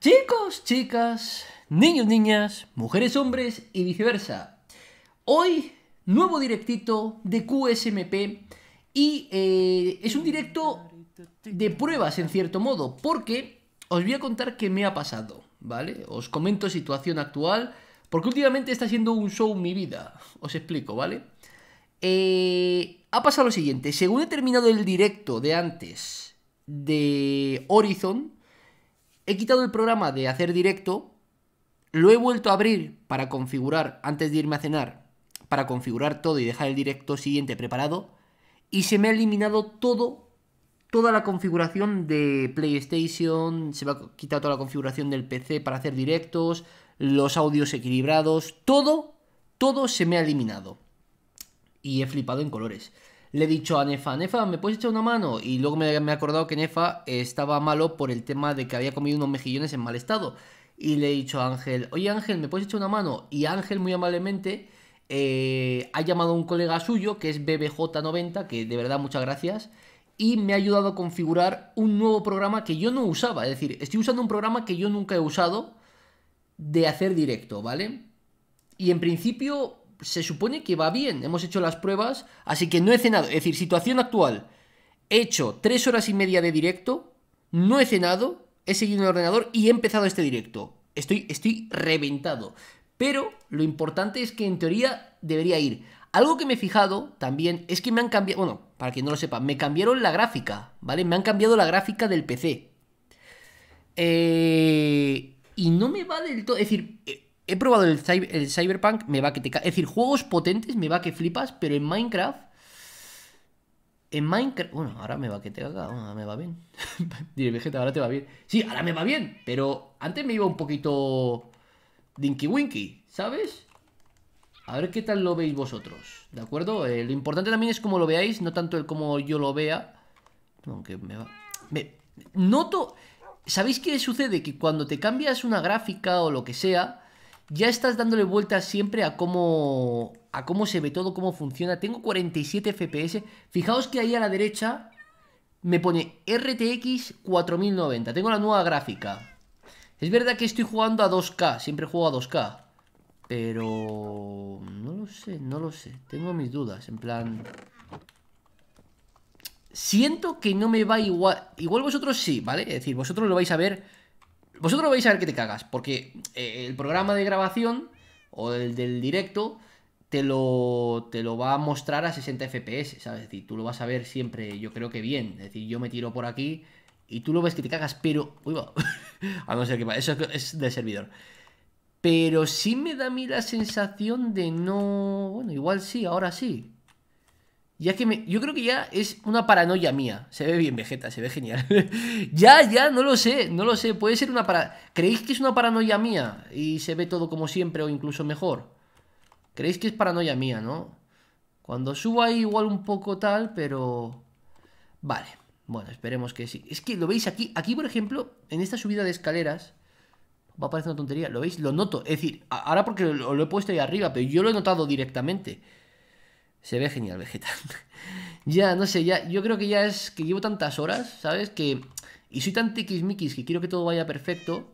Chicos, chicas, niños, niñas, mujeres, hombres y viceversa. Hoy, nuevo directito de QSMP y eh, es un directo de pruebas en cierto modo, porque os voy a contar qué me ha pasado, ¿vale? Os comento situación actual, porque últimamente está siendo un show mi vida, os explico, ¿vale? Eh, ha pasado lo siguiente. Según he terminado el directo de antes de Horizon, he quitado el programa de hacer directo, lo he vuelto a abrir para configurar, antes de irme a cenar, para configurar todo y dejar el directo siguiente preparado, y se me ha eliminado todo, toda la configuración de PlayStation, se me ha quitado toda la configuración del PC para hacer directos, los audios equilibrados, todo, todo se me ha eliminado y he flipado en colores. Le he dicho a Nefa, Nefa, ¿me puedes echar una mano? Y luego me, he acordado que Nefa estaba malo por el tema de que había comido unos mejillones en mal estado. Y le he dicho a Ángel, oye Ángel, ¿me puedes echar una mano? Y Ángel muy amablemente eh, ha llamado a un colega suyo, que es BBJ90, que de verdad muchas gracias, y me ha ayudado a configurar un nuevo programa que yo no usaba. Es decir, estoy usando un programa que yo nunca he usado de hacer directo, ¿vale? Y en principio se supone que va bien. Hemos hecho las pruebas, así que no he cenado. Es decir, situación actual. He hecho tres horas y media de directo, no he cenado, he seguido el ordenador y he empezado este directo. Estoy, estoy reventado. Pero lo importante es que en teoría debería ir. Algo que me he fijado también es que me han cambiado, bueno, para quien no lo sepa, me cambiaron la gráfica, ¿vale? Me han cambiado la gráfica del PC. Eh, y no me va del todo, es decir, eh, he probado el, Cyberpunk, me va que te... Es decir, juegos potentes me va que flipas, pero en Minecraft... En Minecraft... Bueno, ahora me va que te caga, ahora me va bien. Dile, Vegeta, ahora te va bien. Sí, ahora me va bien, pero antes me iba un poquito... Dinky Winky, ¿sabes? A ver qué tal lo veis vosotros, ¿de acuerdo? Eh, lo importante también es cómo lo veáis, no tanto el cómo yo lo vea. Aunque me va... Noto... ¿Sabéis qué sucede? Que cuando te cambias una gráfica o lo que sea ya estás dándole vueltas siempre a cómo, a cómo se ve todo, cómo funciona. Tengo 47 FPS. Fijaos que ahí a la derecha me pone RTX 4090. Tengo la nueva gráfica. Es verdad que estoy jugando a 2K, siempre juego a 2K. Pero... No lo sé, no lo sé. Tengo mis dudas, en plan... Siento que no me va igual... Igual vosotros sí, ¿vale? Es decir, vosotros lo vais a ver vosotros vais a ver que te cagas, porque eh, el programa de grabación o el del directo te lo, te lo va a mostrar a 60 FPS, ¿sabes? Es decir, tú lo vas a ver siempre, yo creo que bien. Es decir, yo me tiro por aquí y tú lo ves que te cagas, pero... Uy, va. a no ser que... Eso es del servidor. Pero sí me da a mí la sensación de no... Bueno, igual sí, ahora sí. Ya que me, yo creo que ya es una paranoia mía. Se ve bien Vegeta, se ve genial. ya, ya, no lo sé, no lo sé. Puede ser una para... ¿Creéis que es una paranoia mía y se ve todo como siempre o incluso mejor? ¿Creéis que es paranoia mía, no? Cuando suba ahí igual un poco tal, pero... Vale, bueno, esperemos que sí. Es que lo veis aquí, aquí por ejemplo, en esta subida de escaleras... Va a parecer una tontería, ¿lo veis? Lo noto. Es decir, ahora porque lo, lo he puesto ahí arriba, pero yo lo he notado directamente. Se ve genial, Vegeta. ya, no sé, ya, yo creo que ya es que llevo tantas horas, ¿sabes? Que. Y soy tan tiquismiquis que quiero que todo vaya perfecto.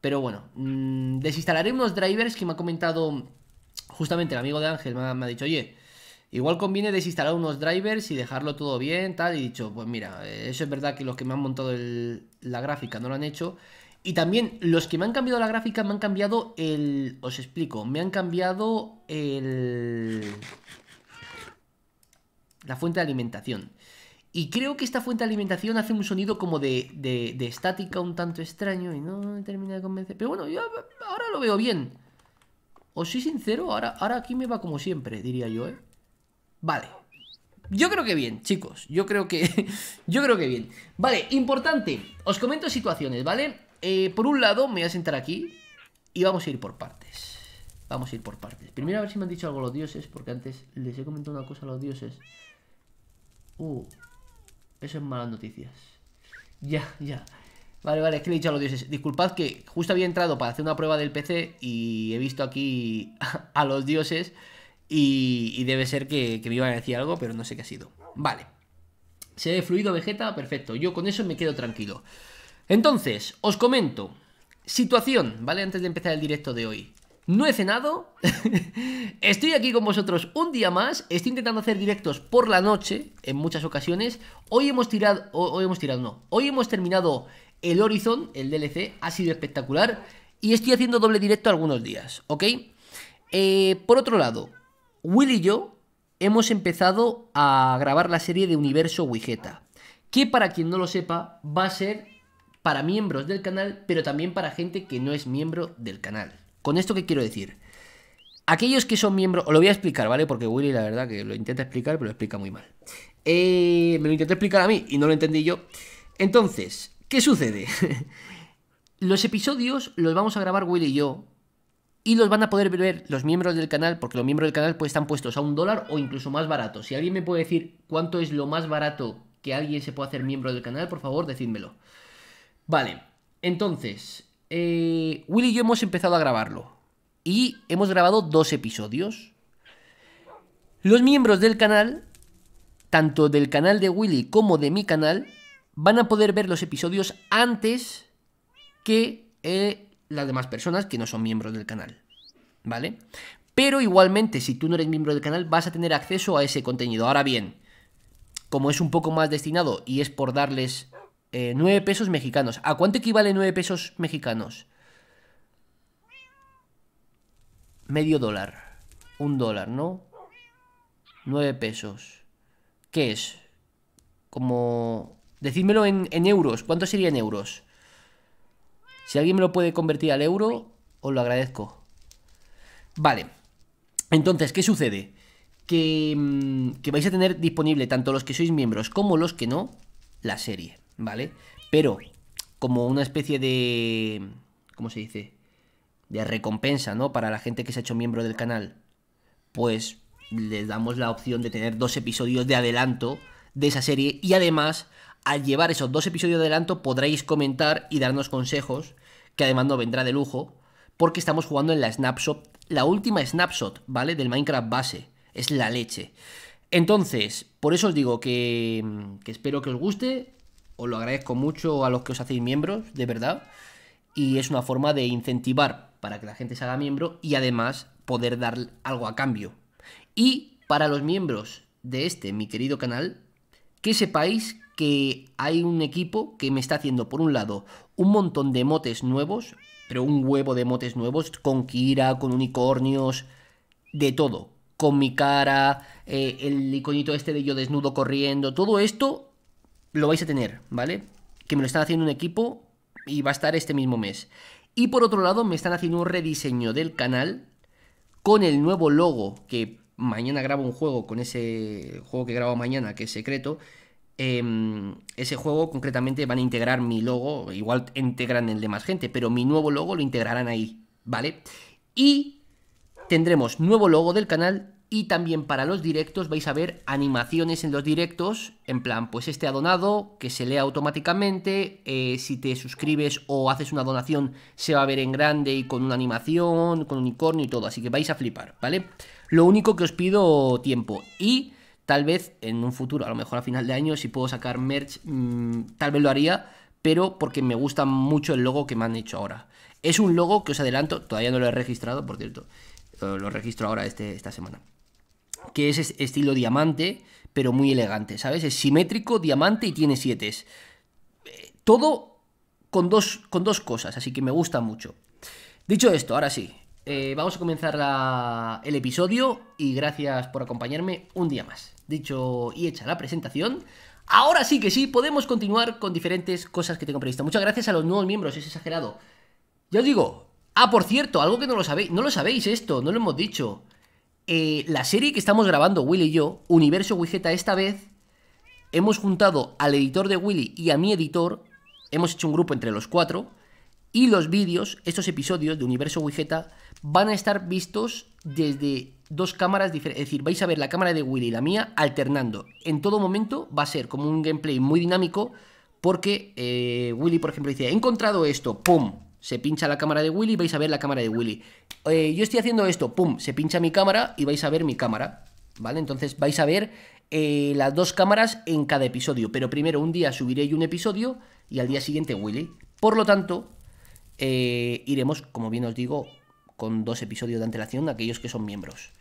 Pero bueno, mm, desinstalaré unos drivers que me ha comentado justamente el amigo de Ángel. Me ha, dicho, oye, igual conviene desinstalar unos drivers y dejarlo todo bien, tal. Y dicho, pues mira, eso es verdad que los que me han montado la gráfica no lo han hecho. Y también los que me han cambiado la gráfica me han cambiado el... Os explico, me han cambiado el la fuente de alimentación. Y creo que esta fuente de alimentación hace un sonido como de, de, estática un tanto extraño y no me termina de convencer. Pero bueno, yo ahora lo veo bien. Os soy sincero, ahora, ahora aquí me va como siempre, diría yo, ¿eh? Vale. Yo creo que bien, chicos. Yo creo que. yo creo que bien. Vale, importante. Os comento situaciones, ¿vale? Eh, por un lado, me voy a sentar aquí y vamos a ir por partes. Vamos a ir por partes. Primero a ver si me han dicho algo los dioses, porque antes les he comentado una cosa a los dioses. Uh, eso es malas noticias. Ya, ya. Vale, vale, es que he dicho a los dioses. Disculpad que justo había entrado para hacer una prueba del PC y he visto aquí a los dioses y, debe ser que, que, me iban a decir algo, pero no sé qué ha sido. Vale. Se ve fluido Vegeta, perfecto. Yo con eso me quedo tranquilo. Entonces, os comento. Situación, ¿vale? Antes de empezar el directo de hoy. No he cenado, estoy aquí con vosotros un día más, estoy intentando hacer directos por la noche en muchas ocasiones. Hoy hemos tirado, hoy hemos tirado, no, hoy hemos terminado el Horizon, el DLC, ha sido espectacular y estoy haciendo doble directo algunos días, ¿ok? Eh, por otro lado, Will y yo hemos empezado a grabar la serie de Universo Wigeta, que para quien no lo sepa va a ser para miembros del canal, pero también para gente que no es miembro del canal. ¿Con esto qué quiero decir? Aquellos que son miembros... Os lo voy a explicar, ¿vale? Porque Willy la verdad que lo intenta explicar, pero lo explica muy mal. Eh, me lo intenté explicar a mí y no lo entendí yo. Entonces, ¿qué sucede? los episodios los vamos a grabar Willy y yo y los van a poder ver los miembros del canal, porque los miembros del canal pues están puestos a un dólar o incluso más barato. Si alguien me puede decir cuánto es lo más barato que alguien se puede hacer miembro del canal, por favor, decídmelo. Vale, entonces, eh, Willy y yo hemos empezado a grabarlo. Y hemos grabado dos episodios. Los miembros del canal, tanto del canal de Willy como de mi canal, van a poder ver los episodios antes que eh, las demás personas que no son miembros del canal. ¿Vale? Pero igualmente, si tú no eres miembro del canal, vas a tener acceso a ese contenido. Ahora bien, como es un poco más destinado y es por darles 9 eh, pesos mexicanos. ¿A cuánto equivale 9 pesos mexicanos? Medio dólar. Un dólar, ¿no? 9 pesos. ¿Qué es? Como... Decídmelo en, euros. ¿Cuánto sería en euros? Si alguien me lo puede convertir al euro, os lo agradezco. Vale. Entonces, ¿qué sucede? Que, mm, que vais a tener disponible tanto los que sois miembros como los que no la serie. ¿vale? Pero como una especie de... ¿Cómo se dice? De recompensa, ¿no? Para la gente que se ha hecho miembro del canal. Pues les damos la opción de tener dos episodios de adelanto de esa serie. Y además, al llevar esos dos episodios de adelanto, podréis comentar y darnos consejos, que además no vendrá de lujo, porque estamos jugando en la snapshot, la última snapshot, ¿vale? Del Minecraft base. Es la leche. Entonces, por eso os digo que, que espero que os guste os lo agradezco mucho a los que os hacéis miembros, de verdad. Y es una forma de incentivar para que la gente se haga miembro y además poder dar algo a cambio. Y para los miembros de este, mi querido canal, que sepáis que hay un equipo que me está haciendo, por un lado, un montón de motes nuevos, pero un huevo de motes nuevos, con Kira, con unicornios, de todo. Con mi cara, eh, el iconito este de yo desnudo corriendo, todo esto lo vais a tener, ¿vale? Que me lo están haciendo un equipo y va a estar este mismo mes. Y por otro lado, me están haciendo un rediseño del canal con el nuevo logo, que mañana grabo un juego con ese juego que grabo mañana, que es secreto. Em, ese juego concretamente van a integrar mi logo, igual integran el de más gente, pero mi nuevo logo lo integrarán ahí, ¿vale? Y tendremos nuevo logo del canal y también para los directos vais a ver animaciones en los directos, en plan, pues este ha donado, que se lea automáticamente, eh, si te suscribes o haces una donación se va a ver en grande y con una animación, con unicornio y todo, así que vais a flipar, ¿vale? Lo único que os pido tiempo y tal vez en un futuro, a lo mejor a final de año, si puedo sacar merch, mm, tal vez lo haría, pero porque me gusta mucho el logo que me han hecho ahora. Es un logo que os adelanto, todavía no lo he registrado, por cierto, lo registro ahora este, esta semana que es estilo diamante, pero muy elegante, ¿sabes? Es simétrico, diamante y tiene siete eh, todo con dos, con dos cosas, así que me gusta mucho. Dicho esto, ahora sí, eh, vamos a comenzar el episodio y gracias por acompañarme un día más. Dicho y hecha la presentación, ahora sí que sí, podemos continuar con diferentes cosas que tengo previstas Muchas gracias a los nuevos miembros, es exagerado. Ya os digo, ah, por cierto, algo que no lo sabéis, no lo sabéis esto, no lo hemos dicho. Eh, la serie que estamos grabando, Willy y yo, Universo Wigeta, esta vez hemos juntado al editor de Willy y a mi editor, hemos hecho un grupo entre los cuatro, y los vídeos, estos episodios de Universo Wigeta, van a estar vistos desde dos cámaras diferentes. Es decir, vais a ver la cámara de Willy y la mía alternando. En todo momento va a ser como un gameplay muy dinámico, porque eh, Willy, por ejemplo, dice, he encontrado esto, ¡pum! se pincha la cámara de Willy y vais a ver la cámara de Willy. Eh, yo estoy haciendo esto, pum, se pincha mi cámara y vais a ver mi cámara, ¿vale? Entonces vais a ver eh, las dos cámaras en cada episodio, pero primero un día subiré un episodio y al día siguiente Willy. Por lo tanto, eh, iremos, como bien os digo, con dos episodios de antelación, aquellos que son miembros.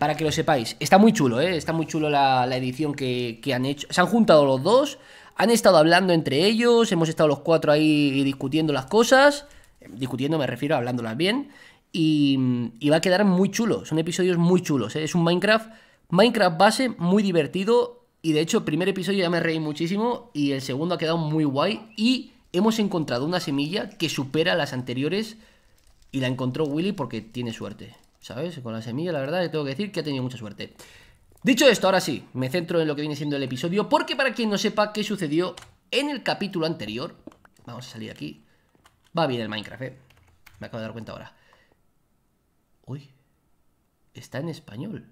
Para que lo sepáis, está muy chulo, ¿eh? está muy chulo la, edición que, que han hecho. Se han juntado los dos, han estado hablando entre ellos, hemos estado los cuatro ahí discutiendo las cosas discutiendo me refiero, hablándolas bien, y, va a quedar muy chulo, son episodios muy chulos, ¿eh? es un Minecraft, Minecraft base muy divertido, y de hecho el primer episodio ya me reí muchísimo, y el segundo ha quedado muy guay, y hemos encontrado una semilla que supera las anteriores, y la encontró Willy porque tiene suerte, ¿sabes? Con la semilla, la verdad, tengo que decir que ha tenido mucha suerte. Dicho esto, ahora sí, me centro en lo que viene siendo el episodio, porque para quien no sepa qué sucedió en el capítulo anterior, vamos a salir aquí, Va bien el Minecraft, ¿eh? Me acabo de dar cuenta ahora. Uy, está en español.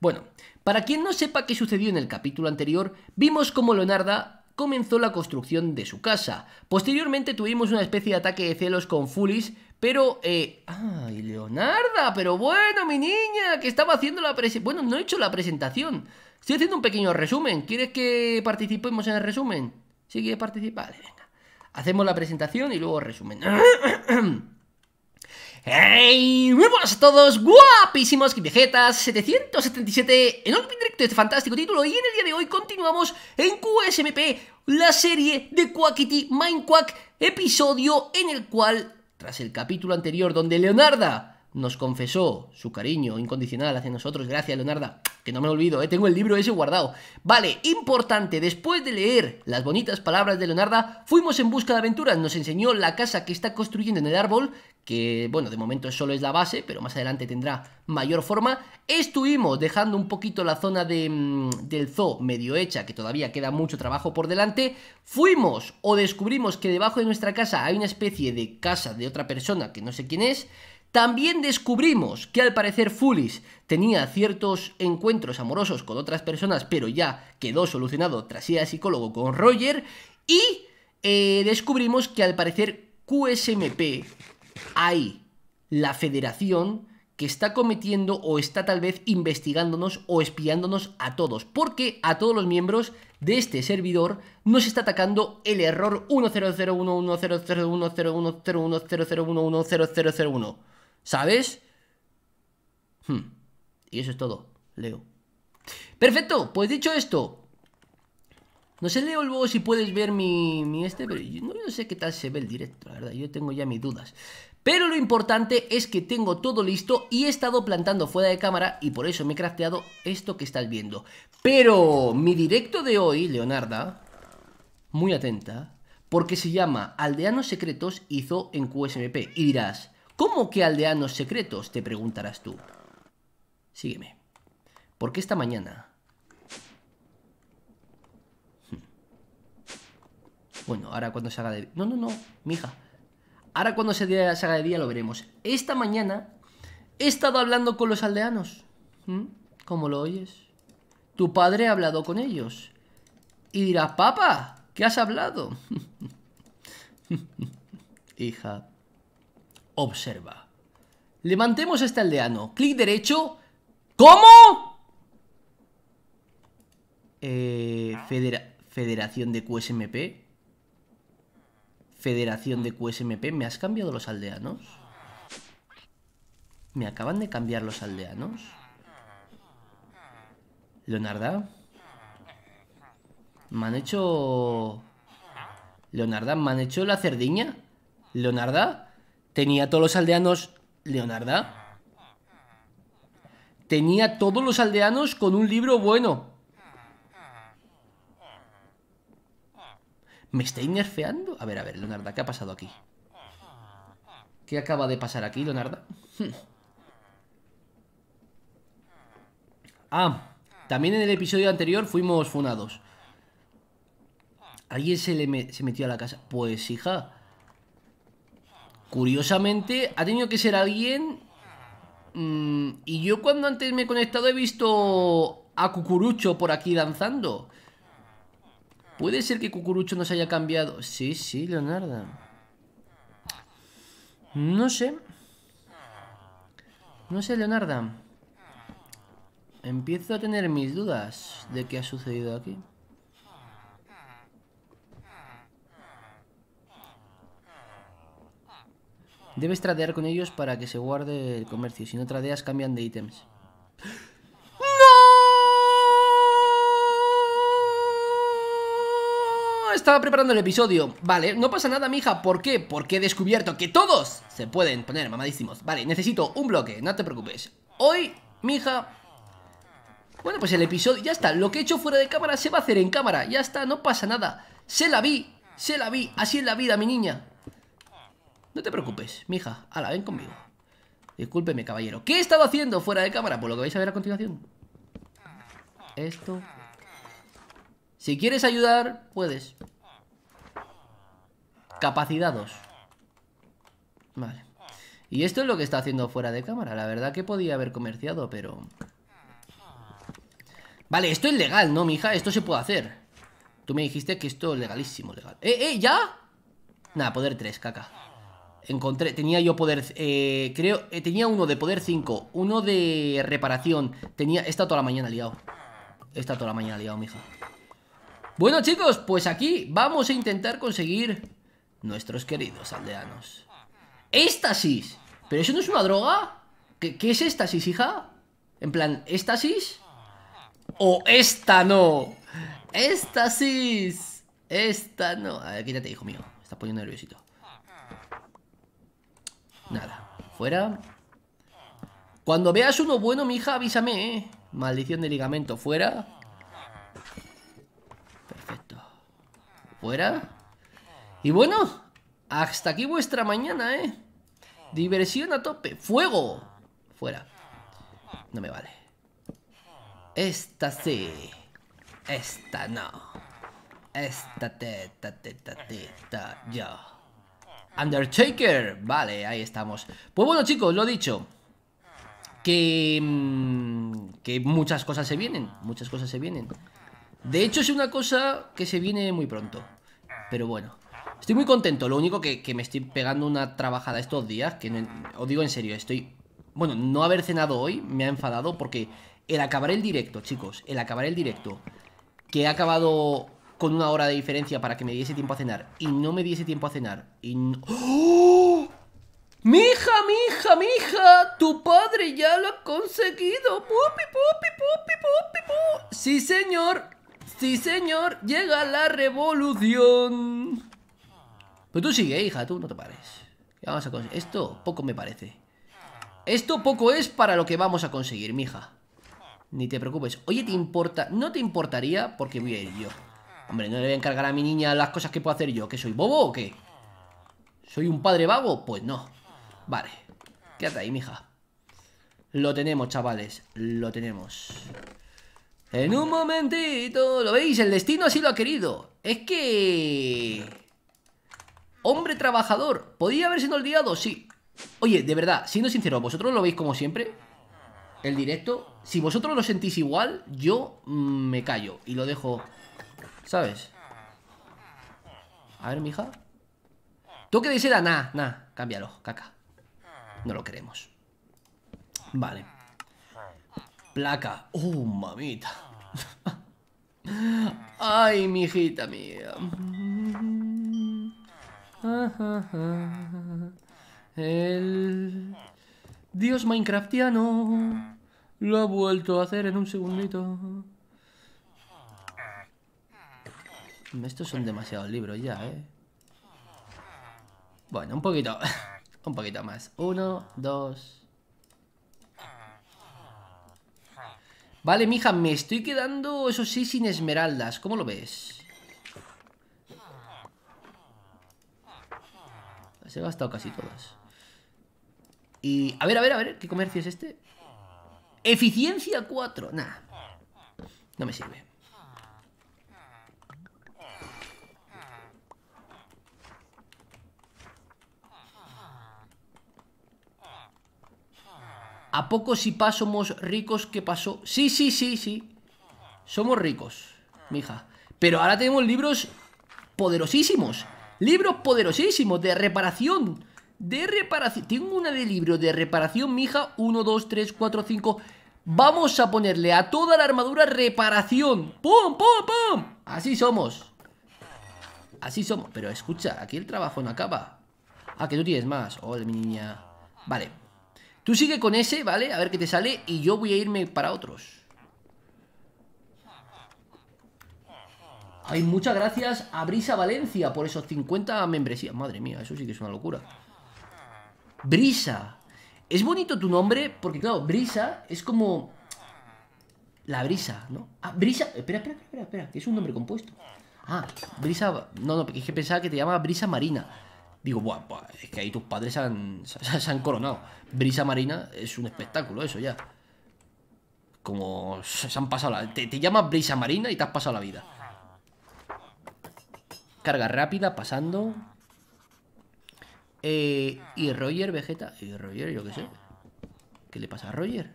Bueno, para quien no sepa qué sucedió en el capítulo anterior, vimos cómo Leonarda comenzó la construcción de su casa. Posteriormente tuvimos una especie de ataque de celos con Fulis, pero... Eh... ¡Ay, Leonarda! Pero bueno, mi niña, que estaba haciendo la presentación... Bueno, no he hecho la presentación. Estoy haciendo un pequeño resumen. ¿Quieres que participemos en el resumen? ¿Sí quieres participar? Hacemos la presentación y luego resumen. ¡Ey! Muy a todos, guapísimos viejetas 777 en un directo de este fantástico título y en el día de hoy continuamos en QSMP la serie de Quackity Mindquack episodio en el cual, tras el capítulo anterior donde Leonarda nos confesó su cariño incondicional hacia nosotros. Gracias, Leonarda, que no me olvido, eh. tengo el libro ese guardado. Vale, importante, después de leer las bonitas palabras de Leonarda, fuimos en busca de aventuras. Nos enseñó la casa que está construyendo en el árbol, que bueno, de momento solo es la base, pero más adelante tendrá mayor forma. Estuvimos dejando un poquito la zona de, mm, del zoo medio hecha, que todavía queda mucho trabajo por delante. Fuimos o descubrimos que debajo de nuestra casa hay una especie de casa de otra persona que no sé quién es. También descubrimos que al parecer Fulis tenía ciertos encuentros amorosos con otras personas, pero ya quedó solucionado tras ir psicólogo con Roger. Y eh, descubrimos que al parecer QSMP hay la federación que está cometiendo o está tal vez investigándonos o espiándonos a todos, porque a todos los miembros de este servidor nos está atacando el error 10011001001010101001 ¿Sabes? Hmm. Y eso es todo, Leo. Perfecto, pues dicho esto. No sé, Leo, luego si puedes ver mi, este, pero no, sé qué tal se ve el directo, la verdad, yo tengo ya mis dudas. Pero lo importante es que tengo todo listo y he estado plantando fuera de cámara y por eso me he crafteado esto que estás viendo. Pero mi directo de hoy, Leonarda, muy atenta, porque se llama Aldeanos Secretos hizo en QSMP. Y dirás, ¿Cómo que aldeanos secretos? Te preguntarás tú. Sígueme. Porque esta mañana... Hmm. Bueno, ahora cuando se haga de... No, no, no, mija. Ahora cuando se haga de día lo veremos. Esta mañana he estado hablando con los aldeanos. Hmm, ¿Cómo lo oyes? Tu padre ha hablado con ellos. Y dirás, papá, ¿qué has hablado? Hija, observa. Levantemos este aldeano. Clic derecho. ¿Cómo? Eh, ah. Federación de QSMP. Federación de QSMP. ¿Me has cambiado los aldeanos? ¿Me acaban de cambiar los aldeanos? Leonarda. Me han hecho... Leonarda, me han hecho la cerdiña. Leonarda. Tenía todos los aldeanos... Leonarda. Tenía todos los aldeanos con un libro bueno. ¿Me estáis nerfeando? A ver, a ver, Leonarda, ¿qué ha pasado aquí? ¿Qué acaba de pasar aquí, Leonarda? ah, también en el episodio anterior fuimos funados. Alguien se se metió a la casa. Pues, hija, Curiosamente, ha tenido que ser alguien... Mm, y yo cuando antes me he conectado he visto a Cucurucho por aquí danzando. ¿Puede ser que Cucurucho nos haya cambiado? Sí, sí, Leonardo. No sé. No sé, Leonardo. Empiezo a tener mis dudas de qué ha sucedido aquí. Debes tradear con ellos para que se guarde el comercio. Si no tradeas, cambian de ítems. ¡No! Estaba preparando el episodio. Vale, no pasa nada, mija. ¿Por qué? Porque he descubierto que todos se pueden poner mamadísimos. Vale, necesito un bloque, no te preocupes. Hoy, mija, bueno, pues el episodio, ya está, lo que he hecho fuera de cámara se va a hacer en cámara, ya está, no pasa nada. Se la vi, se la vi, así es la vida, mi niña. No te preocupes, mm. mija. Hala, ven conmigo. Ah. Discúlpeme, caballero. ¿Qué he estado haciendo fuera de cámara? Por lo que vais a ver a continuación. Esto. Si quieres ayudar, puedes. Capacitados. Vale. Y esto es lo que está haciendo fuera de cámara. La verdad que podía haber comerciado, pero... Vale, esto es legal, ¿no, mija? Esto se puede hacer. Tú me dijiste que esto es legalísimo, legal. ¡Eh, eh, ya! Nada, poder 3, caca encontré, tenía yo poder, eh, creo, eh, tenía uno de poder 5, uno de reparación, tenía, esta toda la mañana liado, esta toda la mañana liado, mija. Bueno chicos, pues aquí vamos a intentar conseguir nuestros queridos aldeanos. ¡Éstasis! pero eso no es una droga, ¿qué, es éstasis, hija? En plan, éstasis o esta no, Éstasis, esta no, a ver, quítate hijo mío, está poniendo nerviosito. Nada. Fuera. Cuando veas uno bueno, mija, avísame, ¿eh? Maldición de ligamento. Fuera. Perfecto. Fuera. Y bueno, hasta aquí vuestra mañana, ¿eh? Diversión a tope. ¡Fuego! Fuera. No me vale. Esta sí. Esta no. Esta te, te ya yo. Undertaker. Vale, ahí estamos. Pues bueno, chicos, lo dicho. Que, mm, que muchas cosas se vienen. Muchas cosas se vienen. De hecho, es una cosa que se viene muy pronto. Pero bueno. Estoy muy contento. Lo único que, me estoy pegando una trabajada estos días. Que no, os digo en serio, estoy... Bueno, no haber cenado hoy me ha enfadado porque el acabar el directo, chicos. El acabar el directo. Que ha acabado con una hora de diferencia para que me diese tiempo a cenar y no me diese tiempo a cenar y no... ¡Oh! ¡Mija, mija, mija! ¡Tu padre ya lo ha conseguido! ¡Pupi, sí señor! ¡Sí, señor! ¡Llega la revolución! Pero tú sigue, hija, tú no te pares. Vamos a Esto poco me parece. Esto poco es para lo que vamos a conseguir, mija. Ni te preocupes. Oye, ¿te importa? No te importaría porque voy a ir yo. Hombre, no le voy a encargar a mi niña las cosas que puedo hacer yo. ¿Que soy bobo o qué? ¿Soy un padre vago? Pues no. Vale. Quédate ahí, mija. Lo tenemos, chavales. Lo tenemos. En un momentito. ¿Lo veis? El destino así lo ha querido. Es que... Hombre trabajador. ¿Podía haberse olvidado? Sí. Oye, de verdad, siendo sincero, ¿vosotros lo veis como siempre? El directo. Si vosotros lo sentís igual, yo mm, me callo y lo dejo... ¿Sabes? A ver, mija. ¿tú qué seda, nah, nah. Cámbialo, caca. No lo queremos. Vale. Placa. Uh, mamita. Ay, mijita mía. El dios minecraftiano lo ha vuelto a hacer en un segundito. Estos son demasiados libros ya, ¿eh? Bueno, un poquito. un poquito más. Uno, dos... Vale, mija, me estoy quedando, eso sí, sin esmeraldas. ¿Cómo lo ves? Las he gastado casi todas. Y... A ver, a ver, a ver, ¿qué comercio es este? Eficiencia 4. Nah. No me sirve. ¿A poco si pasamos somos ricos? ¿Qué pasó? Sí, sí, sí, sí. Somos ricos, mija. Pero ahora tenemos libros poderosísimos. Libros poderosísimos de reparación. De reparación. Tengo una de libros de reparación, mija. uno, dos, tres, cuatro, cinco Vamos a ponerle a toda la armadura reparación. ¡Pum, pum, pum! Así somos. Así somos. Pero escucha, aquí el trabajo no acaba. Ah, que tú tienes más. Oh, mi niña. Vale. Tú sigue con ese, ¿vale? A ver qué te sale y yo voy a irme para otros. Ay, muchas gracias a Brisa Valencia por esos 50 membresías. Madre mía, eso sí que es una locura. Brisa. Es bonito tu nombre porque, claro, Brisa es como... La brisa, ¿no? Ah, Brisa... Espera, espera, espera, espera, es un nombre compuesto. Ah, Brisa... No, no, es que pensaba que te llamaba Brisa Marina digo, es que ahí tus padres se han, coronado. Brisa marina es un espectáculo, eso ya. Como se, han pasado la... Te, llamas brisa marina y te has pasado la vida. Carga rápida, pasando. Eh, ¿Y Roger, Vegeta? ¿Y Roger, yo qué sé? ¿Qué le pasa a Roger?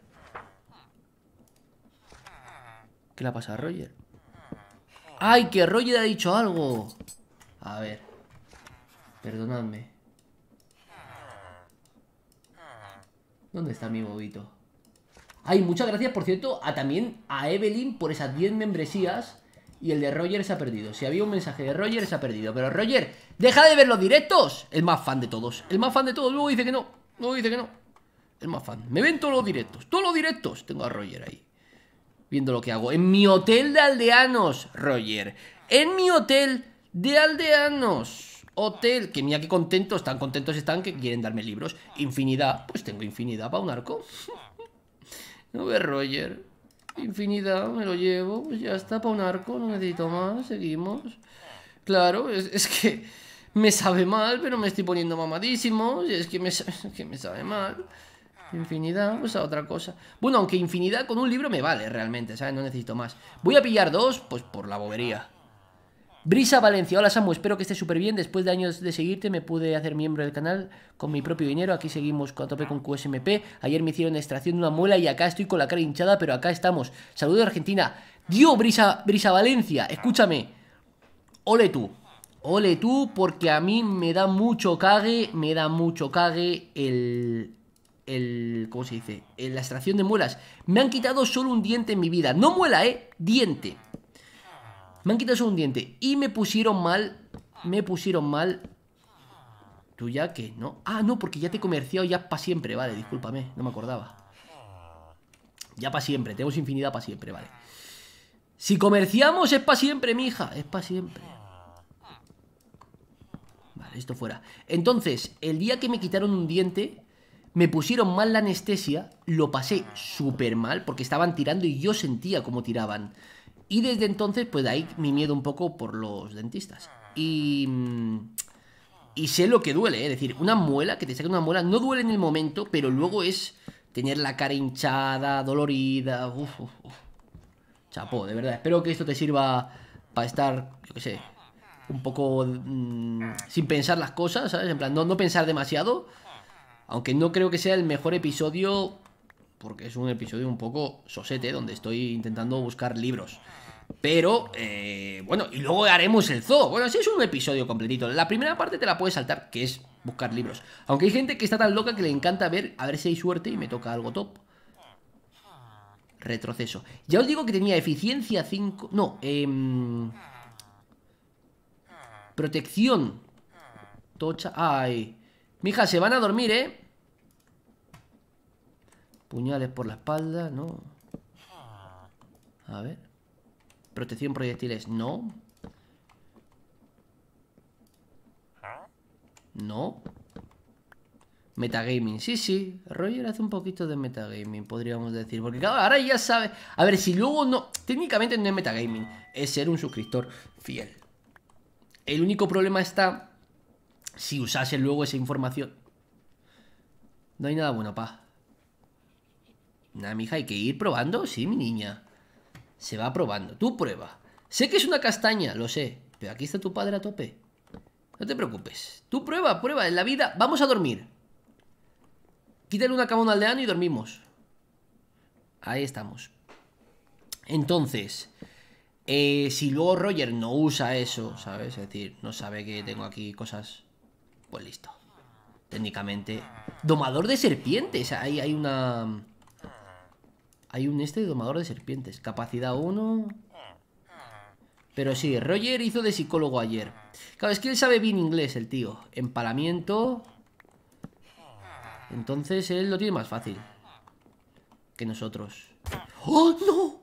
¿Qué le pasa a Roger? ¡Ay, que Roger ha dicho algo! A ver. Perdonadme. ¿Dónde está mi bobito? Ay, muchas gracias, por cierto, a también a Evelyn por esas 10 membresías. Y el de Roger se ha perdido. Si había un mensaje de Roger, se ha perdido. Pero Roger, deja de ver los directos. El más fan de todos. El más fan de todos. Luego dice que no. Luego dice que no. El más fan. Me ven todos los directos. Todos los directos. Tengo a Roger ahí. Viendo lo que hago. En mi hotel de aldeanos, Roger. En mi hotel de aldeanos hotel, que mira qué contentos, tan contentos están que quieren darme libros. Infinidad, pues tengo infinidad para un arco. no ve Roger. Infinidad, me lo llevo, pues ya está, para un arco, no necesito más, seguimos. Claro, es, que me sabe mal, pero me estoy poniendo mamadísimo, y es que me, que me sabe mal. Infinidad, pues a otra cosa. Bueno, aunque infinidad con un libro me vale realmente, ¿sabes? No necesito más. Voy a pillar dos, pues por la bobería. Brisa Valencia, hola Samu, espero que estés súper bien. Después de años de seguirte me pude hacer miembro del canal con mi propio dinero. Aquí seguimos con tope con QSMP. Ayer me hicieron extracción de una muela y acá estoy con la cara hinchada, pero acá estamos. Saludos Argentina. Dios, Brisa, Brisa Valencia, escúchame. Ole tú. Ole tú, porque a mí me da mucho cague, me da mucho cague el... el ¿Cómo se dice? la extracción de muelas. Me han quitado solo un diente en mi vida. No muela, ¿eh? Diente. Me han quitado un diente. Y me pusieron mal. Me pusieron mal. ¿Tú ya qué? ¿No? Ah, no, porque ya te he comerciado ya para siempre. Vale, discúlpame, no me acordaba. Ya para siempre, tenemos infinidad para siempre, vale. Si comerciamos es para siempre, mija. Es para siempre. Vale, esto fuera. Entonces, el día que me quitaron un diente, me pusieron mal la anestesia, lo pasé súper mal porque estaban tirando y yo sentía cómo tiraban. Y desde entonces, pues de ahí mi miedo un poco por los dentistas. Y... Mm, y sé lo que duele, ¿eh? es decir, una muela, que te saquen una muela, no duele en el momento, pero luego es tener la cara hinchada, dolorida. Uf, uf, Chapo, de verdad. Espero que esto te sirva para estar, yo qué sé, un poco mm, sin pensar las cosas, ¿sabes? En plan, no, no pensar demasiado. Aunque no creo que sea el mejor episodio, porque es un episodio un poco sosete, donde estoy intentando buscar libros. Pero, eh, bueno, y luego haremos el zoo. Bueno, así es un episodio completito. La primera parte te la puedes saltar, que es buscar libros. Aunque hay gente que está tan loca que le encanta ver, a ver si hay suerte y me toca algo top. Retroceso. Ya os digo que tenía eficiencia 5... No, eh, Protección. Tocha... Ay. Mija, se van a dormir, ¿eh? Puñales por la espalda, no. A ver. Protección proyectiles, no. No. Metagaming, sí, sí. Roger hace un poquito de metagaming, podríamos decir. Porque ahora ya sabe. A ver, si luego no. Técnicamente no es metagaming, es ser un suscriptor fiel. El único problema está si usase luego esa información. No hay nada bueno, pa. Nada, mija, hay que ir probando, sí, mi niña. Se va probando. Tú prueba. Sé que es una castaña, lo sé. Pero aquí está tu padre a tope. No te preocupes. Tú prueba, prueba. En la vida vamos a dormir. Quítale una cama a un aldeano y dormimos. Ahí estamos. Entonces, eh, si luego Roger no usa eso, ¿sabes? Es decir, no sabe que tengo aquí cosas, pues listo. Técnicamente. Domador de serpientes. Ahí hay una... Hay un este de domador de serpientes. Capacidad 1. Pero sí, Roger hizo de psicólogo ayer. Claro, es que él sabe bien inglés, el tío. Empalamiento. Entonces él lo tiene más fácil. Que nosotros. ¡Oh, no!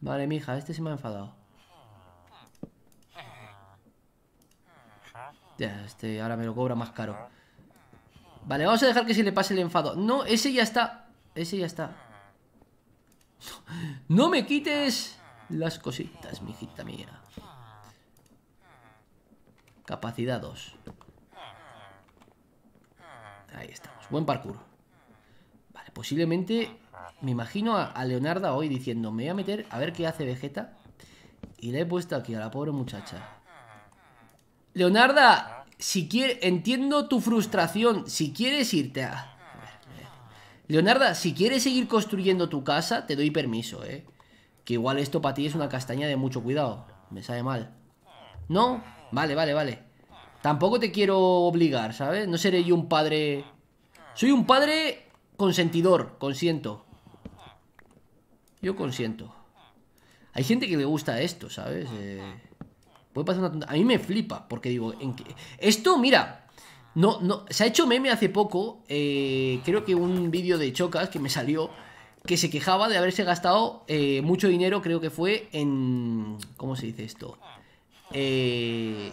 Vale, mija, este se me ha enfadado. Ya, este ahora me lo cobra más caro. Vale, vamos a dejar que se le pase el enfado No, ese ya está Ese ya está No me quites las cositas, mijita mía Capacidad 2 Ahí estamos, buen parkour Vale, posiblemente Me imagino a, Leonarda hoy diciendo Me voy a meter a ver qué hace Vegeta Y le he puesto aquí a la pobre muchacha Leonarda, si quieres, entiendo tu frustración, si quieres irte a... Leonarda, si quieres seguir construyendo tu casa, te doy permiso, ¿eh? Que igual esto para ti es una castaña de mucho cuidado. Me sabe mal. ¿No? Vale, vale, vale. Tampoco te quiero obligar, ¿sabes? No seré yo un padre... Soy un padre consentidor, consiento. Yo consiento. Hay gente que le gusta esto, ¿sabes? Eh... Puede pasar una A mí me flipa, porque digo, ¿en qué? esto, mira, no, no, se ha hecho meme hace poco, eh, creo que un vídeo de Chocas que me salió, que se quejaba de haberse gastado eh, mucho dinero, creo que fue en... ¿Cómo se dice esto? Eh,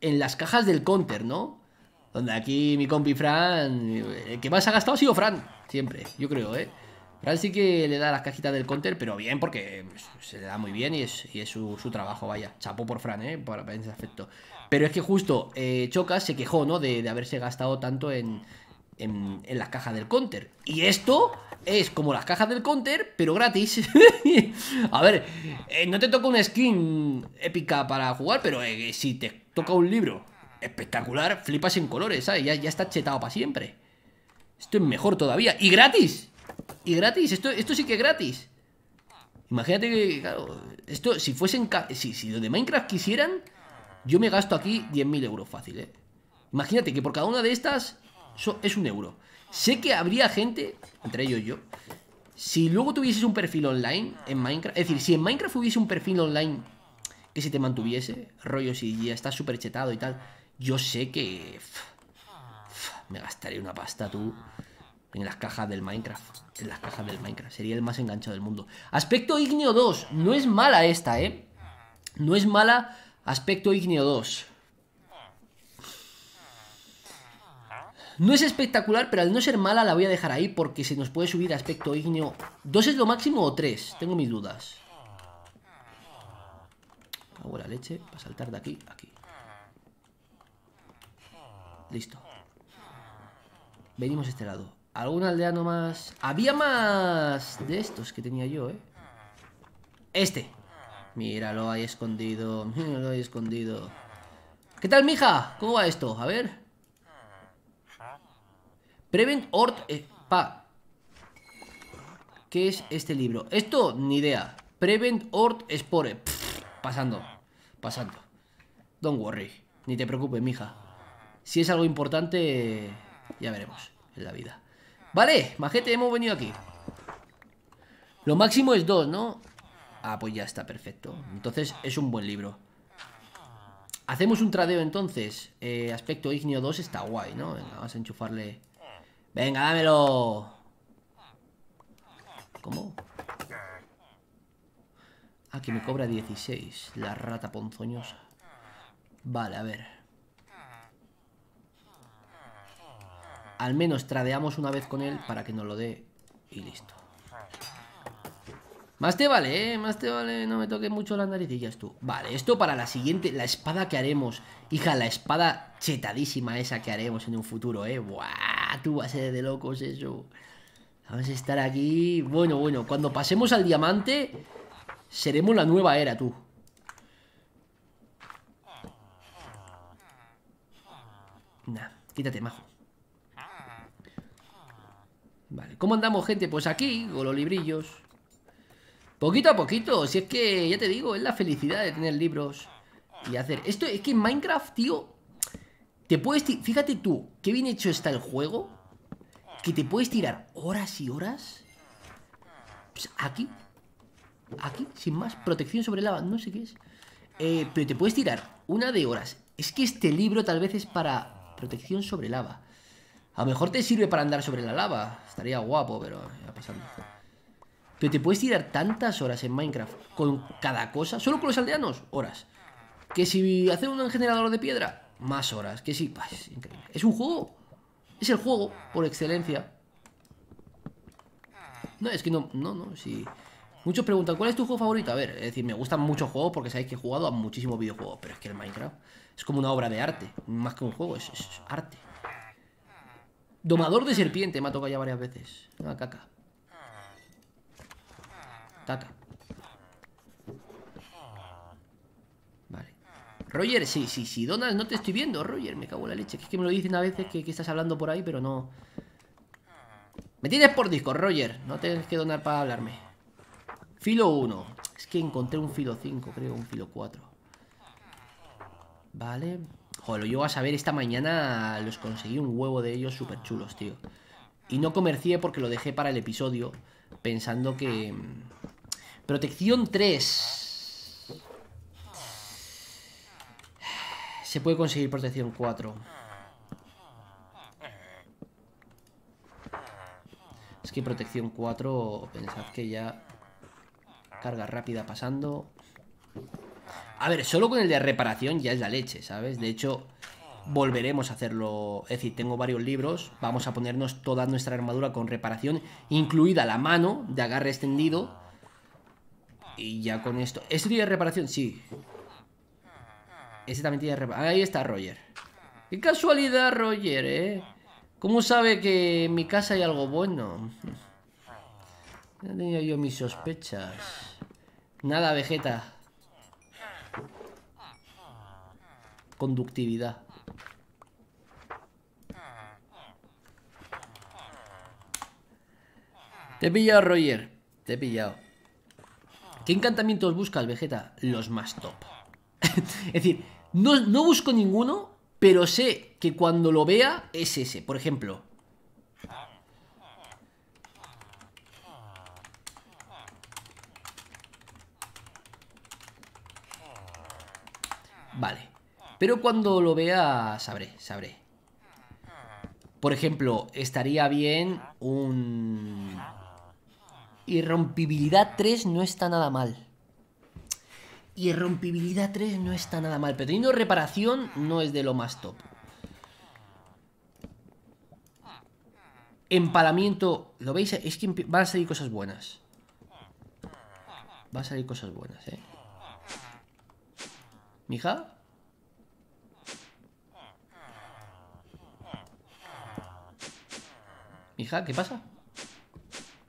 en las cajas del counter, ¿no? Donde aquí mi compi Fran, el que más ha gastado ha sido Fran, siempre, yo creo, ¿eh? Fran sí que le da las cajitas del counter, pero bien, porque pues, se le da muy bien y es, su, trabajo, vaya. Chapo por Fran, ¿eh? Por ese Pero es que justo eh, choca se quejó, ¿no? De, haberse gastado tanto en, las cajas del counter. Y esto es como las cajas del counter, pero gratis. A ver, eh, no te toca una skin épica para jugar, pero eh, si te toca un libro espectacular, flipas en colores, ¿sabes? Ya, ya está chetado para siempre. Esto es mejor todavía. ¡Y gratis! ¿Y gratis? Esto, esto sí que es gratis. Imagínate que, claro, esto, si fuesen. Si, si de Minecraft quisieran, yo me gasto aquí 10.000 euros fácil, ¿eh? Imagínate que por cada una de estas es un euro. Sé que habría gente, entre ellos yo, si luego tuvieses un perfil online en Minecraft, es decir, si en Minecraft hubiese un perfil online que se te mantuviese, rollo, si ya estás súper chetado y tal, yo sé que. me gastaría una pasta tú. En las cajas del Minecraft. En las cajas del Minecraft. Sería el más enganchado del mundo. Aspecto Igneo 2. No es mala esta, ¿eh? No es mala aspecto Igneo 2. No es espectacular, pero al no ser mala la voy a dejar ahí porque se nos puede subir aspecto Igneo ¿Dos es lo máximo o tres? Tengo mis dudas. Hago la leche para saltar de aquí a aquí. Listo. Venimos a este lado. Algún aldeano más. Había más de estos que tenía yo, ¿eh? Este. lo hay escondido. lo hay escondido. ¿Qué tal, mija? ¿Cómo va esto? A ver. Prevent Ort... pa. ¿Qué es este libro? Esto, ni idea. Prevent Ort Spore. pasando. Pasando. Don't worry. Ni te preocupes, mija. Si es algo importante, ya veremos en la vida. Vale, majete, hemos venido aquí Lo máximo es dos, ¿no? Ah, pues ya está, perfecto Entonces es un buen libro Hacemos un tradeo entonces eh, Aspecto ignio 2 está guay, ¿no? Venga, vamos a enchufarle Venga, dámelo ¿Cómo? Ah, que me cobra 16 La rata ponzoñosa Vale, a ver Al menos tradeamos una vez con él para que nos lo dé y listo. Más te vale, ¿eh? Más te vale, no me toques mucho las naricillas tú. Vale, esto para la siguiente, la espada que haremos. Hija, la espada chetadísima esa que haremos en un futuro, ¿eh? Buah, tú vas a ser de locos eso. Vamos a estar aquí... Bueno, bueno, cuando pasemos al diamante, seremos la nueva era, tú. Nah, quítate, majo. ¿cómo andamos, gente? Pues aquí, con los librillos. Poquito a poquito, si es que, ya te digo, es la felicidad de tener libros y hacer... Esto es que en Minecraft, tío, te puedes... Fíjate tú, qué bien hecho está el juego, que te puedes tirar horas y horas pues aquí, aquí, sin más, protección sobre lava, no sé qué es. Eh, pero te puedes tirar una de horas. Es que este libro tal vez es para protección sobre lava. A lo mejor te sirve para andar sobre la lava. Estaría guapo, pero pasando. Pero te puedes tirar tantas horas en Minecraft con cada cosa, solo con los aldeanos, horas. Que si hace un generador de piedra, más horas. Que si, pues, es increíble. Es un juego. Es el juego por excelencia. No, es que no, no, no, sí. Muchos preguntan, ¿cuál es tu juego favorito? A ver, es decir, me gustan muchos juegos porque sabéis que he jugado a muchísimos videojuegos, pero es que el Minecraft es como una obra de arte, más que un juego, es arte. Domador de ah. serpiente, me ha tocado ya varias veces. Una caca. Caca. Vale. Roger, sí, sí, sí. Donald, no te estoy viendo, Roger. Me cago en la leche. Que es que me lo dicen a veces que, que estás hablando por ahí, pero no. Me tienes por disco, Roger. No tienes que donar para hablarme. Filo 1. Es que encontré un filo 5, creo, un filo 4. Vale. Joder, lo a saber, esta mañana los conseguí un huevo de ellos súper chulos, tío. Y no comercié porque lo dejé para el episodio, pensando que... Mm, protección 3. Se puede conseguir protección 4. Es que protección 4, pensad que ya... Carga rápida pasando. A ver, solo con el de reparación ya es la leche, ¿sabes? De hecho, volveremos a hacerlo. Es decir, tengo varios libros. Vamos a ponernos toda nuestra armadura con reparación, incluida la mano de agarre extendido. Y ya con esto. ¿Este de reparación? Sí. Ese también tiene reparación. Ahí está Roger. Qué casualidad, Roger, ¿eh? ¿Cómo sabe que en mi casa hay algo bueno? Ya tenía yo mis sospechas. Nada, Vegeta. conductividad. Te he pillado, Roger. Te he pillado. ¿Qué encantamientos buscas, Vegeta? Los más top. es decir, no, no busco ninguno, pero sé que cuando lo vea es ese. Por ejemplo, Pero cuando lo vea, sabré, sabré. Por ejemplo, estaría bien un... Irrompibilidad 3 no está nada mal. Irrompibilidad 3 no está nada mal. Pero teniendo reparación no es de lo más top. Empalamiento. ¿Lo veis? Es que van a salir cosas buenas. Van a salir cosas buenas, ¿eh? ¿Mija? Hija, ¿qué pasa?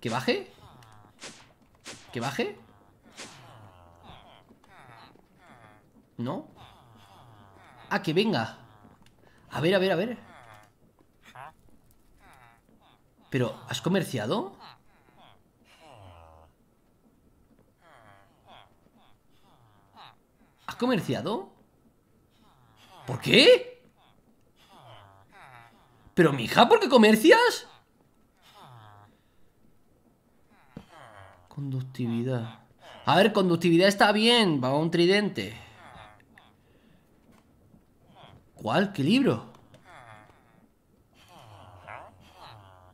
¿Que baje? ¿Que baje? ¿No? Ah, que venga A ver, a ver, a ver ¿Pero has comerciado? ¿Has comerciado? ¿Por qué? ¿Pero mija, por qué comercias? Conductividad. A ver, conductividad está bien. Va a un tridente. ¿Cuál? ¿Qué libro?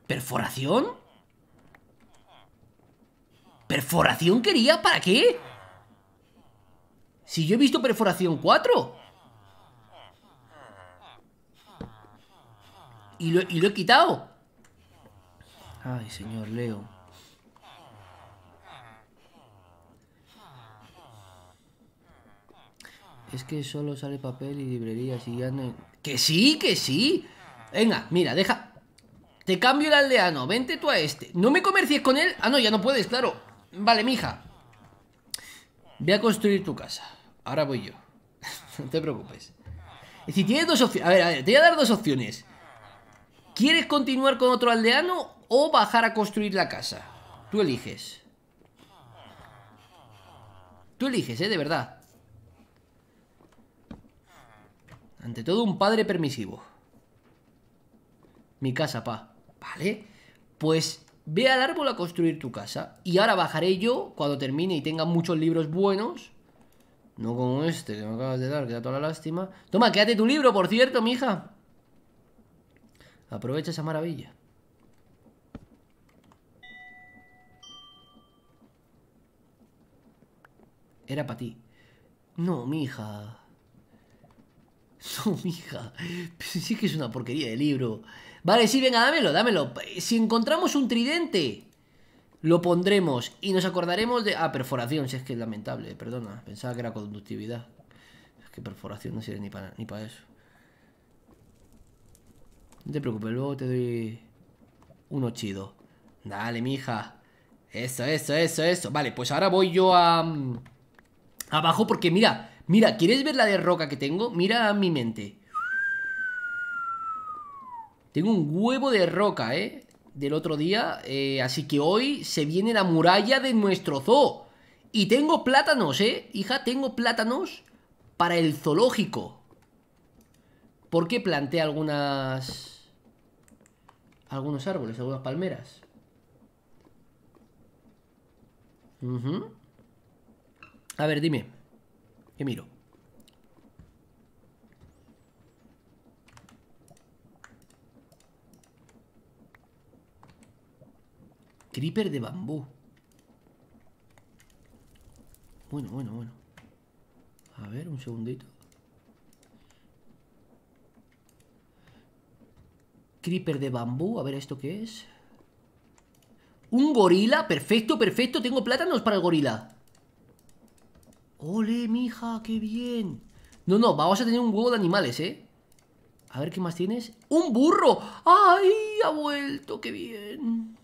¿Perforación? ¿Perforación quería? ¿Para qué? Si yo he visto perforación 4 y lo he quitado Ay, señor Leo Es que solo sale papel y librerías y ya no... ¡Que sí, que sí! Venga, mira, deja... Te cambio el aldeano, vente tú a este No me comercies con él... Ah, no, ya no puedes, claro Vale, mija Voy a construir tu casa Ahora voy yo No te preocupes Es decir, tienes dos opciones a ver, te voy a dar dos opciones ¿Quieres continuar con otro aldeano o bajar a construir la casa? Tú eliges Tú eliges, ¿eh? De verdad Ante todo, un padre permisivo. Mi casa, pa. Vale. Pues ve al árbol a construir tu casa. Y ahora bajaré yo, cuando termine y tenga muchos libros buenos. No como este que me acabas de dar, que da toda la lástima. Toma, quédate tu libro, por cierto, hija. Aprovecha esa maravilla. Era para ti. No, hija. No, mija, sí que es una porquería de libro. Vale, sí, venga, dámelo, dámelo. Si encontramos un tridente, lo pondremos y nos acordaremos de... Ah, perforación, si es que es lamentable, perdona. Pensaba que era conductividad. Es que perforación no sirve ni para ni para eso. No te preocupes, luego te doy uno chido. Dale, mija. Eso, eso, eso, eso. Vale, pues ahora voy yo a... Mm, abajo porque, mira, Mira, ¿quieres ver la de roca que tengo? Mira a mi mente. Tengo un huevo de roca, ¿eh? Del otro día. Eh, así que hoy se viene la muralla de nuestro zoo. Y tengo plátanos, ¿eh? Hija, tengo plátanos para el zoológico. Porque planté algunas... Algunos árboles, algunas palmeras? A ver, dime. Y miro? Creeper de bambú. Bueno, bueno, bueno. A ver, un segundito. Creeper de bambú. A ver, ¿esto qué es? Un gorila. Perfecto, perfecto. Tengo plátanos para el gorila. ¡Ole, mija! ¡Qué bien! No, no, vamos a tener un huevo de animales, ¿eh? A ver, ¿qué más tienes? ¡Un burro! ¡Ay! Ha vuelto, qué bien.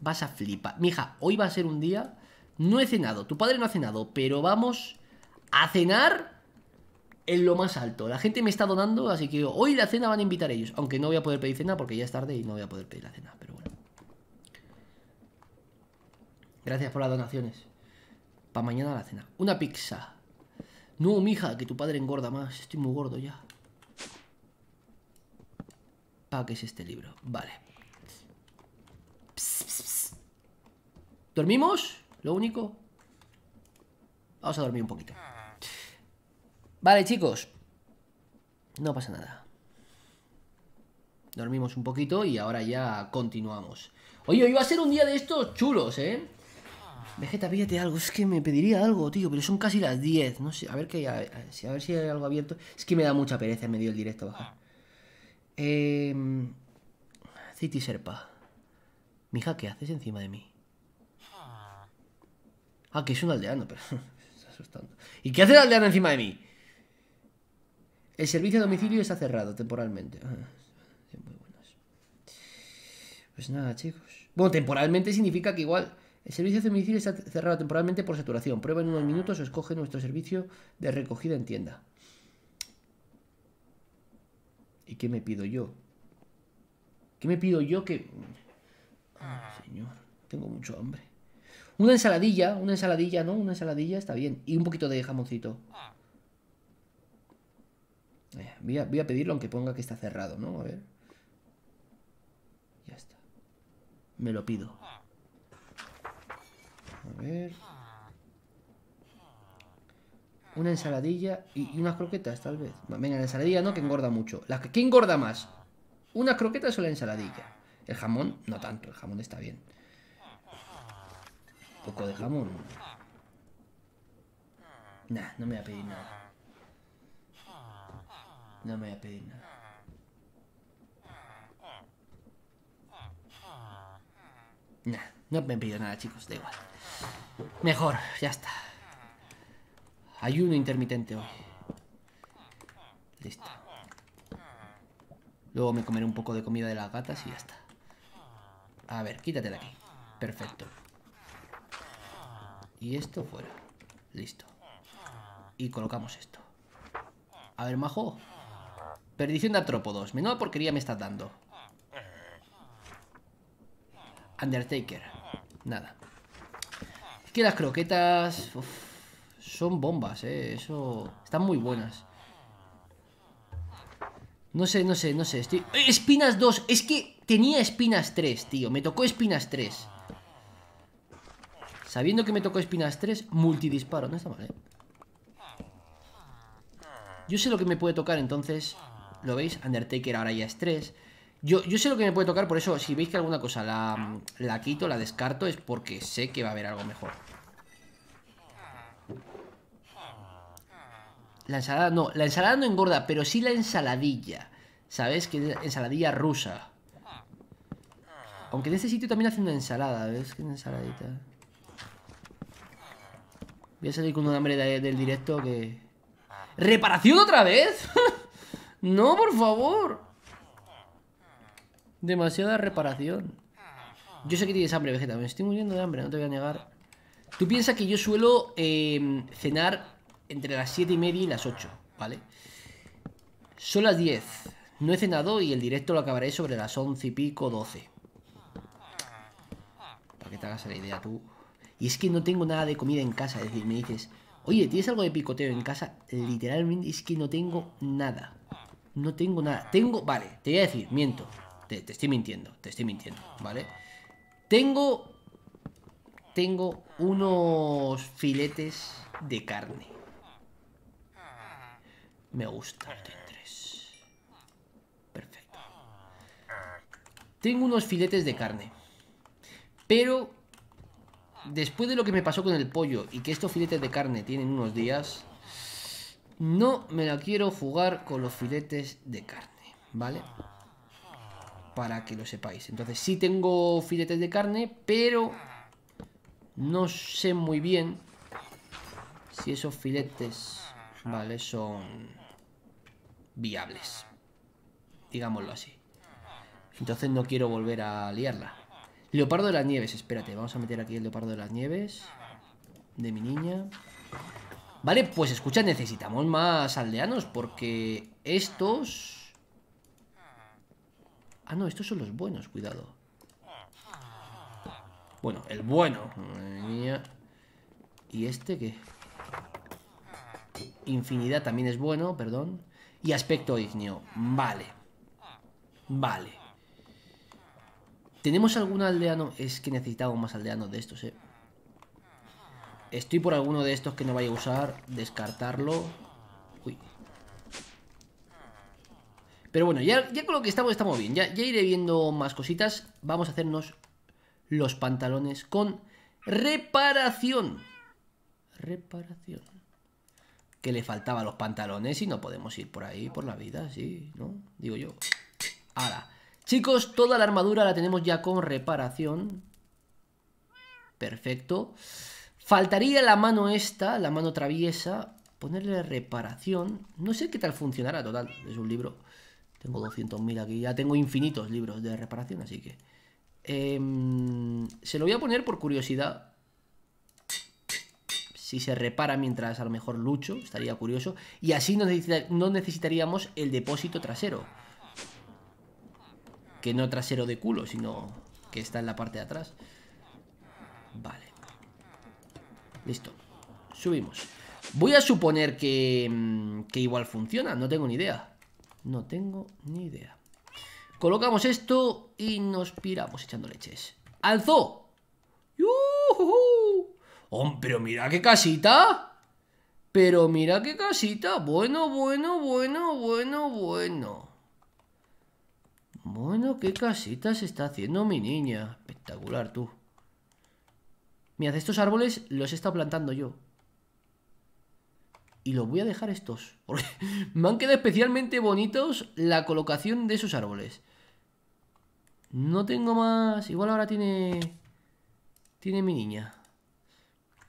Vas a flipar. Mija, hoy va a ser un día. No he cenado, tu padre no ha cenado, pero vamos a cenar en lo más alto. La gente me está donando, así que hoy la cena van a invitar ellos. Aunque no voy a poder pedir cena porque ya es tarde y no voy a poder pedir la cena, pero bueno. Gracias por las donaciones. Para mañana la cena. Una pizza. No, mija, que tu padre engorda más. Estoy muy gordo ya. ¿Para qué es este libro? Vale. ¿Dormimos? Lo único. Vamos a dormir un poquito. Vale, chicos. No pasa nada. Dormimos un poquito y ahora ya continuamos. Oye, hoy va a ser un día de estos chulos, ¿eh? Vegeta, pídete algo, es que me pediría algo, tío, pero son casi las 10, no sé, a ver que a, ver si hay algo abierto. Es que me da mucha pereza en medio el directo bajar. Eh, City Serpa. Mija, ¿qué haces encima de mí? Ah, que es un aldeano, pero asustando. ¿Y qué hace el aldeano encima de mí? El servicio a domicilio está cerrado temporalmente. Ah, pues nada, chicos. Bueno, temporalmente significa que igual el servicio de domicilio está cerrado temporalmente por saturación. Prueba en unos minutos o escoge nuestro servicio de recogida en tienda. ¿Y qué me pido yo? ¿Qué me pido yo que... Ah. señor, tengo mucho hambre. Una ensaladilla, una ensaladilla, ¿no? Una ensaladilla está bien. Y un poquito de jamoncito. Ah. Eh, voy a pedirlo aunque ponga que está cerrado, ¿no? A ver. Ya está. Me lo pido. A ver. Una ensaladilla y, unas croquetas, tal vez. Venga, la ensaladilla no, que engorda mucho. La que, ¿Qué engorda más? ¿Una croquetas o la ensaladilla? El jamón, no tanto, el jamón está bien. Un poco de jamón. Nah, no me voy a pedir nada. No me voy a pedir nada. Nah. No me pido nada, chicos, da igual. Mejor, ya está. Ayuno intermitente hoy. Listo. Luego me comeré un poco de comida de las gatas y ya está. A ver, quítate de aquí. Perfecto. Y esto fuera. Listo. Y colocamos esto. A ver, majo. Perdición de artrópodos. Menuda porquería me estás dando. Undertaker. Nada. Es que las croquetas... son bombas, eh. Eso... Están muy buenas. No sé, no sé, no sé. Estoy... Eh, espinas 2. Es que tenía espinas 3, tío. Me tocó espinas 3. Sabiendo que me tocó espinas 3, multidisparo. No está mal, eh. Yo sé lo que me puede tocar, entonces... ¿Lo veis? Undertaker ahora ya es 3. Yo, yo sé lo que me puede tocar, por eso si veis que alguna cosa la, quito, la descarto, es porque sé que va a haber algo mejor. La ensalada no, la ensalada no engorda, pero sí la ensaladilla. ¿Sabes? Que es ensaladilla rusa. Aunque en este sitio también haciendo una ensalada, ¿ves? Que una ensaladita. Voy a salir con un hambre del directo que... ¿Reparación otra vez? no, por favor. Demasiada reparación. Yo sé que tienes hambre, Vegeta. Me estoy muriendo de hambre, no te voy a negar. Tú piensas que yo suelo em, cenar entre las 7 y media y las 8, ¿vale? Son las 10. No he cenado y el directo lo acabaré sobre las 11 y pico, 12. Para que te hagas la idea tú. Y es que no tengo nada de comida en casa. Es decir, me dices, oye, ¿tienes algo de picoteo en casa? Literalmente es que no tengo nada. No tengo nada. Tengo, vale, te voy a decir, miento te, estoy mintiendo, te estoy mintiendo, ¿vale? Tengo... Tengo unos filetes de carne. Me gusta Perfecto. Tengo unos filetes de carne. Pero después de lo que me pasó con el pollo y que estos filetes de carne tienen unos días, no me la quiero jugar con los filetes de carne, ¿vale? para que lo sepáis. Entonces sí tengo filetes de carne, pero no sé muy bien si esos filetes, vale, son viables. Digámoslo así. Entonces no quiero volver a liarla. Leopardo de las nieves, espérate, vamos a meter aquí el leopardo de las nieves. De mi niña. Vale, pues escucha, necesitamos más aldeanos porque estos Ah, no, estos son los buenos, cuidado. Bueno, el bueno. ¿Y este qué? Infinidad también es bueno, perdón. Y aspecto ignio. Vale. Vale. ¿Tenemos algún aldeano? Es que necesitaba más aldeanos de estos, eh. Estoy por alguno de estos que no vaya a usar. Descartarlo. Pero bueno, ya, con lo que estamos estamos bien. Ya, iré viendo más cositas. Vamos a hacernos los pantalones con reparación. Reparación. Que le faltaba los pantalones y no podemos ir por ahí, por la vida, sí, ¿no? Digo yo. Ahora, chicos, toda la armadura la tenemos ya con reparación. Perfecto. Faltaría la mano esta, la mano traviesa. Ponerle reparación. No sé qué tal funcionará, total, es un libro. Tengo 200.000 aquí. Ya tengo infinitos libros de reparación, así que... Em, se lo voy a poner por curiosidad. Si se repara mientras a lo mejor lucho, estaría curioso. Y así no, no necesitaríamos el depósito trasero. Que no trasero de culo, sino que está en la parte de atrás. Vale. Listo. Subimos. Voy a suponer que, em, que igual funciona, no tengo ni idea. No tengo ni idea. Colocamos esto y nos piramos echando leches. ¡Alzó! ¡Yuhu! pero mira qué casita! Pero mira qué casita. Bueno, bueno, bueno, bueno, bueno. Bueno, qué casita se está haciendo mi niña. Espectacular, tú. Mirad, estos árboles los he estado plantando yo y los voy a dejar estos, porque me han quedado especialmente bonitos la colocación de esos árboles. No tengo más... Igual ahora tiene... Tiene mi niña.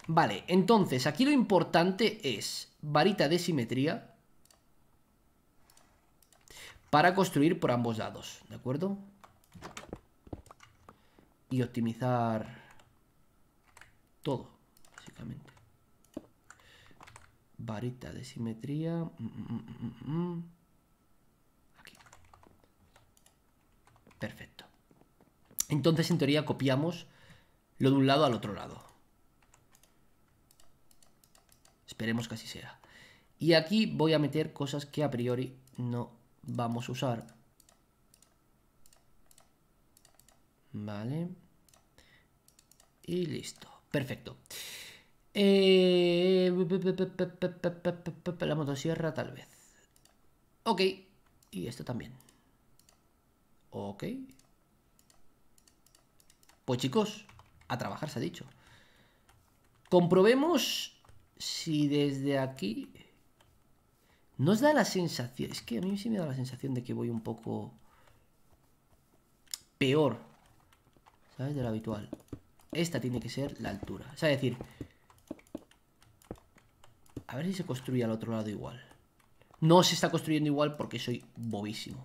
Vale, entonces, aquí lo importante es varita de simetría para construir por ambos lados, ¿de acuerdo? Y optimizar todo, básicamente varita de simetría. Mm, mm, mm, aquí. Perfecto. Entonces, en teoría, copiamos lo de un lado al otro lado. Esperemos que así sea. Y aquí voy a meter cosas que a priori no vamos a usar. Vale. Y listo. Perfecto. Eh, la motosierra tal vez. Ok. Y esto también. Ok. Pues chicos, a trabajar se ha dicho. Comprobemos si desde aquí nos da la sensación... Es que a mí sí me da la sensación de que voy un poco peor, ¿sabes? De lo habitual. Esta tiene que ser la altura. O sea, es decir, a ver si se construye al otro lado igual. No se está construyendo igual porque soy bobísimo.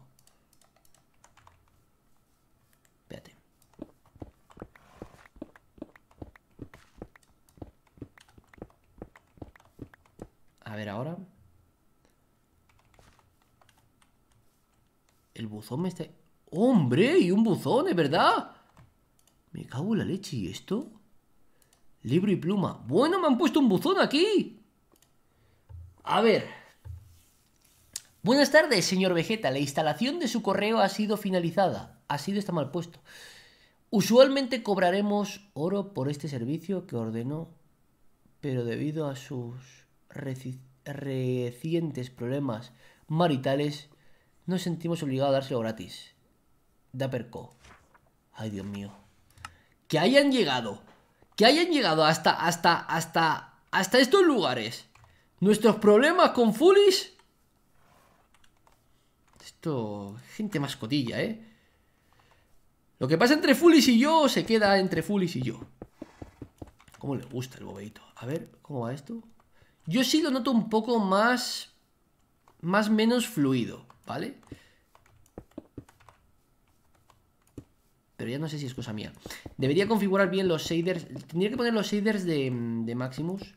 Espérate. A ver ahora. El buzón me está... ¡Hombre! ¡Y un buzón, es verdad! Me cago la leche. ¿Y esto? Libro y pluma. ¡Bueno, me han puesto un buzón aquí! A ver. Buenas tardes, señor Vegeta. La instalación de su correo ha sido finalizada. Ha sido está mal puesto. Usualmente cobraremos oro por este servicio que ordenó, pero debido a sus recientes problemas maritales, nos sentimos obligados a dárselo gratis. perco. Ay, Dios mío. Que hayan llegado. Que hayan llegado hasta, hasta, hasta, hasta estos lugares. Nuestros problemas con Fulis. Esto. Gente mascotilla, ¿eh? Lo que pasa entre Fulis y yo se queda entre Fulis y yo. ¿Cómo le gusta el bobeito? A ver, ¿cómo va esto? Yo sí lo noto un poco más. Más menos fluido, ¿vale? Pero ya no sé si es cosa mía. Debería configurar bien los shaders. Tendría que poner los shaders de, de Maximus.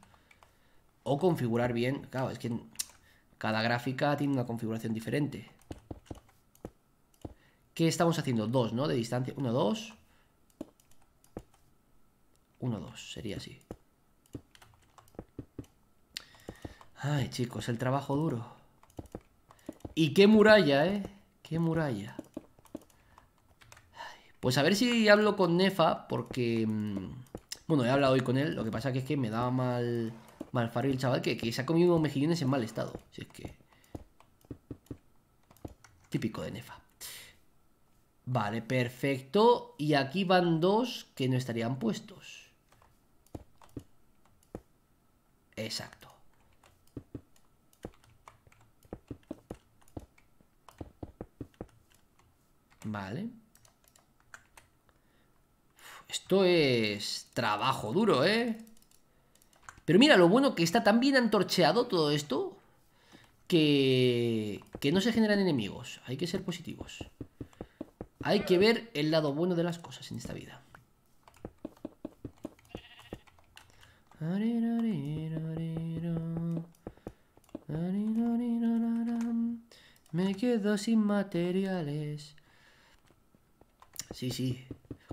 O configurar bien. Claro, es que cada gráfica tiene una configuración diferente. ¿Qué estamos haciendo? Dos, ¿no? De distancia. Uno, dos. Uno, dos. Sería así. Ay, chicos, el trabajo duro. Y qué muralla, ¿eh? Qué muralla. Pues a ver si hablo con Nefa, porque... Mm, bueno, he hablado hoy con él, lo que pasa que es que me da mal y el chaval que, que se ha comido mejillones en mal estado. Si es que... Típico de Nefa. Vale, perfecto. Y aquí van dos que no estarían puestos. Exacto. Vale. Esto es trabajo duro, ¿eh? Pero mira lo bueno que está tan bien antorcheado todo esto que, no se generan enemigos. Hay que ser positivos. Hay que ver el lado bueno de las cosas en esta vida. Me quedo sin materiales. Sí, sí.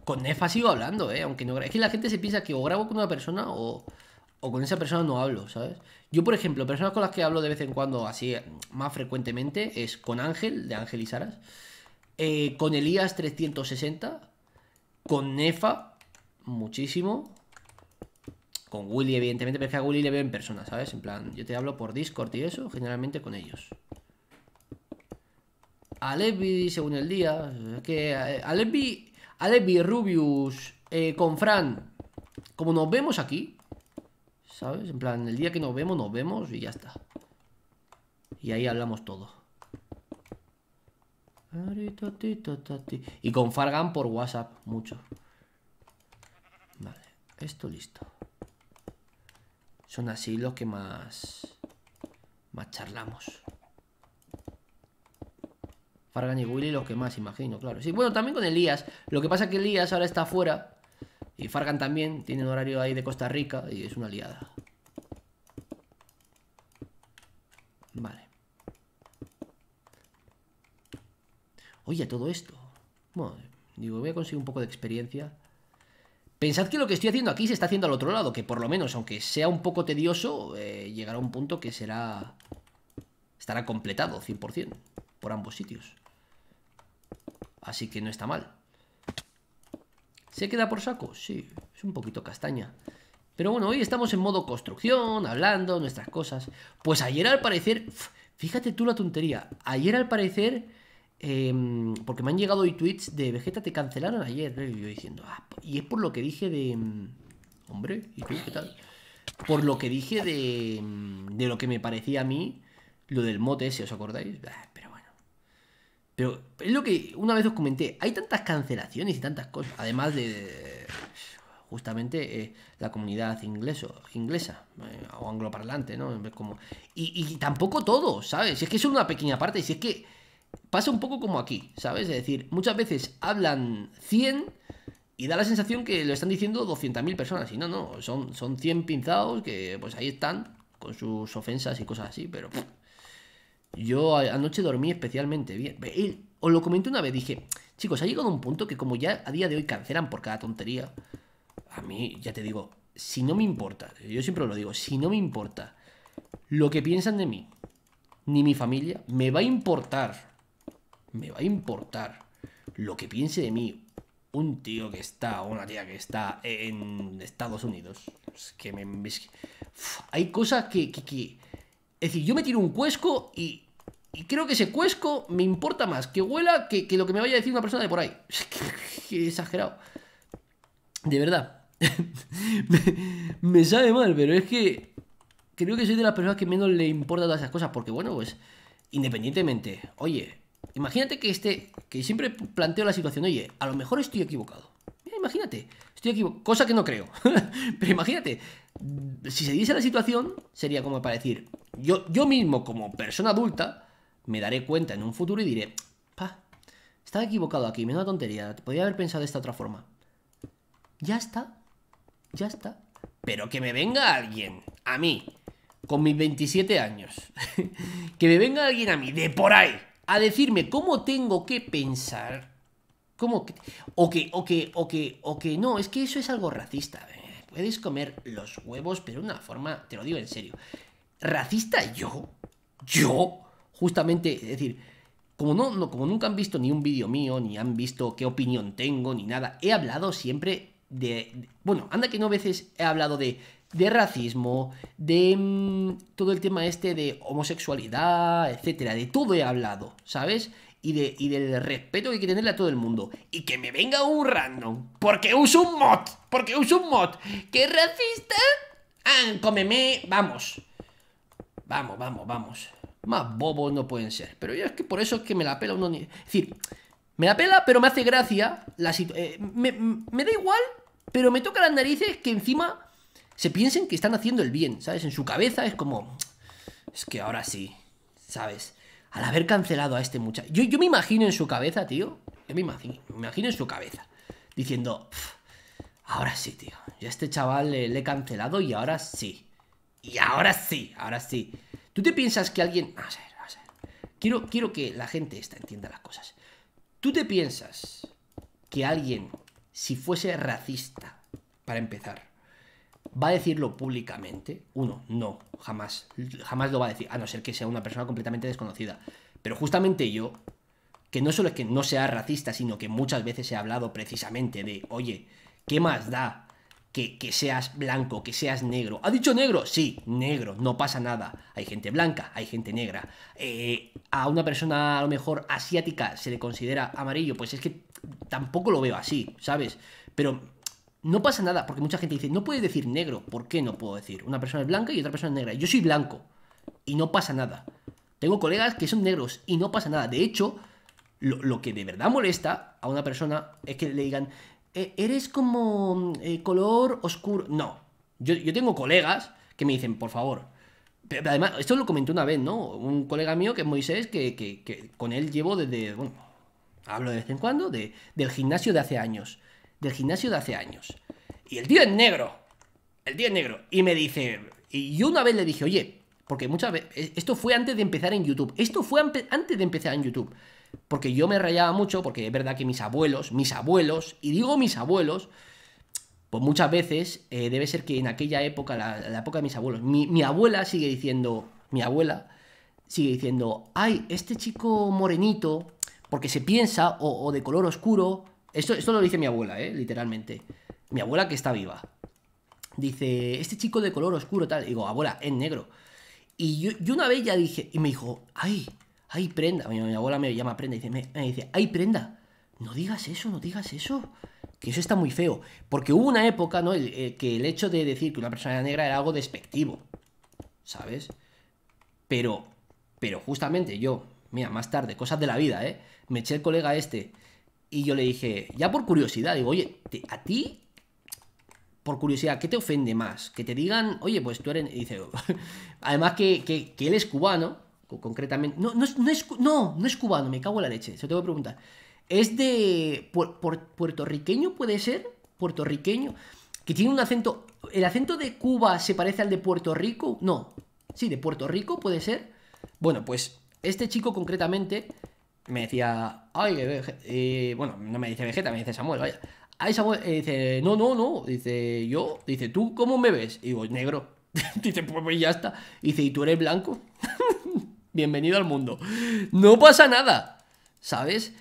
Con Nefa sigo hablando, ¿eh? Aunque no... Es que la gente se piensa que o grabo con una persona o o con esa persona no hablo, ¿sabes? Yo, por ejemplo, personas con las que hablo de vez en cuando, así más frecuentemente, es con Ángel, de Ángel y Saras, eh, con Elías 360, con Nefa, muchísimo, con Willy, evidentemente, pero es que a Willy le veo en persona, ¿sabes? En plan, yo te hablo por Discord y eso, generalmente con ellos. Alevi, según el día, que eh, Alevi, Rubius, eh, con Fran, como nos vemos aquí, ¿Sabes? En plan, el día que nos vemos, nos vemos y ya está. Y ahí hablamos todo. Y con Fargan por WhatsApp, mucho. Vale, esto listo. Son así los que más... Más charlamos. Fargan y Willy los que más, imagino, claro. Sí, bueno, también con Elías. Lo que pasa es que Elías ahora está afuera y Fargan también tiene un horario ahí de Costa Rica y es una aliada. Vale. Oye, todo esto. Bueno, digo, voy a conseguir un poco de experiencia. Pensad que lo que estoy haciendo aquí se está haciendo al otro lado, que por lo menos, aunque sea un poco tedioso, eh, llegará un punto que será... Estará completado 100% por ambos sitios. Así que no está mal. ¿Se queda por saco? Sí, es un poquito castaña. Pero bueno, hoy estamos en modo construcción, hablando, nuestras cosas. Pues ayer al parecer, fíjate tú la tontería, ayer al parecer, em, porque me han llegado hoy tweets de Vegeta te cancelaron ayer, y yo diciendo, ah, y es por lo que dije de... Em, hombre, ¿y qué tal? Por lo que dije de, em, de lo que me parecía a mí, lo del mote si ¿os acordáis? Pero es lo que una vez os comenté, hay tantas cancelaciones y tantas cosas, además de justamente eh, la comunidad inglesa eh, o angloparlante, ¿no? Como, y, y, tampoco todo, ¿sabes? es que es una pequeña parte, si es que pasa un poco como aquí, ¿sabes? Es decir, muchas veces hablan 100 y da la sensación que lo están diciendo 200.000 personas, y no, no, son, son 100 pinzados que pues ahí están con sus ofensas y cosas así, pero... Yo anoche dormí especialmente bien. os lo comenté una vez, dije, chicos, ha llegado un punto que como ya a día de hoy cancelan por cada tontería, a mí, ya te digo, si no me importa, yo siempre lo digo, si no me importa lo que piensan de mí, ni mi familia, me va a importar, me va a importar lo que piense de mí un tío que está o una tía que está en Estados Unidos. Es que me... hay cosas que, que... Es decir, yo me tiro un cuesco y, y creo que ese cuesco me importa más que huela que, lo que me vaya a decir una persona de por ahí. Qué exagerado. De verdad. me, sabe mal, pero es que creo que soy de las personas que menos le importa todas esas cosas. Porque, bueno, pues, independientemente, oye, imagínate que este, que siempre planteo la situación, oye, a lo mejor estoy equivocado. imagínate, estoy equivocado, cosa que no creo. pero imagínate, si se diese la situación, sería como para decir, yo, yo mismo como persona adulta, me daré cuenta en un futuro y diré, pa, estaba equivocado aquí, menos tontería, podría haber pensado de esta otra forma. Ya está, ya está. Pero que me venga alguien, a mí, con mis 27 años, que me venga alguien a mí de por ahí a decirme cómo tengo que pensar, cómo que, o que, o que, o que, o que, no, es que eso es algo racista. Puedes comer los huevos, pero de una forma, te lo digo en serio, racista yo, yo, justamente, es decir, como, no, como nunca han visto ni un vídeo mío, ni han visto qué opinión tengo, ni nada, he hablado siempre de... bueno, anda que no veces he hablado de, racismo, de mm, todo el tema este de homosexualidad, etcétera, de todo he hablado, ¿sabes? Y, de, del respeto que hay que tenerle a todo el mundo. Y que me venga un random. Porque uso un mod. Porque uso un mod. ¿Qué racista? Ah, cómeme. Vamos. Vamos, vamos, vamos. Más bobos no pueden ser. Pero yo es que por eso es que me la pela uno ni. Es decir, me la pela, pero me hace gracia. La eh, me, da igual, pero me toca las narices que encima se piensen que están haciendo el bien, ¿sabes? En su cabeza es como. Es que ahora sí, ¿sabes? Al haber cancelado a este muchacho. Yo, me imagino en su cabeza, tío. Yo me imagino, me imagino en su cabeza. Diciendo. Ahora sí, tío. ya este chaval le, le he cancelado y ahora sí. Y ahora sí, ahora sí. ¿Tú te piensas que alguien... a ver, a ver. Quiero, quiero que la gente esta entienda las cosas. ¿Tú te piensas que alguien, si fuese racista, para empezar, va a decirlo públicamente? Uno, no, jamás. Jamás lo va a decir, a no ser que sea una persona completamente desconocida. Pero justamente yo, que no solo es que no sea racista, sino que muchas veces he hablado precisamente de, oye, ¿qué más da que, seas blanco, que seas negro. ¿Ha dicho negro? Sí, negro, no pasa nada. Hay gente blanca, hay gente negra. Eh, a una persona a lo mejor asiática se le considera amarillo, pues es que tampoco lo veo así, ¿sabes? Pero no pasa nada, porque mucha gente dice, no puedes decir negro, ¿por qué no puedo decir? Una persona es blanca y otra persona es negra. Yo soy blanco y no pasa nada. Tengo colegas que son negros y no pasa nada. De hecho, lo, lo que de verdad molesta a una persona es que le digan, e, eres como eh, color oscuro. No. Yo, tengo colegas que me dicen, por favor. Pero, además, esto lo comenté una vez, ¿no? Un colega mío que es Moisés, que, con él llevo desde. hablo de vez en cuando, del gimnasio de hace años. Del gimnasio de hace años. Y el tío es negro. El tío es negro. Y me dice. Y yo una vez le dije, oye, porque muchas veces. Esto fue antes de empezar en YouTube. Esto fue antes de empezar en YouTube porque yo me rayaba mucho, porque es verdad que mis abuelos, mis abuelos, y digo mis abuelos, pues muchas veces eh, debe ser que en aquella época, la, época de mis abuelos, mi, abuela sigue diciendo, mi abuela sigue diciendo, ay, este chico morenito, porque se piensa, o, de color oscuro, esto, lo dice mi abuela, eh, literalmente, mi abuela que está viva, dice, este chico de color oscuro, tal, digo, abuela, es negro. Y yo, yo una vez ya dije, y me dijo, ay, Ay, prenda. Mi, abuela me llama prenda y me, dice, hay prenda. No digas eso, no digas eso. Que eso está muy feo. Porque hubo una época, ¿no? Eh, que el hecho de decir que una persona era negra era algo despectivo. ¿Sabes? Pero, pero justamente yo, mira, más tarde, cosas de la vida, ¿eh? Me eché el colega este y yo le dije, ya por curiosidad, digo, oye, ¿a ti por curiosidad, ¿qué te ofende más? Que te digan, oye, pues tú eres. dice, además que, que, él es cubano concretamente. No, no, es, no, no, es cubano, me cago en la leche, se te voy a preguntar. Es de puertorriqueño, puede ser, puertorriqueño, que tiene un acento. ¿El acento de Cuba se parece al de Puerto Rico? No. Sí, de Puerto Rico puede ser. Bueno, pues este chico concretamente me decía. Ay, eh, eh bueno, no me dice Vegeta, me dice Samuel, vaya. Ay, Samuel, eh, dice, no, no, no. Dice, yo, dice, ¿tú cómo me ves? Y digo, negro. dice, pues, pues ya está. Dice, ¿y tú eres blanco? bienvenido al mundo. No pasa nada, ¿sabes?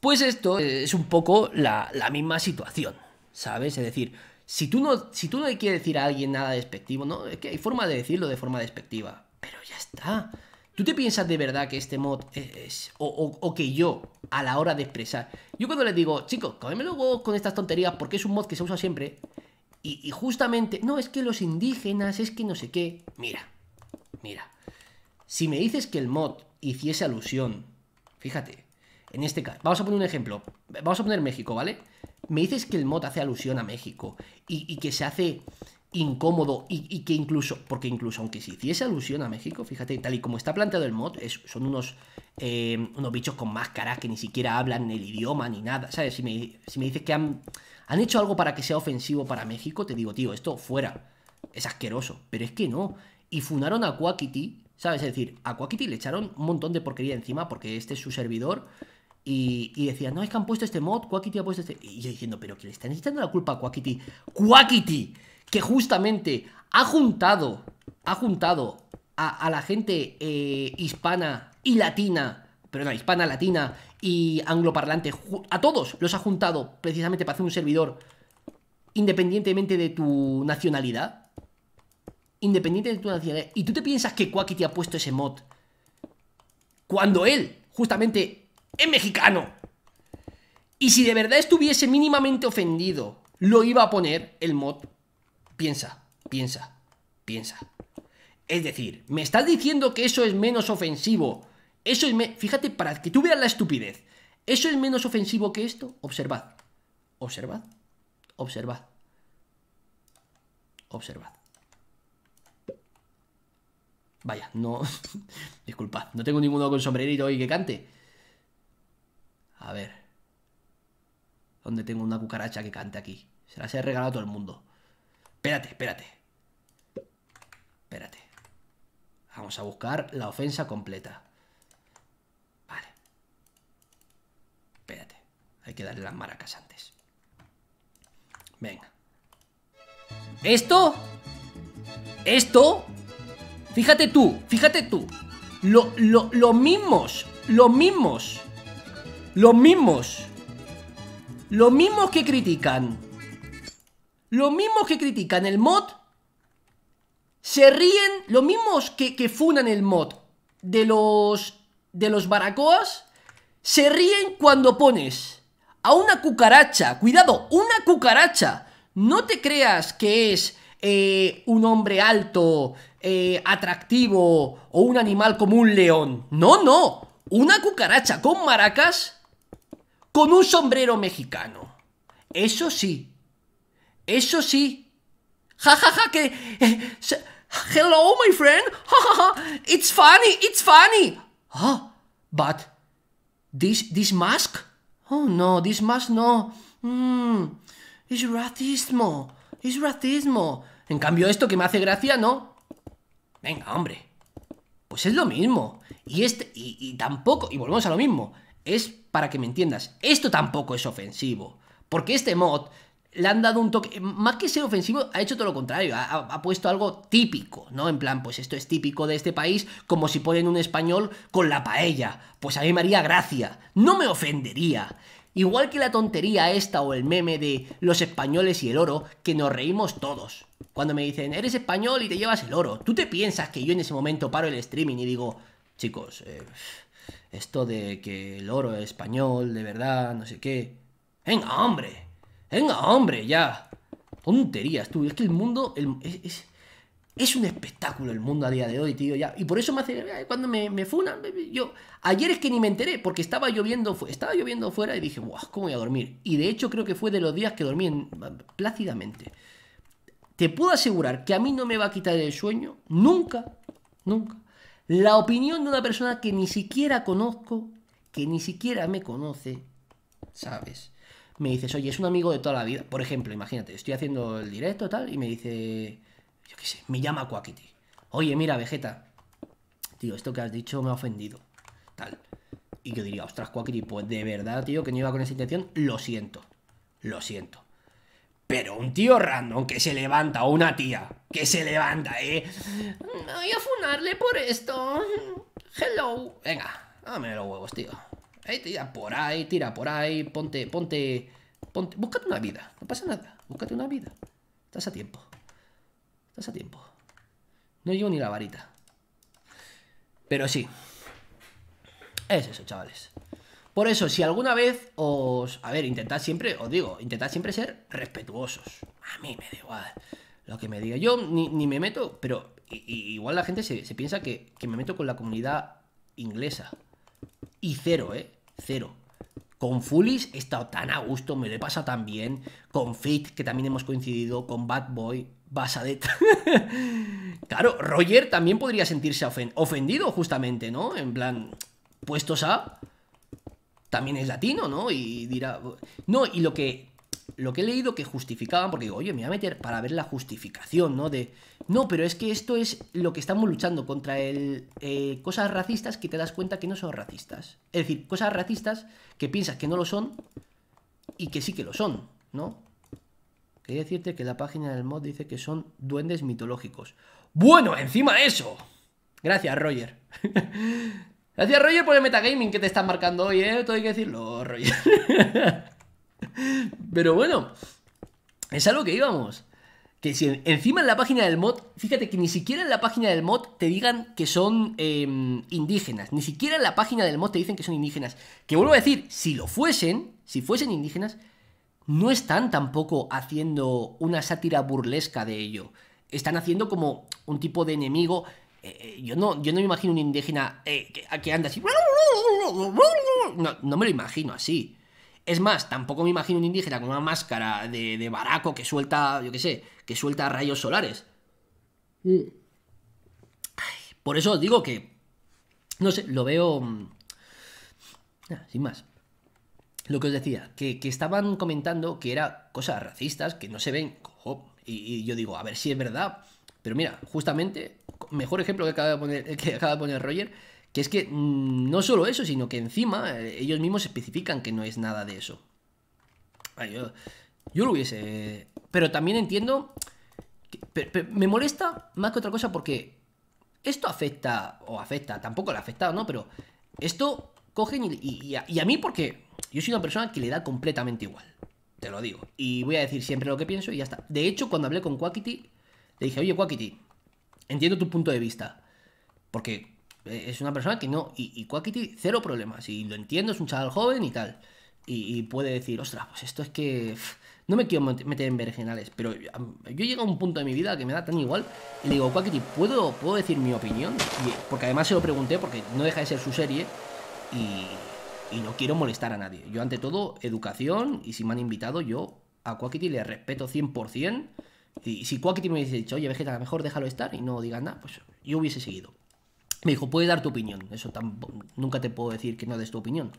Pues esto es un poco la, misma situación, ¿sabes? Es decir, si tú, no, si tú no quieres decir a alguien nada despectivo, ¿no? Es que hay forma de decirlo de forma despectiva, pero ya está. ¿Tú te piensas de verdad que este mod e, es... o, que yo, a la hora de expresar... Yo cuando les digo, chicos, cómeme luego con estas tonterías porque es un mod que se usa siempre. y justamente, no, es que los indígenas, es que no sé qué. Mira, mira. Si me dices que el mod hiciese alusión, fíjate, en este caso, vamos a poner un ejemplo, vamos a poner México, ¿vale? Me dices que el mod hace alusión a México y, que se hace incómodo y, que incluso, porque incluso aunque se hiciese alusión a México, fíjate, tal y como está planteado el mod, son unos, eh, unos bichos con máscaras que ni siquiera hablan el idioma ni nada, ¿sabes? Si me, dices que han, han hecho algo para que sea ofensivo para México, te digo, tío, esto fuera, es asqueroso, pero es que no. Y funaron a Quackity ¿Sabes? Es decir, a Quackity le echaron un montón de porquería encima porque este es su servidor. Y, y decían, no, es que han puesto este mod, Quackity ha puesto este. Y yo diciendo, pero que le están echando la culpa a Quackity. ¡Quackity! Que justamente ha juntado, ha juntado a, la gente eh, hispana y latina, pero no, hispana, latina y angloparlante, a todos los ha juntado precisamente para hacer un servidor independientemente de tu nacionalidad independiente de tu nacionalidad. ¿Y tú te piensas que Quacky te ha puesto ese mod? Cuando él, justamente, es mexicano. Y si de verdad estuviese mínimamente ofendido, lo iba a poner el mod. Piensa, piensa, piensa. Es decir, me estás diciendo que eso es menos ofensivo. Eso es. Me... Fíjate, para que tú veas la estupidez. ¿Eso es menos ofensivo que esto? Observad. Observad. Observad. Observad. Vaya, no... Disculpad, no tengo ninguno con sombrerito hoy que cante. A ver. ¿Dónde tengo una cucaracha que cante aquí? Se las he regalado a todo el mundo. Espérate, espérate. Espérate. Vamos a buscar la ofensa completa. Vale. Espérate. Hay que darle las maracas antes. Venga. ¿Esto? ¿Esto? Fíjate tú, fíjate tú. Lo, lo, lo mismos, lo mismos, Lo mismos, Lo mismos que critican, Lo mismos que critican el mod, se ríen, lo mismos que, que funan el mod de los, de los baracoas, se ríen cuando pones a una cucaracha, cuidado, una cucaracha, no te creas que es eh, un hombre alto, eh, atractivo o un animal como un león. No, no. Una cucaracha con maracas con un sombrero mexicano. Eso sí. Eso sí. Ja, ja, ja, que... Eh, hello, my friend. It's funny, it's funny. Ah, but... This, this mask? Oh, no, this mask no. Mm, es racismo. Es racismo. En cambio esto que me hace gracia, no. Venga, hombre. Pues es lo mismo. Y, este, y, tampoco, y volvemos a lo mismo, es para que me entiendas, esto tampoco es ofensivo. Porque este mod le han dado un toque, más que ser ofensivo, ha hecho todo lo contrario, ha, ha, puesto algo típico, ¿no? En plan, pues esto es típico de este país, como si ponen un español con la paella, pues a mí me haría gracia, no me ofendería. Igual que la tontería esta o el meme de los españoles y el oro, que nos reímos todos. Cuando me dicen, eres español y te llevas el oro, ¿tú te piensas que yo en ese momento paro el streaming y digo, chicos, eh, esto de que el oro es español, de verdad, no sé qué. Venga, hombre, venga, hombre, ya. Tonterías, tú. Es que el mundo es un espectáculo el mundo a día de hoy, tío. Ya. Y por eso me hace. Eh, cuando me, me funan, eh, eh, yo. Ayer es que ni me enteré, porque estaba lloviendo, estaba lloviendo fuera y dije, ¡guau! ¿Cómo voy a dormir? Y de hecho, creo que fue de los días que dormí plácidamente. Te puedo asegurar que a mí no me va a quitar el sueño, nunca, nunca. La opinión de una persona que ni siquiera conozco, que ni siquiera me conoce, ¿sabes? Me dices, oye, es un amigo de toda la vida. Por ejemplo, imagínate, estoy haciendo el directo tal, y me dice yo qué sé, me llama Quackity. Oye, mira, Vegeta, tío, esto que has dicho me ha ofendido. Tal. Y yo diría, ostras, Quackity, pues de verdad, tío, que no iba con esa intención, lo siento. Lo siento. Pero un tío random que se levanta, o una tía que se levanta, ¿eh? No voy a funarle por esto. Hello. Venga, dame los huevos, tío. tira por ahí, tira por ahí, ponte, ponte, ponte. Búscate una vida, no pasa nada. Búscate una vida. Estás a tiempo tiempo, No llevo ni la varita. Pero sí. Es eso, chavales. Por eso, si alguna vez os... A ver, intentad siempre, os digo, intentad siempre ser respetuosos. A mí me da igual lo que me diga. Yo ni, me meto, pero igual la gente se, piensa que, me meto con la comunidad inglesa. Y cero, ¿eh? Cero. Con Fulis he estado tan a gusto, me lo he pasado tan bien. Con Fit, que también hemos coincidido. Con Bad Boy. Basadet. claro, Roger también podría sentirse ofendido, justamente, ¿no? En plan, puestos a. También es latino, ¿no? Y dirá. No, y lo que. Lo que he leído que justificaban, porque digo, oye, me voy a meter para ver la justificación, ¿no? De. No, pero es que esto es lo que estamos luchando contra el. Eh, cosas racistas que te das cuenta que no son racistas. Es decir, cosas racistas que piensas que no lo son y que sí que lo son, ¿no? Quería decirte que la página del mod dice que son duendes mitológicos. Bueno, encima eso. Gracias, Roger. Gracias, Roger, por el metagaming que te están marcando hoy, ¿eh? Todo hay que decirlo, Roger. Pero bueno, es algo que íbamos. Que si encima en la página del mod, fíjate que ni siquiera en la página del mod te digan que son em, indígenas, ni siquiera en la página del mod te dicen que son indígenas. Que vuelvo a decir, si lo fuesen, si fuesen indígenas, no están tampoco haciendo una sátira burlesca de ello. Están haciendo como un tipo de enemigo. Eh, eh, yo, no, yo no me imagino un indígena eh, que, anda así. No, me lo imagino así. Es más, tampoco me imagino un indígena con una máscara de, baraco que suelta, yo qué sé, que suelta rayos solares. por eso os digo que, no sé, lo veo... Mm, sin más lo que os decía, que, estaban comentando que eran cosas racistas que no se ven. y, yo digo, a ver si es verdad. Pero mira, justamente, mejor ejemplo que acaba de poner, que poner Roger, que es que mm, no solo eso, sino que encima eh, ellos mismos especifican que no es nada de eso. Ah, yo, lo hubiese... Pero también entiendo... me molesta más que otra cosa porque esto afecta, o afecta, tampoco le ha afectado, ¿no? Pero esto cogen y, a, mí porque yo soy una persona que le da completamente igual. Te lo digo. Y voy a decir siempre lo que pienso y ya está. De hecho, cuando hablé con Quackity, le dije, oye, Quackity, entiendo tu punto de vista. Porque eh, es una persona que no... Y, y Quackity, cero problemas. Y lo entiendo, es un chaval joven y tal. Y, puede decir, ostras, pues esto es que... no me quiero meter en vergenales, pero eh, yo, he llego a un punto de mi vida que me da tan igual. Y le digo, Quackity, ¿puedo, ¿puedo decir mi opinión? porque además se lo pregunté, porque no deja de ser su serie y, no quiero molestar a nadie. Yo, ante todo, educación, y si me han invitado, yo a Quackity le respeto 100%. Y si Quackity me hubiese dicho, oye, Vegeta, mejor déjalo estar y no diga nada, pues yo hubiese seguido. Me dijo, puedes dar tu opinión. Eso tampoco, nunca te puedo decir que no des tu opinión.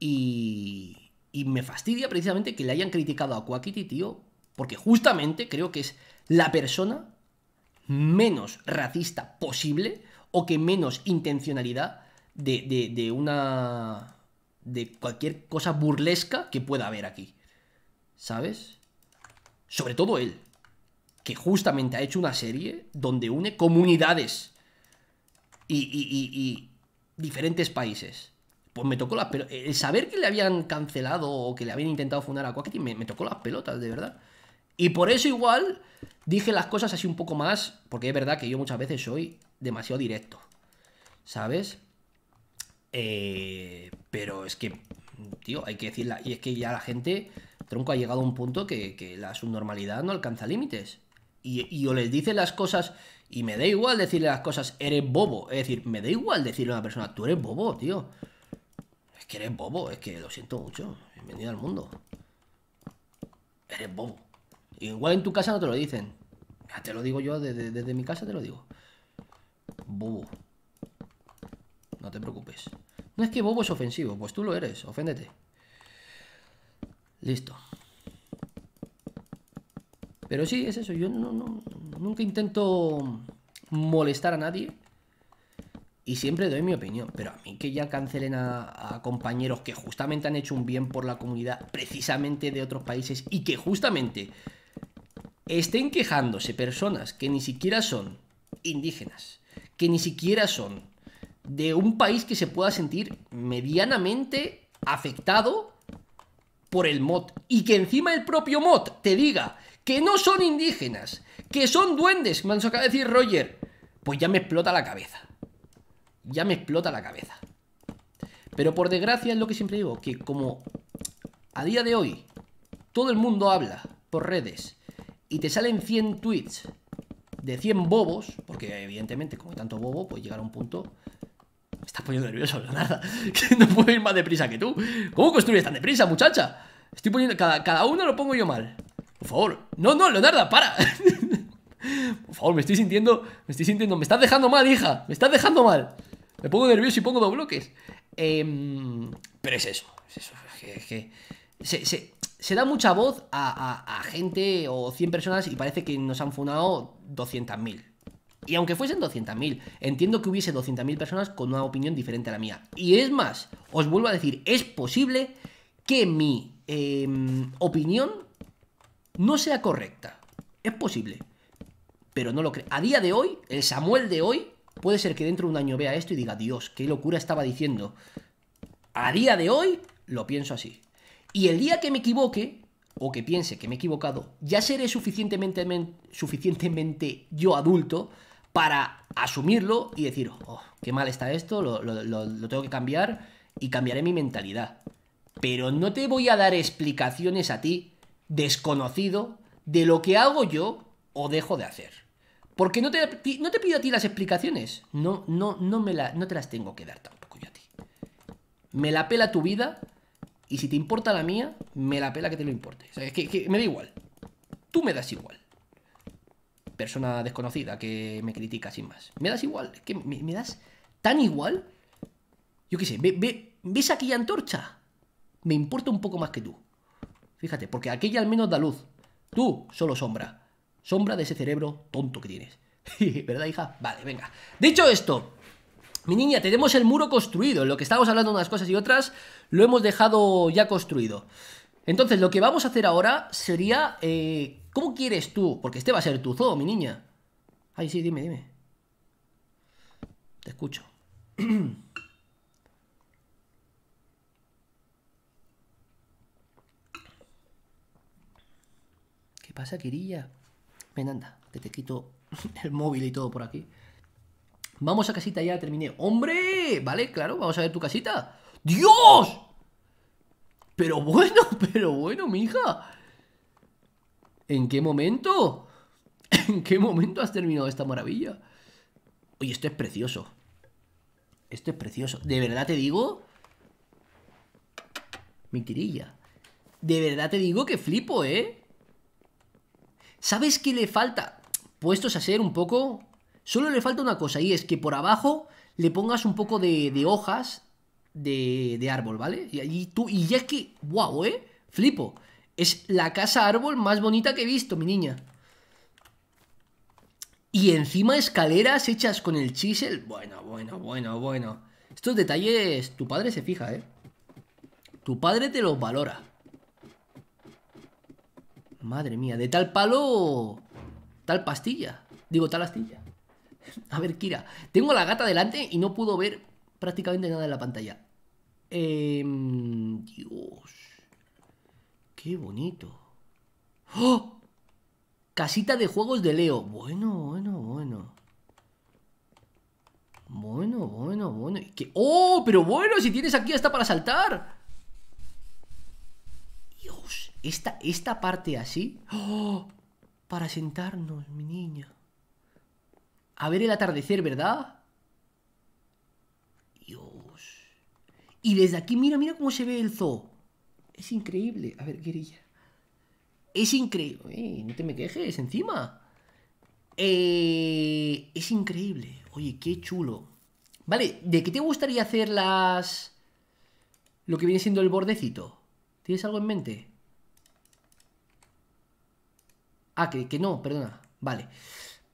Y, y me fastidia precisamente que le hayan criticado a Quackity, tío, porque justamente creo que es la persona menos racista posible o que menos intencionalidad de, de, de una... de cualquier cosa burlesca que pueda haber aquí. ¿Sabes? Sobre todo él, que justamente ha hecho una serie donde une comunidades y, diferentes países. Pues me tocó las pelotas. El saber que le habían cancelado o que le habían intentado fundar a Quackity me, me tocó las pelotas, de verdad. Y por eso igual dije las cosas así un poco más, porque es verdad que yo muchas veces soy demasiado directo, ¿sabes? Eh, pero es que, tío, hay que decirla. Y es que ya la gente, tronco, ha llegado a un punto que, la subnormalidad no alcanza límites. Y, y, o les dice las cosas, y me da igual decirle las cosas, eres bobo. Es decir, me da igual decirle a una persona, tú eres bobo, tío. Es que eres bobo, es que lo siento mucho. Bienvenido al mundo. Eres bobo. Igual en tu casa no te lo dicen. Ya te lo digo yo, desde, desde mi casa te lo digo. Bobo no te preocupes. No es que Bobo es ofensivo, pues tú lo eres, oféndete. Listo. Pero sí, es eso, yo nunca intento molestar a nadie y siempre doy mi opinión. Pero a mí que ya cancelen a, compañeros que justamente han hecho un bien por la comunidad, precisamente de otros países, y que justamente estén quejándose personas que ni siquiera son indígenas, que ni siquiera son de un país que se pueda sentir medianamente afectado por el mod y que encima el propio mod te diga que no son indígenas, que son duendes, me han acaba de decir Roger, pues ya me explota la cabeza. Ya me explota la cabeza. Pero por desgracia es lo que siempre digo, que como a día de hoy todo el mundo habla por redes y te salen 100 tweets de 100 bobos, porque evidentemente como tanto bobo, pues a un punto me estás poniendo nervioso, Leonardo. Que no puedo ir más deprisa que tú. ¿Cómo construyes tan deprisa, muchacha? Estoy poniendo. Cada, cada uno lo pongo yo mal. Por favor. No, no, Leonardo, para. Por favor, me estoy sintiendo. Me estoy sintiendo. Me estás dejando mal, hija. Me estás dejando mal. Me pongo nervioso y pongo dos bloques. Em, pero es eso. Es eso. Es que. se, da mucha voz a, a gente o 100 personas y parece que nos han funado 200.000. Y aunque fuesen 200.000, entiendo que hubiese 200.000 personas con una opinión diferente a la mía. Y es más, os vuelvo a decir, es posible que mi em, opinión no sea correcta. Es posible. Pero no lo creo. A día de hoy, el Samuel de hoy, puede ser que dentro de un año vea esto y diga, Dios, qué locura estaba diciendo. A día de hoy, lo pienso así. Y el día que me equivoque, o que piense que me he equivocado, ya seré suficientemente, suficientemente yo adulto para asumirlo y decir, oh, qué mal está esto, lo, tengo que cambiar y cambiaré mi mentalidad. Pero no te voy a dar explicaciones a ti, desconocido, de lo que hago yo o dejo de hacer. Porque no te, no te pido a ti las explicaciones. No, no, no, me no te las tengo que dar tampoco yo a ti. Me la pela tu vida y si te importa la mía, me la pela que te lo importe. es que me da igual. Tú me das igual persona desconocida que me critica sin más. Me das igual, que me, das tan igual. Yo qué sé, ¿ves aquella antorcha? Me importa un poco más que tú. Fíjate, porque aquella al menos da luz. Tú, solo sombra. Sombra de ese cerebro tonto que tienes. ¿Verdad, hija? Vale, venga. Dicho esto, mi niña, tenemos el muro construido. lo que estábamos hablando unas cosas y otras, lo hemos dejado ya construido. Entonces, lo que vamos a hacer ahora sería eh, ¿Cómo quieres tú? Porque este va a ser tu zoo, mi niña. Ay, sí, dime, dime. Te escucho. ¿Qué pasa, querilla? Ven, anda, que te quito el móvil y todo por aquí. Vamos a casita ya, terminé. ¡Hombre! Vale, claro, vamos a ver tu casita. ¡Dios! Pero bueno, pero bueno, mi hija. ¿En qué momento? ¿En qué momento has terminado esta maravilla? Oye, esto es precioso. Esto es precioso. ¿De verdad te digo? Mi tirilla. De verdad te digo que flipo, ¿eh? ¿Sabes qué le falta? Puestos a ser un poco... Solo le falta una cosa y es que por abajo le pongas un poco de, hojas de, de, árbol, ¿vale? Y, allí tú, y ya es que, wow, ¿eh? Flipo. Es la casa árbol más bonita que he visto, mi niña. Y encima escaleras hechas con el chisel. Bueno, bueno, bueno, bueno. Estos detalles, tu padre se fija, ¿eh? Tu padre te los valora. Madre mía, de tal palo, tal pastilla. Digo, tal astilla. A ver, Kira, tengo la gata delante y no puedo ver prácticamente nada en la pantalla. Em, Dios. Qué bonito. ¡Oh! Casita de juegos de Leo. Bueno, bueno, bueno. Bueno, bueno, bueno. ¡Oh! Pero bueno, si tienes aquí hasta para saltar. Dios, esta, esta parte así. ¡Oh! Para sentarnos, mi niña. A ver el atardecer, ¿verdad? Dios. Y desde aquí, mira, mira cómo se ve el zoo. Es increíble. A ver, guerrilla. Es increíble. no te me quejes, encima. Eh, es increíble. Oye, qué chulo. Vale, ¿de qué te gustaría hacer las... Lo que viene siendo el bordecito? ¿Tienes algo en mente? Ah, que, que no, perdona. Vale.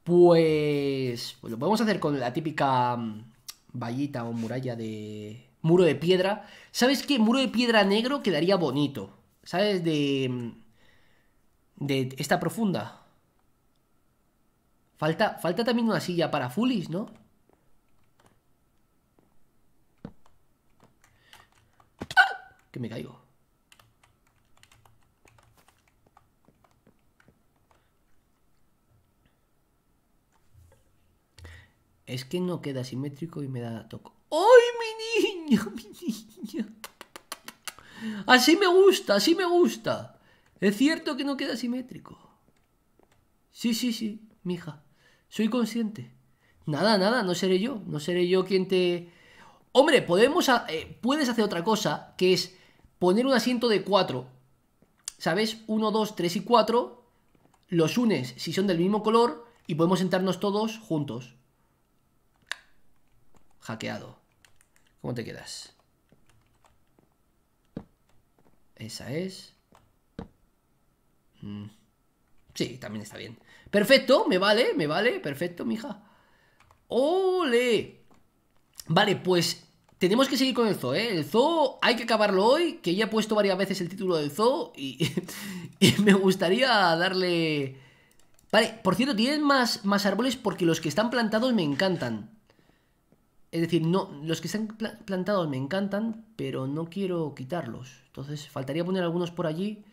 Pues, pues lo podemos hacer con la típica mm, vallita o muralla de, muro de piedra. ¿Sabes qué? Muro de piedra negro quedaría bonito. ¿Sabes? De. De esta profunda. Falta, falta también una silla para Fulis, ¿no? ¡Ah! Que me caigo. Es que no queda simétrico y me da toco. ¡Ay, mi niño, mi niño! Así me gusta, así me gusta. Es cierto que no queda simétrico. Sí, sí, sí, mija. Soy consciente. Nada, nada, no seré yo. No seré yo quien te. Hombre, podemos. Eh, puedes hacer otra cosa, que es poner un asiento de cuatro. ¿Sabes? Uno, dos, tres y cuatro. Los unes si son del mismo color. Y podemos sentarnos todos juntos. Hackeado. ¿Cómo te quedas? Esa es. Mm. Sí, también está bien. Perfecto, me vale, me vale. Perfecto, mija. ¡Ole! Vale, pues tenemos que seguir con el zoo, ¿eh? El zoo hay que acabarlo hoy, que ya he puesto varias veces el título del zoo y, me gustaría darle... Vale, por cierto, tienen más, más árboles porque los que están plantados me encantan. Es decir, no, los que se han plantado me encantan, pero no quiero quitarlos. Entonces, faltaría poner algunos por allí.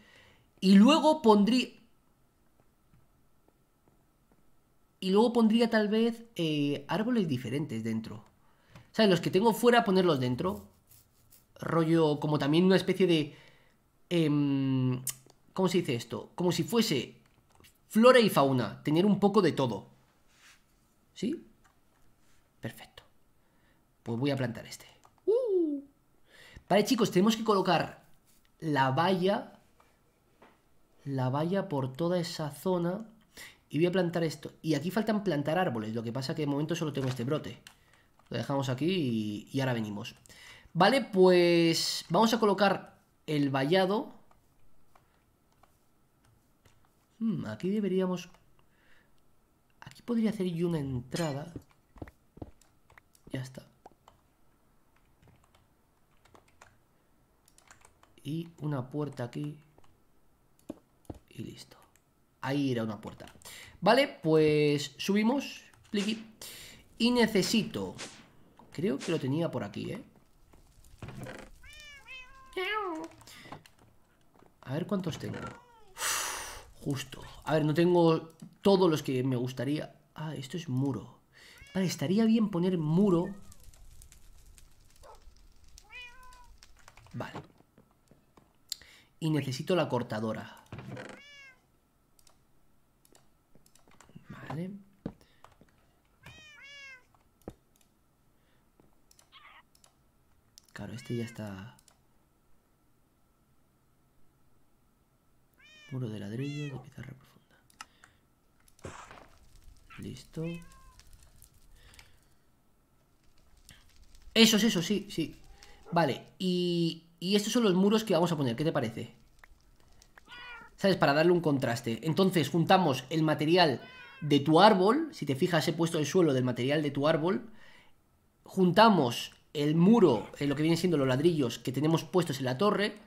Y luego pondría... Y luego pondría tal vez eh, árboles diferentes dentro. ¿Sabes? Los que tengo fuera, ponerlos dentro. Rollo, como también una especie de... Em, ¿Cómo se dice esto? Como si fuese flora y fauna. Tener un poco de todo. ¿Sí? Perfecto. Pues voy a plantar este. Uh. Vale, chicos, tenemos que colocar la valla. La valla por toda esa zona. Y voy a plantar esto. Y aquí faltan plantar árboles. Lo que pasa que de momento solo tengo este brote. Lo dejamos aquí y, ahora venimos. Vale, pues vamos a colocar el vallado. Hmm, aquí deberíamos... Aquí podría hacer yo una entrada. Ya está. y una puerta aquí y listo. Ahí era una puerta. Vale, pues subimos, y necesito... Creo que lo tenía por aquí, ¿eh? A ver cuántos tengo. Justo. A ver, no tengo todos los que me gustaría. Ah, esto es muro. Vale, estaría bien poner muro. Vale. Y necesito la cortadora. Vale. Claro, este ya está... Muro de ladrillo de pizarra profunda. Listo. Eso es eso, sí, sí. Vale, y y estos son los muros que vamos a poner, ¿qué te parece? ¿Sabes? Para darle un contraste. Entonces juntamos el material de tu árbol, si te fijas he puesto el suelo del material de tu árbol, juntamos el muro, eh, lo que vienen siendo los ladrillos que tenemos puestos en la torre,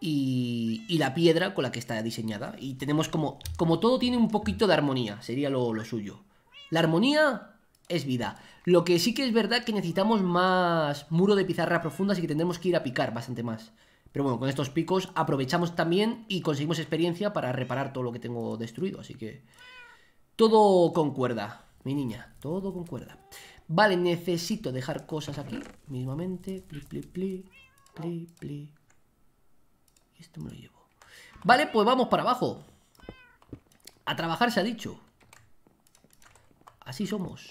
y, y, la piedra con la que está diseñada. Y tenemos como, como todo tiene un poquito de armonía, sería lo suyo. La armonía es vida. Lo que sí que es verdad que necesitamos más muro de pizarra profunda, y que tendremos que ir a picar bastante más. Pero bueno, con estos picos aprovechamos también y conseguimos experiencia para reparar todo lo que tengo destruido, así que... Todo con cuerda, mi niña, todo con cuerda. Vale, necesito dejar cosas aquí, mismamente. Pli, Esto me lo llevo. Vale, pues vamos para abajo. A trabajar se ha dicho. Así somos.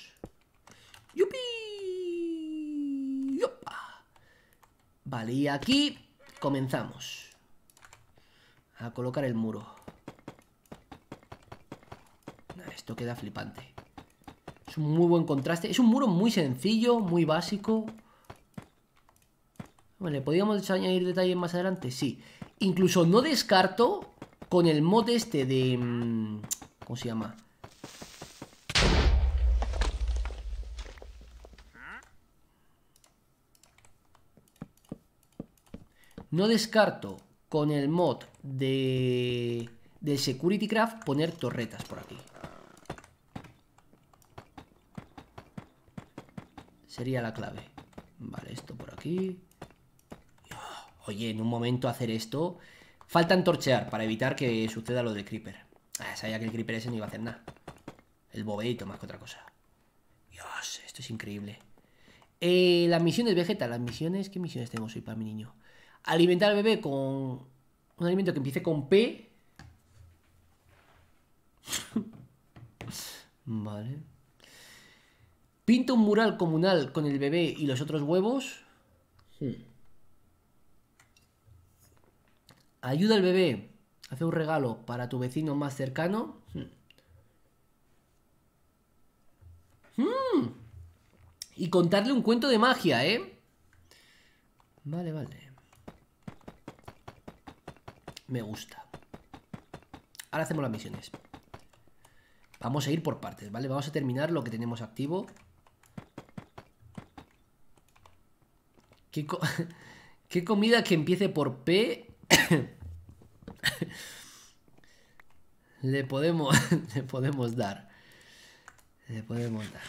¡Yupi! ¡Yopa! Vale, y aquí comenzamos. A colocar el muro. Esto queda flipante. Es un muy buen contraste. Es un muro muy sencillo, muy básico. Vale, ¿podríamos añadir detalles más adelante? Sí. Incluso no descarto con el mod este de... Mm, ¿Cómo se llama? No descarto con el mod de, de Security Craft poner torretas por aquí. Sería la clave. Vale, esto por aquí. Oye, en un momento hacer esto... Falta entorchear para evitar que suceda lo del creeper. Ah, sabía que el creeper ese no iba a hacer nada. El bobeito más que otra cosa. Dios, esto es increíble. Eh, las misiones, Vegeta, las misiones... ¿Qué misiones tengo hoy para mi niño? alimentar al bebé con un alimento que empiece con P. vale. Pinta un mural comunal con el bebé y los otros huevos. Ayuda al bebé. Hace un regalo para tu vecino más cercano. Hmm. Y contarle un cuento de magia, ¿eh? Vale, vale. Me gusta. Ahora hacemos las misiones. Vamos a ir por partes, ¿vale? Vamos a terminar lo que tenemos activo. ¿Qué, comida que empiece por P? le, podemos, le podemos dar. Le podemos dar.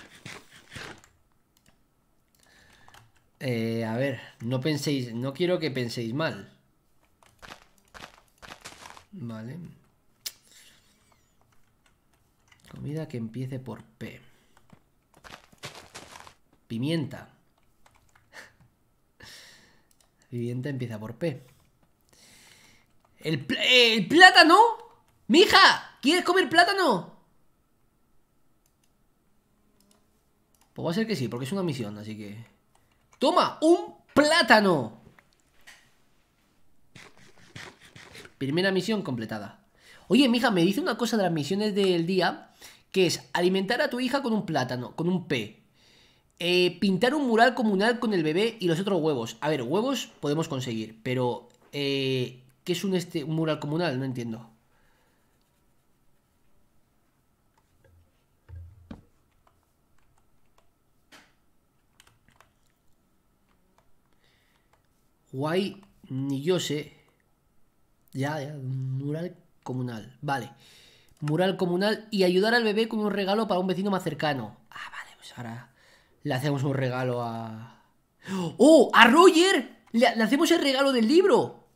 Eh, a ver, no penséis, no quiero que penséis mal. Vale. Comida que empiece por P. Pimienta. Pimienta empieza por P. ¡El, el plátano! ¡Mija! ¿Quieres comer plátano? Pues va a ser que sí, porque es una misión, así que... ¡Toma! ¡Un plátano! Primera misión completada. Oye, mija, me dice una cosa de las misiones del día, que es alimentar a tu hija con un plátano, con un P. Eh, pintar un mural comunal con el bebé y los otros huevos. A ver, huevos podemos conseguir, pero eh, ¿qué es un, este, un mural comunal? No entiendo. Guay, ni yo sé. Ya, ya, mural comunal. Vale. Mural comunal y ayudar al bebé con un regalo para un vecino más cercano. Ah, vale, pues ahora le hacemos un regalo a. ¡Oh! ¡A Roger! Le, hacemos el regalo del libro.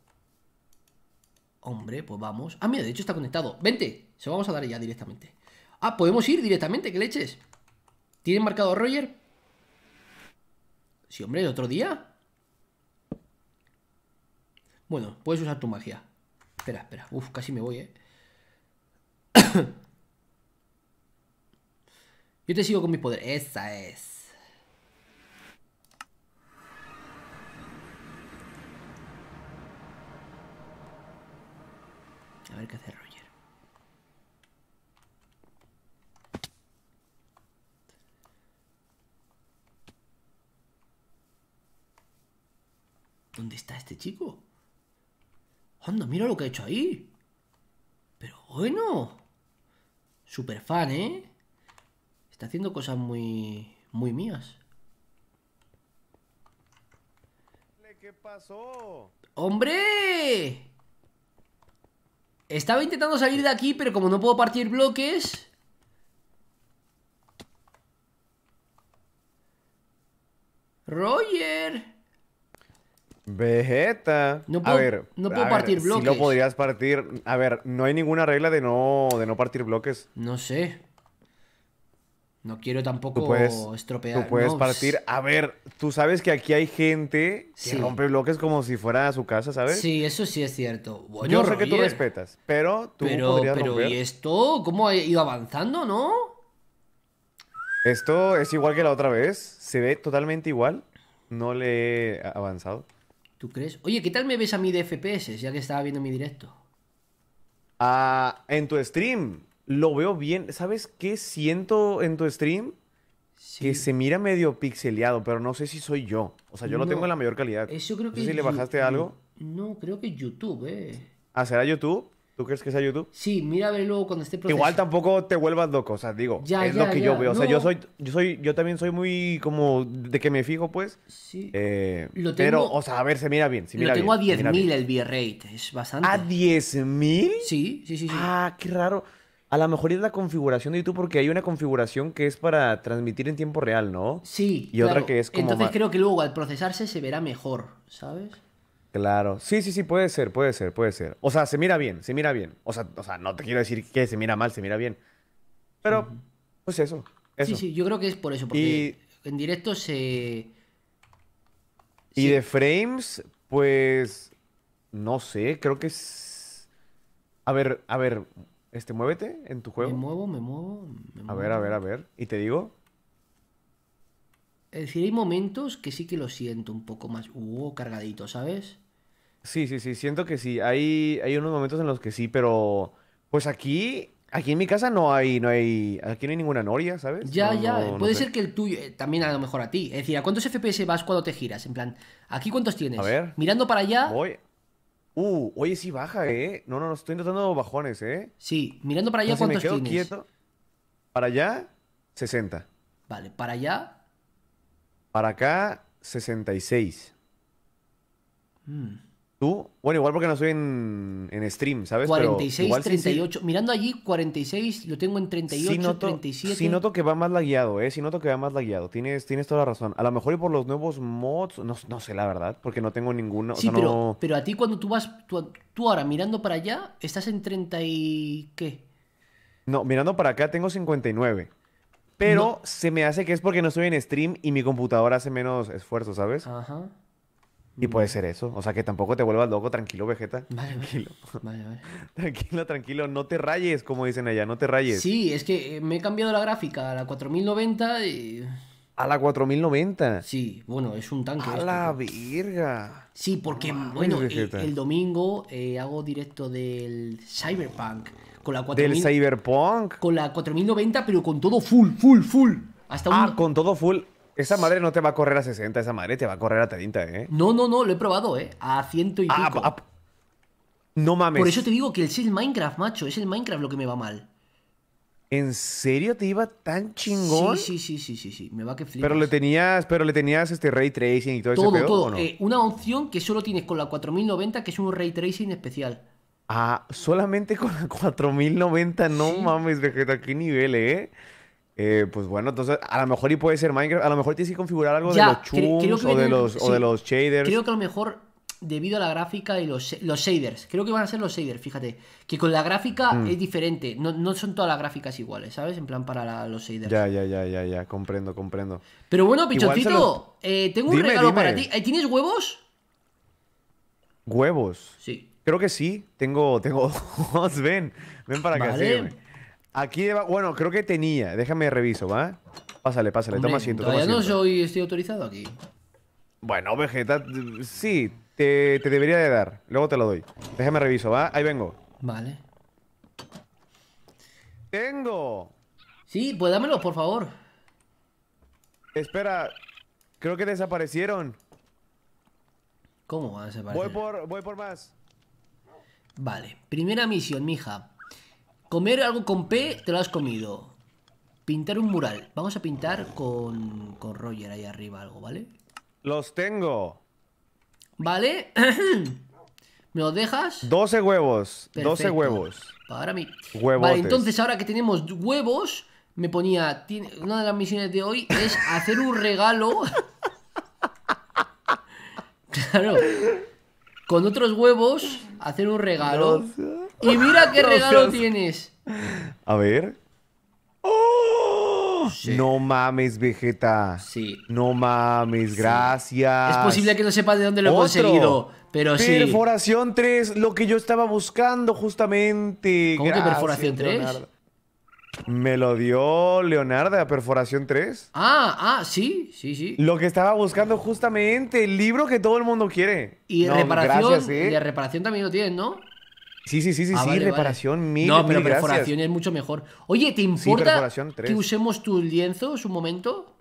Hombre, pues vamos. Ah, mira, de hecho está conectado. Vente, se lo vamos a dar ya directamente. Ah, podemos ir directamente, que leches? ¿Tienen marcado a Roger? Sí, hombre, el otro día. Bueno, puedes usar tu magia. Espera, espera. Uf, casi me voy, ¿eh? Yo te sigo con mi poder. Esa es. A ver qué hace Roger. ¿Dónde está este chico? ¡Anda, mira lo que ha hecho ahí! Pero bueno. Super fan, ¿eh? Está haciendo cosas muy. muy mías. ¿Qué pasó? ¡Hombre! Estaba intentando salir de aquí, pero como no puedo partir bloques... ¡Roger! Vegeta. No puedo, a ver, no puedo partir bloques. Si lo podrías partir. A ver, no hay ninguna regla de no, de no partir bloques. No sé. No quiero tampoco tú estropear. Tú puedes partir. A ver, tú sabes que aquí hay gente que rompe bloques como si fuera a su casa, ¿sabes? Sí, eso sí es cierto. Yo sé que tú respetas, pero tú pero, podrías pero, ¿Y esto? ¿Cómo ha ido avanzando, no? Esto es igual que la otra vez. Se ve totalmente igual. No le he avanzado. ¿Tú crees? Oye, ¿qué tal me ves a mí de FPS, ya que estaba viendo mi directo? Ah, en tu stream lo veo bien. ¿Sabes qué siento en tu stream? Que se mira medio pixeleado, pero no sé si soy yo. O sea, yo no. lo tengo en la mayor calidad. Eso creo no que sé si le bajaste algo. No, creo que YouTube, eh. ¿Ah, será YouTube? ¿Tú crees que sea YouTube? Sí, mira a ver luego cuando esté procesado. Igual tampoco te vuelvas loco, o sea, digo, ya, es lo que yo veo. O sea, yo soy, yo soy, yo también soy muy como de que me fijo, pues. Sí. Eh, pero, o sea, a ver, se mira bien. Se mira lo tengo a 10.000 el VRate, es bastante. ¿A 10.000? Sí, sí, sí, sí. Ah, qué raro. A lo mejor es la configuración de YouTube porque hay una configuración que es para transmitir en tiempo real, ¿no? Sí. Y otra que es como. Entonces creo que luego al procesarse se verá mejor, ¿sabes? Claro. Sí, sí, sí, puede ser, puede ser, puede ser. O sea, se mira bien, se mira bien. O sea, o sea no te quiero decir que se mira mal, se mira bien. Pero, pues eso, Sí, sí, yo creo que es por eso, porque y... en directo se... Y de frames, pues... No sé, creo que es... A ver, a ver, este, muévete en tu juego. Me muevo, me muevo. Me muevo. A ver, a ver, a ver. ¿Y te digo? Es decir, hay momentos que sí que lo siento un poco más. Uh, cargadito, ¿sabes? Sí, sí, sí, siento que sí. Hay, hay unos momentos en los que sí, pero pues aquí, aquí en mi casa no hay, no hay, aquí no hay ninguna noria, ¿sabes? Ya, ya, puede ser que el tuyo, eh, también a lo mejor a ti. Es decir, ¿a cuántos FPS vas cuando te giras? En plan, ¿aquí cuántos tienes? A ver. Mirando para allá. Voy. Uh, oye, sí baja, ¿eh? No, no, no, estoy intentando bajones, ¿eh? Sí, mirando para allá, ¿cuántos me Quieto. Para allá, 60. Vale, para allá. Para acá, 66. Mmm bueno, igual porque no estoy en, stream, ¿sabes? 46, 38. Mirando allí, 46, lo tengo en 38, noto, 37. Sí noto que va más lagueado, ¿eh? Sí noto que va más lagueado. Tienes, tienes toda la razón. A lo mejor y por los nuevos mods, no, sé la verdad, porque no tengo ninguno. Sí, pero, pero a ti cuando tú vas, tú, ahora mirando para allá, estás en 30 y... ¿qué? No, mirando para acá tengo 59. Pero se me hace que es porque no estoy en stream y mi computadora hace menos esfuerzo, ¿sabes? Ajá. Y puede ser eso. O sea, que tampoco te vuelvas loco. Tranquilo, Vegeta. tranquilo. tranquilo, tranquilo. No te rayes, como dicen allá. No te rayes. Sí, es que eh, me he cambiado la gráfica a la 4090 y... ¿A la 4090? Sí, bueno, es un tanque. ¡A la pues. Sí, porque, bueno, el, domingo eh, hago directo del Cyberpunk. Con la 4000, ¿Del Cyberpunk? Con la 4090, pero con todo full, full, full. Hasta Ah, con todo full. Esa madre no te va a correr a 60, esa madre te va a correr a 30, ¿eh? No, no, no, lo he probado, ¿eh? A ciento y ah, ah, no mames. Por eso te digo que es el Minecraft, macho. Es el Minecraft lo que me va mal. ¿En serio te iba tan chingón? Sí, sí, sí, sí, sí, sí. Me va que Pero le tenías, pero le tenías este ray tracing y todo, eso ese Todo, todo. Eh, una opción que solo tienes con la 4090, que es un ray tracing especial. Ah, solamente con la 4090, no mames, Vegeta, qué nivel, eh. Eh, pues bueno, entonces a lo mejor y puede ser Minecraft, a lo mejor tienes que configurar algo de los chums o, de los, shaders. Creo que a lo mejor debido a la gráfica y los, los shaders, creo que van a ser los shaders, fíjate, que con la gráfica mm. es diferente, no, son todas las gráficas iguales, ¿sabes? En plan para los shaders. Ya, ya, ya, ya, ya, comprendo, comprendo. Pero bueno, pichoncito, eh, tengo un regalo para ti. ¿Tienes huevos? ¿Huevos? Sí. Creo que sí, tengo, tengo ven, ven para acá, vale. Aquí, bueno, creo que tenía. Déjame reviso, ¿va? Pásale, pásale, toma asiento. Todavía no estoy autorizado aquí. Bueno, Vegeta, sí, te, debería de dar. Luego te lo doy. Déjame reviso, ¿va? Ahí vengo. Vale. ¡Tengo! Sí, pues dámelo, por favor. Espera, creo que desaparecieron. ¿Cómo van a desaparecer? Voy por, voy por más. Vale, primera misión, mija. Comer algo con P, te lo has comido. Pintar un mural. Vamos a pintar con, con Roger ahí arriba algo, ¿vale? Los tengo. Vale. ¿Me los dejas? 12 huevos. 12 huevos. Para mí. Vale, entonces ahora que tenemos huevos, me ponía. Una de las misiones de hoy es hacer un regalo. claro. Con otros huevos, hacer un regalo. Y mira qué regalo tienes. A ver. ¡Oh! No mames, Vegeta. Sí. No mames, gracias. Es posible que no sepas de dónde lo he conseguido, pero sí. Perforación 3, lo que yo estaba buscando justamente. ¿Cómo que perforación 3? Me lo dio Leonardo a perforación 3. Ah, ah, sí, sí, sí. Lo que estaba buscando justamente, el libro que todo el mundo quiere. Y reparación, ¿eh? y de reparación también lo tienes, ¿no? Sí, sí, sí, sí, ah, reparación vale. No, pero perforación es mucho mejor. Oye, ¿te importa que usemos tus lienzos un momento?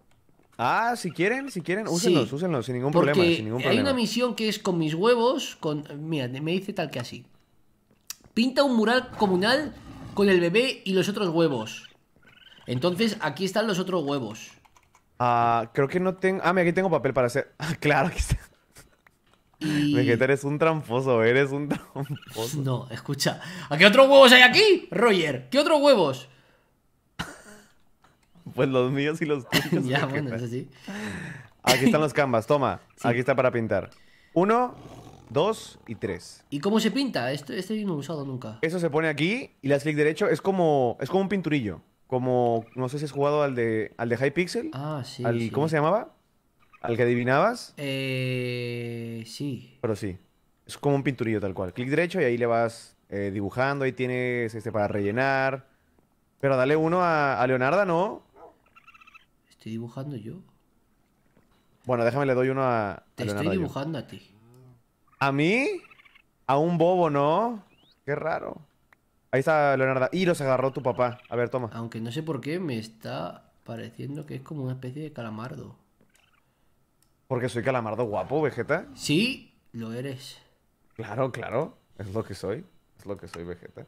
Ah, si quieren, si quieren, úsenlos, sin ningún, problema, sin Hay una misión que es con mis huevos, con. Mira, me dice tal que así. Pinta un mural comunal con el bebé y los otros huevos. Entonces, aquí están los otros huevos. Ah, creo que no tengo. Ah, mira, aquí tengo papel para hacer. claro, aquí está. Vegeta, eres un tramposo, eres un tramposo. No, escucha. ¿A qué otros huevos hay aquí, Roger? ¿Qué otros huevos? Pues los míos y los tuyos. ya, bueno, es así Aquí están los canvas, toma. Aquí está para pintar. Uno, dos y tres. ¿Y cómo se pinta? Este, este no he usado nunca. Eso se pone aquí y la clic derecho es como, es como un pinturillo. Como, no sé si has jugado al de, al de Hypixel. Ah, sí. ¿Cómo se llamaba? ¿Al que adivinabas? Eh, sí. Pero sí. Es como un pinturillo tal cual. Clic derecho y ahí le vas eh, dibujando. Ahí tienes este para rellenar. Pero dale uno a, Leonarda, ¿no? ¿Estoy dibujando yo? Bueno, déjame le doy uno a, Te estoy dibujando a ti. ¿A mí? A un bobo, ¿no? Qué raro. Ahí está Leonarda. Y los agarró tu papá. A ver, toma. Aunque no sé por qué me está pareciendo que es como una especie de calamardo. Porque soy calamardo guapo, Vegeta. Sí, lo eres. Claro, claro. Es lo que soy. Es lo que soy, Vegeta.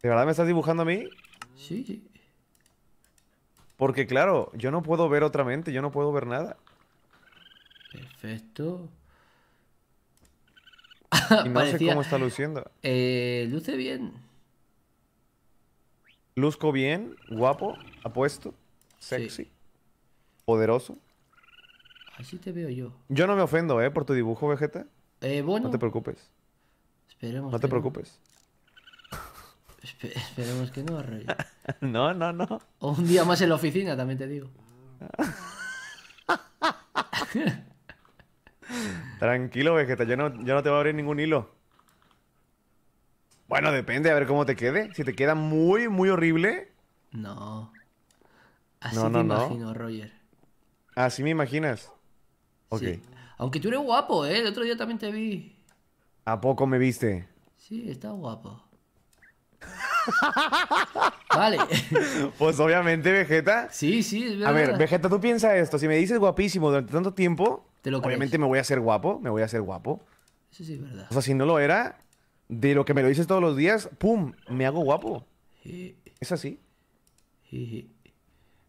¿De verdad me estás dibujando a mí? Sí, Porque claro, yo no puedo ver otra mente, yo no puedo ver nada. Perfecto. Y no sé cómo está luciendo. Eh, luce bien. Luzco bien, guapo, apuesto, sexy, poderoso. Así te veo yo. Yo no me ofendo, ¿eh? Por tu dibujo, Vegeta. Eh, bueno. No te preocupes. Esperemos. No te preocupes. esperemos que no, Roger no, no, no. O un día más en la oficina, también te digo. Tranquilo, Vegeta. Yo no, yo no te voy a abrir ningún hilo. Bueno, depende, a ver cómo te quede. Si te queda muy, muy horrible. No. Así me imagino, Roger. Así me imaginas. Aunque tú eres guapo, ¿eh? El otro día también te vi. ¿A poco me viste? Sí, está guapo. vale. Pues obviamente, Vegeta. Sí, sí, es verdad. A ver, Vegeta, tú piensas esto. Si me dices guapísimo durante tanto tiempo, obviamente me voy a hacer guapo, me voy a hacer guapo. Eso sí es verdad. O sea, si no lo era, de lo que me lo dices todos los días, ¡pum! Me hago guapo. ¿Es así?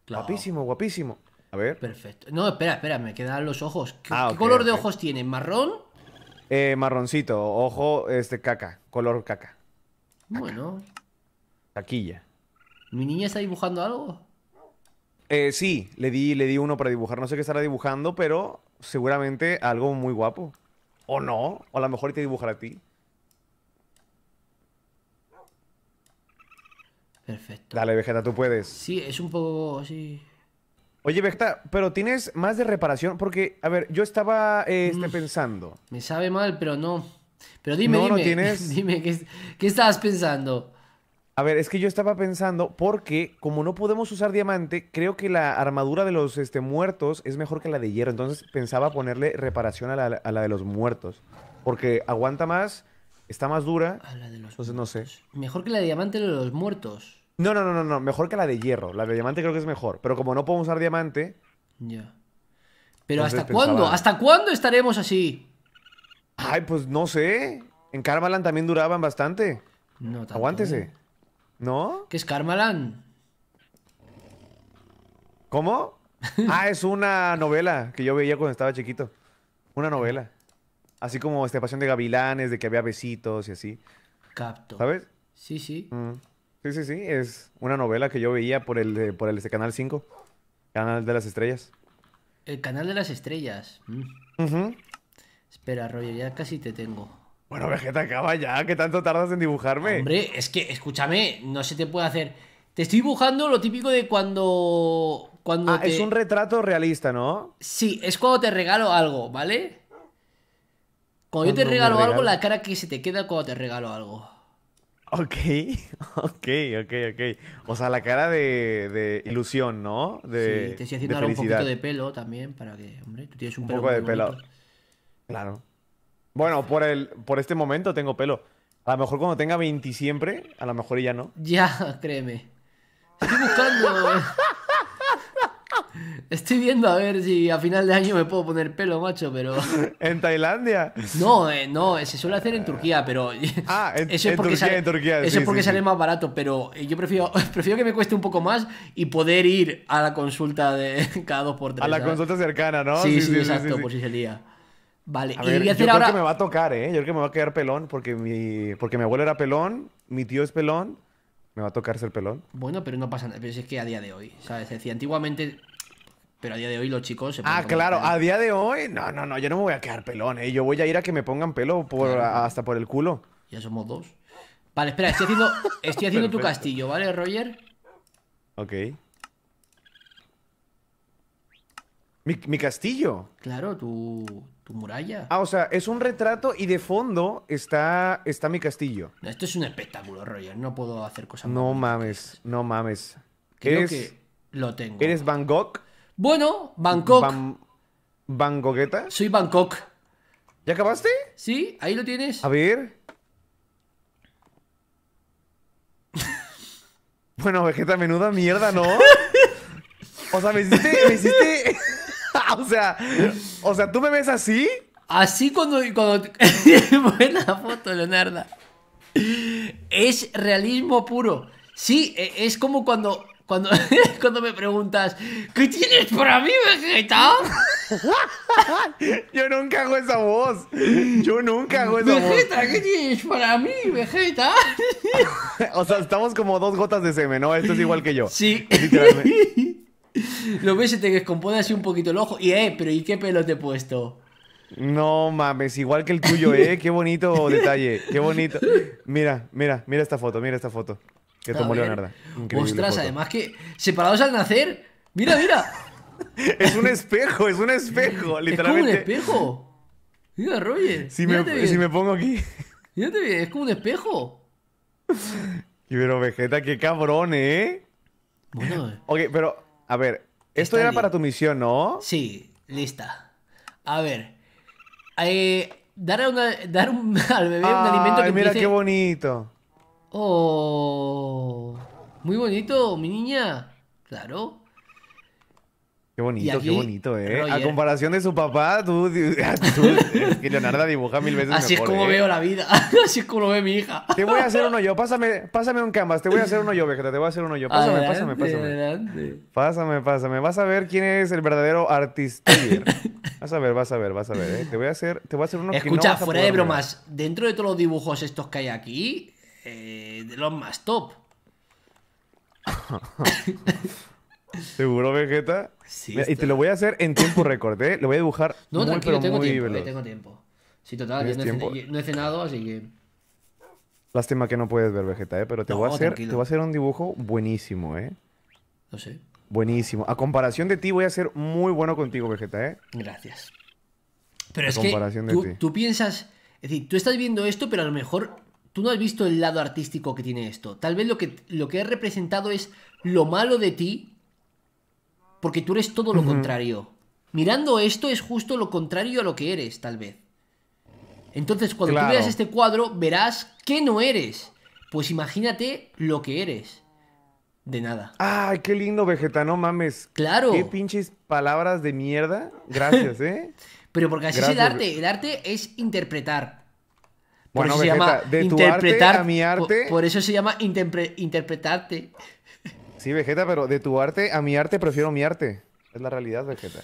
Guapísimo, guapísimo. A ver. Perfecto. No, espera, espera, me quedan los ojos. ¿Qué, ah, color de ojos tiene? ¿Marrón? Eh, marroncito, ojo, este, caca, color caca. Bueno. Taquilla. ¿Mi niña está dibujando algo? Eh, sí, le di, le di uno para dibujar. No sé qué estará dibujando, pero seguramente algo muy guapo. O no, o a lo mejor te dibujará a ti. Perfecto. Dale, Vegeta, tú puedes. Sí, es un poco así. Oye, Vecta, pero tienes más de reparación porque, a ver, yo estaba este, pensando. Me sabe mal, pero no. Pero dime, dime, no tienes... dime, ¿qué, estabas pensando? A ver, es que yo estaba pensando, porque como no podemos usar diamante, creo que la armadura de los este, muertos es mejor que la de hierro. Entonces pensaba ponerle reparación a la, de los muertos. Porque aguanta más, está más dura. A la de los entonces no sé. Mejor que la de diamante de los muertos. No, no, no, no, Mejor que la de hierro. La de diamante creo que es mejor. Pero como no puedo usar diamante. Ya. Pero ¿hasta cuándo? ¿Hasta cuándo estaremos así? Ay, pues no sé. En Carmalan también duraban bastante. No, Aguántese. ¿eh? ¿No? ¿Qué es Carmalan? ¿Cómo? ah, es una novela que yo veía cuando estaba chiquito. Una novela. Así como esta Pasión de Gavilanes, de que había besitos y así. Capto. ¿Sabes? Sí, sí. Mm. Sí, sí, sí. Es una novela que yo veía por el, por el este Canal 5. Canal de las Estrellas. El Canal de las Estrellas. Mm. Espera, Roger, ya casi te tengo. Bueno, Vegeta, acaba ya. que tanto tardas en dibujarme? Hombre, es que, escúchame, no se te puede hacer... Te estoy dibujando lo típico de cuando... cuando ah, es un retrato realista, ¿no? Sí, es cuando te regalo algo, ¿vale? Cuando, yo te regalo algo, la cara que se te queda cuando te regalo algo. Ok, ok, ok, ok. O sea, la cara de, ilusión, ¿no? De, sí, te estoy haciendo un poquito de pelo también para que, hombre, tú tienes un, un pelo poco de pelo. Claro. Bueno, por, el, por este momento tengo pelo. A lo mejor cuando tenga 20 siempre, a lo mejor ya no. Ya, créeme. Estoy buscando. Estoy viendo a ver si a final de año me puedo poner pelo, macho, pero. ¿En Tailandia? No, eh, no, eh, se suele hacer en Turquía, pero. Ah, en, eso Turquía, sale, en Eso es porque sale más barato, pero eh, yo prefiero, prefiero que me cueste un poco más y poder ir a la consulta de cada dos por tres. A la consulta cercana, ¿no? Sí, sí, exacto, por si se lía. Vale, y yo ahora... creo que me va a tocar, ¿eh? Yo creo que me va a quedar pelón porque mi, porque mi abuelo era pelón, mi tío es pelón. Me va a tocar ser pelón. Bueno, pero no pasa nada. Pero es que a día de hoy, ¿sabes? Es antiguamente pero a día de hoy los chicos se Ah, claro, a día de hoy. No, no, no, yo no me voy a quedar pelón, ¿eh? Yo voy a ir a que me pongan pelo hasta por el culo. Ya somos dos. Vale, espera, estoy haciendo, tu castillo, ¿vale, Roger? Ok. ¿Mi, castillo? Claro, tu, muralla. Ah, o sea, es un retrato y de fondo está, está mi castillo. esto es un espectáculo, Roger. No puedo hacer cosas No mames, no mames. Creo ¿Eres, que lo tengo. ¿Eres Van Gogh? Bueno, Bangkok. Ban Soy Bangkok. ¿Ya acabaste? Sí, ahí lo tienes. A ver. Bueno, Vegeta, menuda mierda, ¿no? O sea, me hiciste. o sea. ¿tú me ves así? Así cuando. cuando... Buena foto, Leonarda. Es realismo puro. Sí, e, es como cuando Cuando, me preguntas, ¿qué tienes para mí, Vegeta? Yo nunca hago esa voz. Yo nunca hago esa voz. Vegeta, ¿qué tienes para mí, Vegeta? o sea, estamos como dos gotas de semen, ¿no? Esto es igual que yo. Sí. Lo ves y te descompone así un poquito el ojo. Y eh, pero ¿y qué pelo te he puesto? No mames, igual que el tuyo, eh. Qué bonito detalle, qué bonito. Mira, mira, mira esta foto, mira esta foto. Que tomó Leonardo. Increíble Ostras, además que separados al nacer. Mira, mira. es un espejo, es un espejo, literalmente. Es como un espejo. Mira, Roger. Si, me, si me pongo aquí. es como un espejo. pero Vegeta, qué cabrón, ¿eh? Bueno. Eh. Ok, pero, a ver, esto era para tu misión, ¿no? Sí, lista. A ver. Eh, dar, una, dar un, al bebé un alimento que mira qué bonito. Oh, muy bonito, mi niña. Claro. Qué bonito, qué bonito, ¿eh? A comparación de su papá, tú, Leonardo dibuja mil veces Así es como ¿eh? veo la vida. Así es como lo ve mi hija. Te voy a hacer uno yo. Pásame, pásame un canvas. Te voy a hacer uno yo, Vegeta. Te voy a hacer uno yo. Pásame, pásame, pásame. Pásame, pásame. Vas a ver quién es el verdadero artista. Vas a ver, vas a ver, vas a ver. ¿eh? Te voy a hacer, te voy a hacer uno Escucha, que no fuera de bromas, dentro de todos los dibujos estos que hay aquí, eh, de los más top. ¿Seguro, Vegeta? y te lo voy a hacer en tiempo récord, ¿eh? Lo voy a dibujar. No, muy, pero tengo, muy tiempo, tengo tiempo. Sí, total, no, He, cenado, así que. Lástima que no puedes ver Vegeta, ¿eh? Pero te, voy a hacer, a hacer un dibujo buenísimo, ¿eh? No sé. Buenísimo. A comparación de ti, voy a ser muy bueno contigo, Vegeta, ¿eh? Gracias. Pero es que tú, piensas. Es decir, tú estás viendo esto, pero a lo mejor tú no has visto el lado artístico que tiene esto. Tal vez lo que, lo que he representado es lo malo de ti, porque tú eres todo lo contrario. Mirando esto es justo lo contrario a lo que eres, tal vez. Entonces, cuando tú veas este cuadro, verás que no eres. Pues imagínate lo que eres. De nada. ¡Ay, qué lindo, vegetano, mames. Claro. Qué pinches palabras de mierda. Gracias, ¿eh? Pero porque así es el arte. El arte es interpretar bueno, Vegeta, llama de tu arte a mi arte. Por, eso se llama interpretarte. Sí, Vegeta, pero de tu arte a mi arte prefiero mi arte. Es la realidad, Vegeta.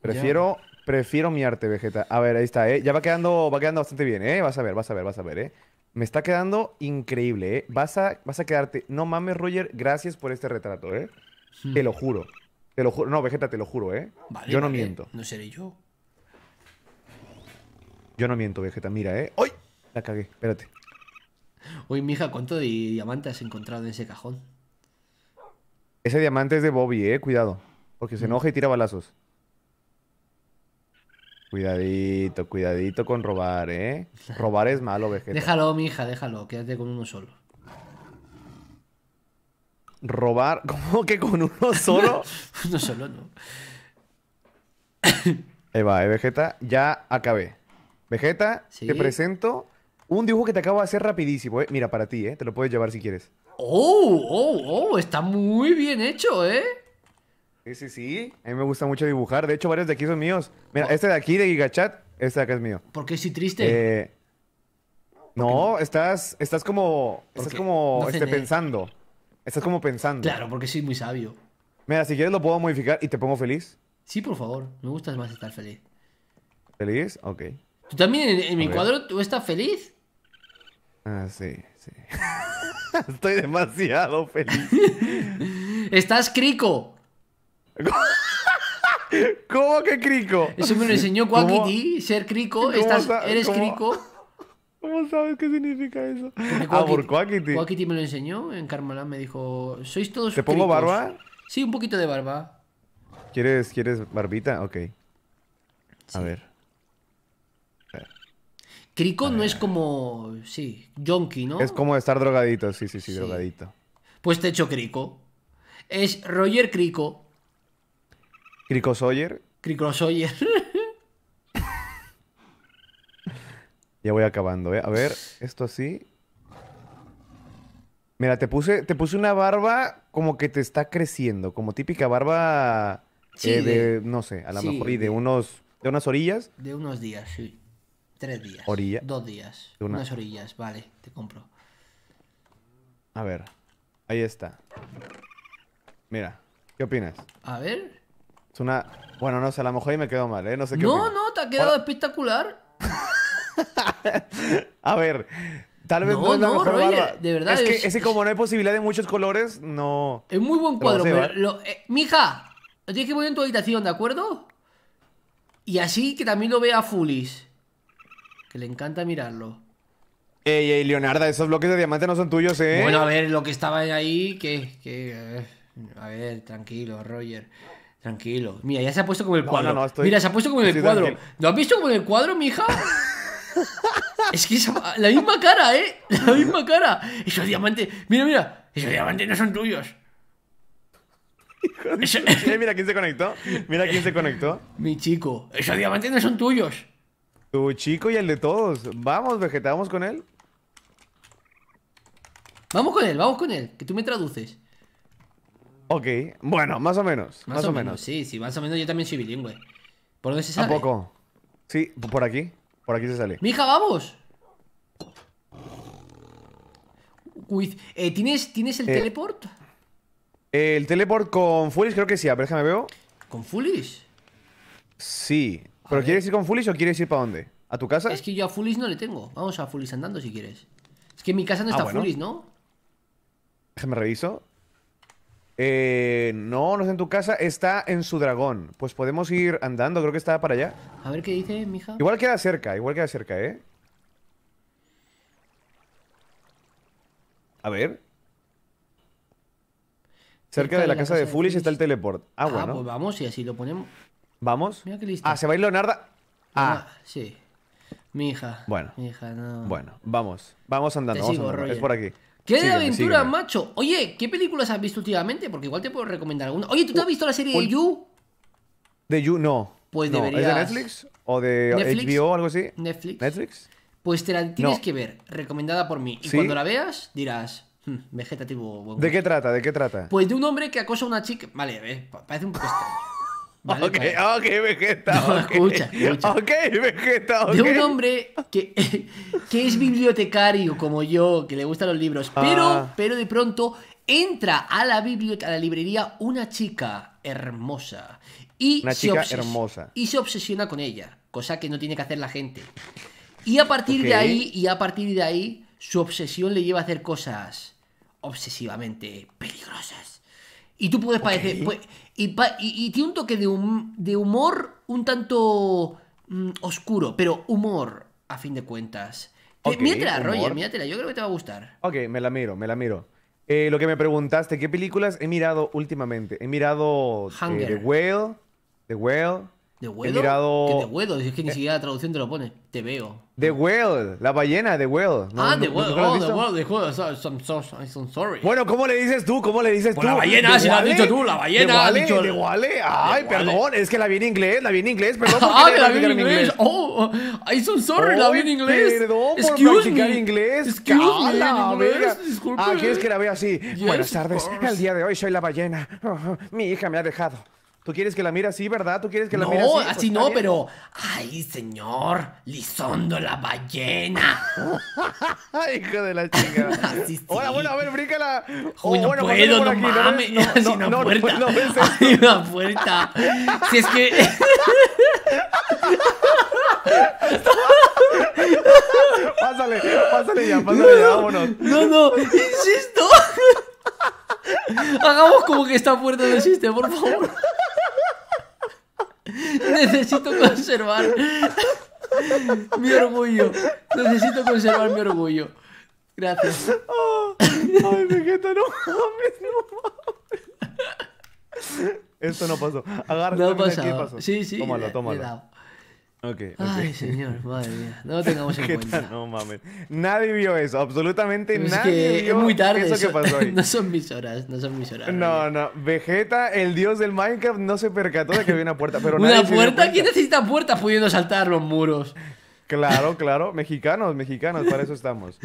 Prefiero, prefiero mi arte, Vegeta. A ver, ahí está, ¿eh? Ya va quedando, va quedando bastante bien, ¿eh? Vas a ver, vas a ver, vas a ver, ¿eh? Me está quedando increíble, ¿eh? Vas a, vas a quedarte. No mames, Roger, gracias por este retrato, ¿eh? Hmm. Te lo juro. Te lo juro. No, Vegeta, te lo juro, ¿eh? yo no miento. No seré yo. Yo no miento, Vegeta. Mira, ¿eh? ¡Ay! La cagué, espérate. Uy, mija, ¿cuánto de diamante has encontrado en ese cajón? Ese diamante es de Bobby, eh, cuidado. Porque se mm. enoja y tira balazos. Cuidadito, cuidadito con robar, eh. Robar es malo, vegeta. Déjalo, mija, déjalo, quédate con uno solo. ¿Robar? ¿Cómo que con uno solo? uno solo, no. Ahí va, eh, Vegeta. Ya acabé. Vegeta, te presento un dibujo que te acabo de hacer rapidísimo, ¿eh? Mira, para ti, ¿eh? Te lo puedes llevar si quieres. ¡Oh! ¡Oh! ¡Oh! Está muy bien hecho, ¿eh? Sí, sí, sí. A mí me gusta mucho dibujar. De hecho, varios de aquí son míos. Mira, ah. este de aquí, de Gigachat, este de acá es mío. ¿Por qué si triste? Eh, no, estás, estás como, estás como este, pensando. Estás como pensando. Claro, porque soy muy sabio. Mira, si quieres lo puedo modificar y te pongo feliz. Sí, por favor. Me gusta más estar feliz. ¿Feliz? Ok. ¿Tú también en, en mi cuadro tú estás feliz? Ah, sí, sí. Estoy demasiado feliz. Estás crico. ¿Cómo que crico? Eso me lo enseñó Quackity, ser crico. Estás, eres crico. ¿Cómo sabes qué significa eso? ah, por Quackity. Quackity me lo enseñó en Carmelán, me dijo, sois todos ¿Te pongo barba? Sí, un poquito de barba. ¿Quieres, quieres barbita? Ok. A ver. Crico no es ah, como. Sí, Jonky, ¿no? Es como estar drogadito, sí, sí, sí, drogadito. Pues te echo Crico. Es Roger Crico. ¿Crico Sawyer? Crico Sawyer. ya voy acabando, ¿eh? A ver, esto así. Mira, te puse, te puse una barba como que te está creciendo, como típica barba eh, de, no sé, a lo mejor y de, de, unos, de unas orillas. De unos días, sí. Tres días. Orillas. Dos días. Unas orillas, vale, te compro. A ver, ahí está. Mira, ¿qué opinas? A ver. Es una... Bueno, no sé, a lo mejor ahí me quedo mal, ¿eh? No sé qué No, no, te ha quedado espectacular. a ver, Tal vez no, no, de verdad. Es que ese como no hay posibilidad de muchos colores, no... Es muy buen cuadro, pero... ¿eh? Eh, mija, lo tienes que poner en tu habitación, ¿de acuerdo? Y así que también lo vea Fulis le encanta mirarlo. Ey, ey, Leonarda, esos bloques de diamante no son tuyos, ¿eh? Bueno, a ver, lo que estaba ahí, que... que a ver, tranquilo, Roger. Tranquilo. Mira, ya se ha puesto como el cuadro. Mira, se ha puesto como en el cuadro. ¿Lo has visto como en el cuadro, mija? es que es la misma cara, ¿eh? La misma cara. Esos diamantes... Mira, mira. Esos diamantes no son tuyos. mira quién se conectó. Mira quién se conectó. Mi chico. Esos diamantes no son tuyos. Tu chico y el de todos. Vamos, Vegeta, vamos con él. Vamos con él, vamos con él, que tú me traduces. Ok, bueno, más o menos. Más, o, menos. sí, sí, más o menos yo también soy bilingüe. ¿Por dónde se sale? Tampoco Sí, por aquí. Por aquí se sale. ¡Mija, vamos! Eh, ¿tienes, ¿Tienes el eh, teleport? El teleport con Fulish creo que sí. A ver, déjame veo. ¿Con Fullish? Sí, ¿Pero quieres ir con Fulis o quieres ir para dónde? ¿A tu casa? Es que yo a Fulis no le tengo. Vamos a Fulis andando si quieres. Es que en mi casa no ah, está Fulis, ¿no? Déjame reviso. Eh, no, no está en tu casa, está en su dragón. Pues podemos ir andando, creo que está para allá. A ver qué dice, mija. Igual queda cerca, igual queda cerca, ¿eh? A ver. Cerca, de, la casa, de, Fulis está el teleport. Ah, ah pues vamos y así lo ponemos. Vamos. Mira Ah, se va a ir Leonarda. Ah, ah, sí. Mi hija. Bueno. Mi hija, no. Bueno, vamos. Vamos andando. Es por aquí. ¿Qué de aventura, macho? Oye, ¿qué películas has visto últimamente? Porque igual te puedo recomendar alguna. Oye, ¿tú te has visto la serie de You? De You, no. Pues deberías. ¿Es de Netflix? ¿O de HBO o algo así? Netflix. ¿Netflix? Pues te la tienes que ver, recomendada por mí. Y cuando la veas, dirás, hmm, vegetativo. ¿De qué trata? ¿De qué trata? Pues de un hombre que acosa a una chica. Vale, a ver parece un poco extraño. Ok, Escucha, escucha. Ok, Vegeta. De un hombre que, es bibliotecario como yo, que le gustan los libros, pero, ah. pero de pronto entra a la biblioteca, la librería, una chica hermosa. Y una chica hermosa. Y se obsesiona con ella, cosa que no tiene que hacer la gente. Y a partir de ahí, y a partir de ahí, su obsesión le lleva a hacer cosas obsesivamente peligrosas. Y tú puedes parecer... Y, tiene un toque de, humor un tanto mm, oscuro, pero humor, a fin de cuentas. Okay, Roger, míratela, yo creo que te va a gustar. Ok, me la miro, me la miro. Eh, lo que me preguntaste, ¿qué películas he mirado últimamente? He mirado eh, The Whale, The Whale, ¿De Whale? mirado... ¿Qué de Whale? Es que ni eh. siquiera la traducción te lo pone. Te veo. The Whale, la ballena, The Whale. ah, The Whale, oh, The Whale, The Whale, I'm, sorry. Bueno, ¿cómo le dices tú? ¿Cómo le dices tú? La ballena, si la has dicho tú, la ballena. Ay, perdón, es que la vi en inglés, la vi en inglés, perdón. Ah, la vi en inglés. Oh, I'm sorry, la vi en inglés. Perdón por Excuse practicar inglés. Excuse me, en inglés, disculpe. Ah, ¿quieres que la vea así? Buenas tardes, el día de hoy soy la ballena. mi hija me ha dejado. ¿Tú quieres que la mire así, verdad? ¿Tú quieres que la mire así? Pues, no, así no, pero... ¡Ay, señor! ¡Lizondo la ballena! Hijo de la chingada. sí, Hola, bueno, a ver, brícala. Oh, no puedo, no mames. No, no, una no, no, No, una puerta. si es que... pásale, pásale ya, pásale ya, vámonos. No, no, insisto. Hagamos como que esta puerta no existe, por favor. Necesito conservar mi orgullo. Necesito conservar mi orgullo. Gracias. Oh. ay, no mames, no Esto no pasó. Agarra no Aquí, pasó. Sí, sí. Tómalo, tómalo. Ay, señor, madre mía. No lo tengamos en cuenta. No mames. Nadie vio eso, absolutamente es nadie. Que es muy tarde. Eso, que pasó no son mis horas, no son mis horas. No, no. Vegeta, el dios del Minecraft, no se percató de que había una puerta. Pero ¿Una puerta? ¿Quién necesita puertas pudiendo saltar los muros? Claro, claro. Mexicanos, mexicanos, para eso estamos.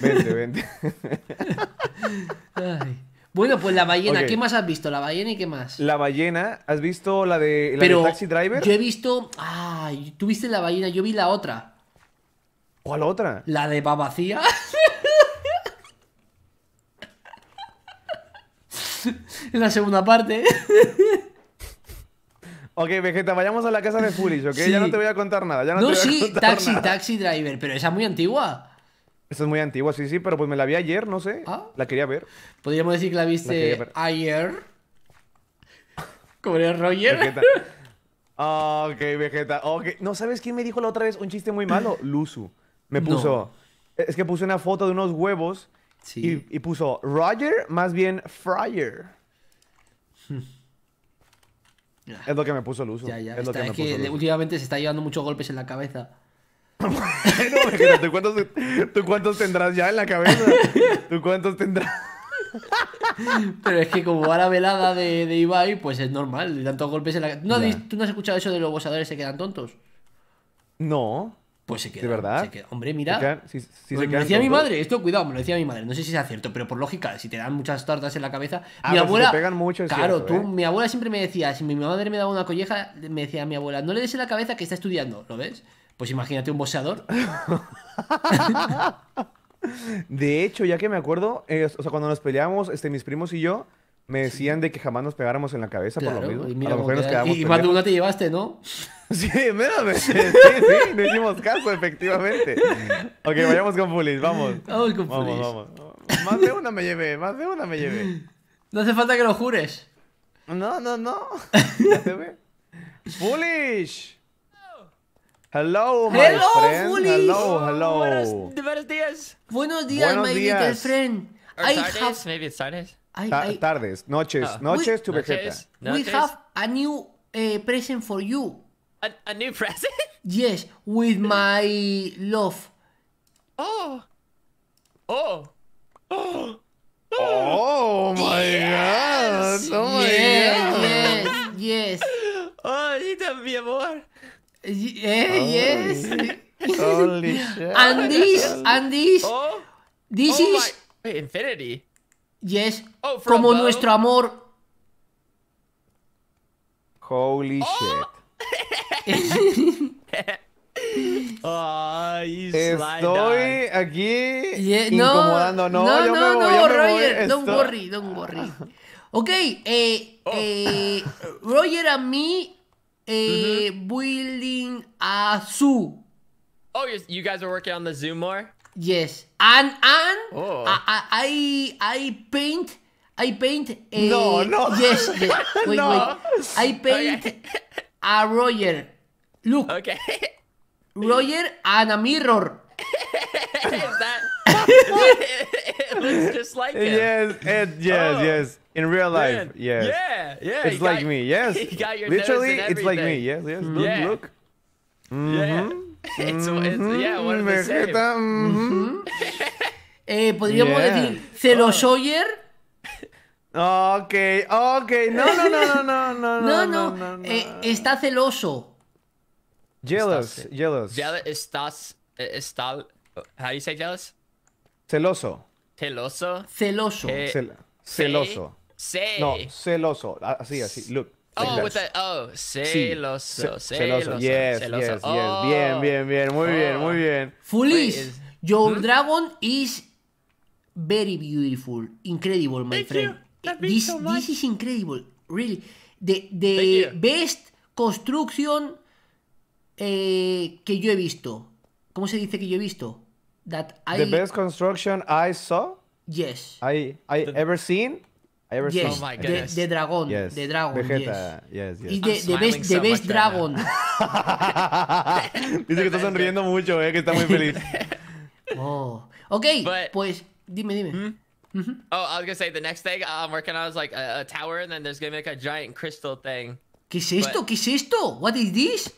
Vente, vente. Ay. Bueno, pues la ballena, ¿qué más has visto? ¿La ballena y qué más? La ballena, ¿has visto la de, Taxi Driver? Yo he visto. Ah, tú viste la ballena, yo vi la otra. ¿Cuál otra? La de Babacía. en la segunda parte. ok, Vegeta, vayamos a la casa de Furis, ¿ok? Ya no te voy a contar nada. Ya no, sí, Taxi, Taxi Driver, pero esa es muy antigua. Esta es muy antigua, sí, sí, pero pues me la vi ayer, no sé. Ah. La quería ver. Podríamos decir que la viste ayer. ¿Cómo era Roger. Vegeta. Ah, ok, Vegeta. Okay. No, ¿sabes quién me dijo la otra vez un chiste muy malo? Luzu. Me puso. Es que puso una foto de unos huevos y, puso Roger más bien Fryer. es lo que me puso Luzu. Ya, Es lo que, me que últimamente se está llevando muchos golpes en la cabeza. no, ¿tú cuántos, ¿tú cuántos tendrás ya en la cabeza? ¿Tú cuántos tendrás? Pero es que como a la velada de, Ibai, pues es normal, de tantos golpes en la ¿No, ¿Tú no has escuchado eso de los boxeadores se quedan tontos? No. Pues se queda. ¿De verdad? Hombre, mira. me decía mi madre, esto cuidado, me lo decía mi madre. No sé si sea cierto, pero por lógica, si te dan muchas tartas en la cabeza. Ah, mi pues pegan mucho, claro, tú, ¿eh? mi abuela siempre me decía, si mi madre me daba una colleja, me decía a mi abuela, no le des en la cabeza que está estudiando, ¿lo ves? Pues imagínate un boxeador. de hecho, ya que me acuerdo, o sea, cuando nos peleamos, este, mis primos y yo, me decían de que jamás nos pegáramos en la cabeza por lo menos. Y, más de una te llevaste, ¿no? sí, menos. sí, sí, no hicimos caso, efectivamente. ok, vayamos con foolish vamos. Vamos con vamos, Vamos, vamos. Más de una me llevé, más de una me llevé. No hace falta que lo jures. No, no, no. Ya ¡Foolish! Hello, my hello, friend. Hello, oh, hello. Buenos, buenos, días. Buenos días, my friend. I tardes, have... maybe tardes. Tardes, noches, ah. noches we, We have a new uh, present for you. A, a new present? yes, with my love. Oh. Oh. Oh. Oh my yes. god. Oh my yes, god. Yes, yes. Oh, mi amor. Yeah, yes. Holy shit. And this, and this, oh, this oh is... My... Infinity. Yes. Oh, como above? nuestro amor. Holy oh. shit. Ay. Estoy aquí yeah, incomodando. No, no, no, yo no, me voy, no yo Roger, me voy. don't worry, don't worry. Ok, eh, oh. eh, Roger a mí. a mm-hmm. Eh, building a zoo. Oh, you guys are working on the zoo more. Yes, and and oh. I, I I paint I paint a eh, no no yes, yes. Wait, no. wait I paint okay. a Roger. Look. Okay. Roger and a mirror. is that? looks just like him. Yes, and yes, oh, yes. In real life, man. yes. Yeah, yeah. It's like got, me, yes. Literally, it's like me, yes, yes. Look, yeah. look. Mm-hmm. Yeah. It's, it's, yeah, one of the mm-hmm. same. Mm-hmm. eh, podríamos yeah. decir, ¿se lo Sawyer? Oh. Ok, ok, no, no, no, no, no, no, no, no, no, no. Eh, está celoso. Jealous, jealous. Jealous, estás, eh, está, how do you say jealous? Celoso. Celoso. Celoso. Eh, celoso celoso. No, celoso. Ah, así, así. Look. oh, with pues, eh, oh, celoso, celoso, celoso, oh. bien, bien, bien, muy bien, oh. muy bien. Fulis, your ¿Mm? dragon is very beautiful, incredible, my friend. This, so this is incredible, really. The, best construction eh, que yo he visto. ¿Cómo se dice que yo he visto? that I the best construction I saw. Yes. I I the, ever seen. I ever yes. seen. Oh my The, the dragon. Yes. The dragon. Vegeta. Yes. Yes. yes. the, the best, so the best dragon. Dice que está sonriendo mucho, eh, que está muy feliz. oh. Okay. But, pues, dime, dime. Hmm? Mm -hmm. Oh, I was gonna say the next thing I'm um, working on is like a, a tower, and then there's gonna be like a giant crystal thing. ¿Qué es esto? But, ¿Qué es esto? What is this?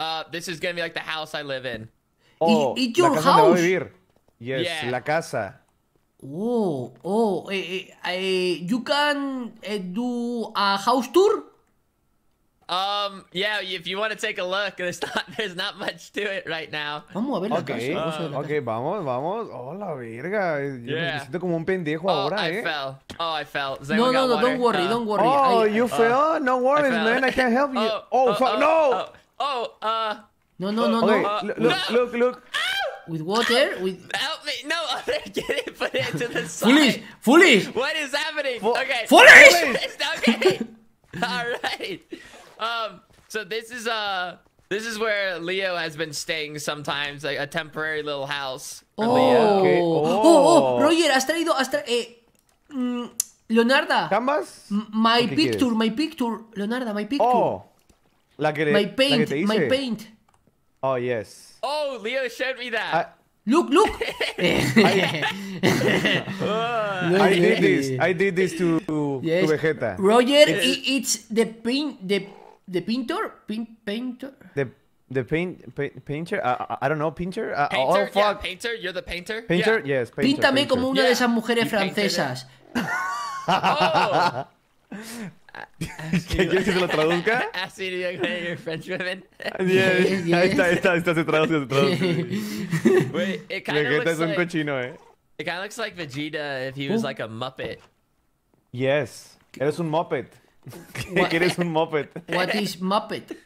Uh, this is gonna be like the house I live in. y, oh, y Your la casa House. yeah. la casa. Oh, oh, eh, eh, eh, you can eh, do a house tour? Um, yeah, if you want to take a look, there's not, there's not much to it right now. Vamos a ver la okay. casa. Vamos okay, vamos, vamos. Oh, la verga. Yo me siento como un pendejo oh, ahora, I eh. Fell. Oh, I fell. no, no, no, don't worry, don't worry. Oh, you uh, fell? No worries, man. I can't help you. Oh, oh, fuck, no! oh, uh... No, no, no, okay, no. Look, no. look, look. With water? With... Help me. No, other get it. Put it to the side. Foolish. Foolish. What is happening? Fo okay. Foolish. okay. All right. Um, so this is, uh, this is where Leo has been staying sometimes, like a temporary little house. Oh. Okay. Oh, oh. oh, oh, Roger, has traído, has tra eh, mm, Leonarda. ¿Canvas? M my picture, my picture, Leonardo, my picture. Oh, la que, my paint, la que te hice. my paint. Oh, yes. Oh, Leo showed me that. I Look, look! I, did this. I did this to, to Vegeta. Roger, it's the paint, the the painter, Pin, painter. The the paint, painter. I uh, uh, I don't know, painter. Uh, oh, painter oh fuck. painter. You're the painter. Painter. Yes. Painter, Píntame como una de esas mujeres francesas. oh. ¿Quieres que se lo traduzca? Así, French Ahí está, ahí está, ahí está, se traduce, se traduce. Vegeta es un cochino, eh. It kind looks like Vegeta if he was uh. like a Muppet. Yes, eres un Muppet. ¿Qué quieres un Muppet? What is Muppet?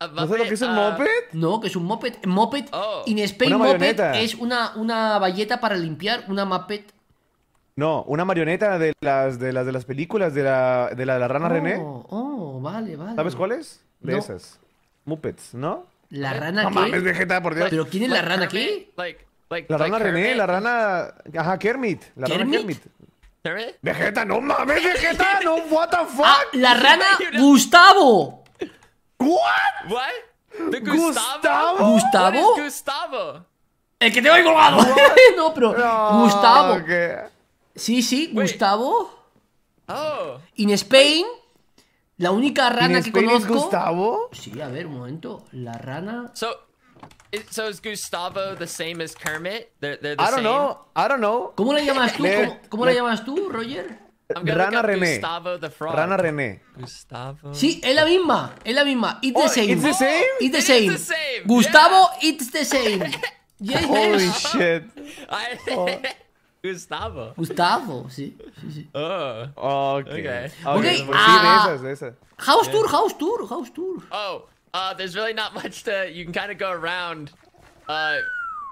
¿No sabes lo que es un uh, Muppet? No, que es un Muppet? Muppet, oh. in Spain, muppet es una, una para limpiar, una Muppet. No, una marioneta de las de las de las películas de la de la, de la rana René. Oh, oh vale, vale. ¿Sabes cuál es? De esas. Muppets, ¿no? La rana No mames, Vegeta, por Dios. ¿Pero quién es la rana aquí? la rana René, la rana. Ajá, Kermit. La ¿Kermit? rana Kermit. Vegeta, no mames, Vegeta, no, what the ah, fuck. la rana Gustavo. What? What? ¿De Gustavo? ¿Gustavo? ¿Gustavo? El que te voy colgado. no, pero. Gustavo. Sí, sí, Gustavo. Oh. In Spain, la única rana que conozco. Gustavo? Sí, a ver, un momento. La rana. So, is, so is Gustavo the same as Kermit? They're, they're the I don't know. I don't know. ¿Cómo la llamas tú? ¿Cómo, la llamas tú, Roger? Rana René. Rana René. Gustavo. Sí, es la misma. Es la misma. It's the oh, same. It's the same. It's the same. Gustavo, it's the same. Holy shit. Oh. Gustavo. Gustavo, sí. sí, sí. Oh. Ok. Okay. okay. okay. Uh, House tour, house tour, house tour. Oh, uh, there's really not much to. You can kind of go around. Uh,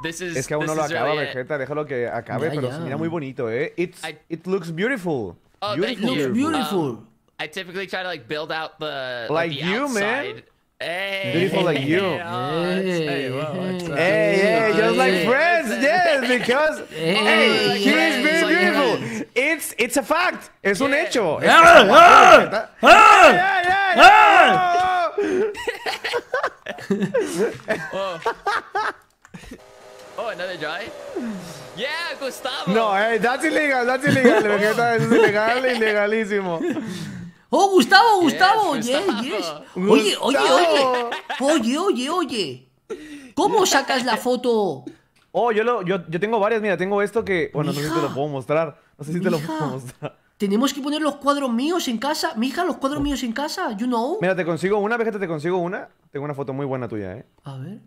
this is. Es que aún no lo acaba, really Vegeta. Déjalo que acabe, yeah, pero yeah. se mira muy bonito, eh. It's, I, it looks beautiful. Oh, beautiful. It looks beautiful. Um, I typically try to like build out the like, like the you, outside. man. Hey, Beautiful like you. Hey, oh, hey, wow, hey, just like friends, yes, because hey, he is very beautiful. It's it's a fact. Es un hecho. Oh, another try? Yeah, Gustavo. No, hey, that's illegal, that's illegal. Vegeta, eso es ilegal, ilegalísimo. ¡Oh, Gustavo, Gustavo! Yes, Oye, oye, oye. Oye, oye, oye. ¿Cómo sacas la foto? Oh, yo, lo, yo, tengo varias. Mira, tengo esto que... Bueno, no sé si te lo puedo mostrar. No sé si te lo puedo mostrar. Tenemos que poner los cuadros míos en casa. Mija, los cuadros míos en casa. You know. Mira, te consigo una. que te consigo una. Tengo una foto muy buena tuya, ¿eh? A ver.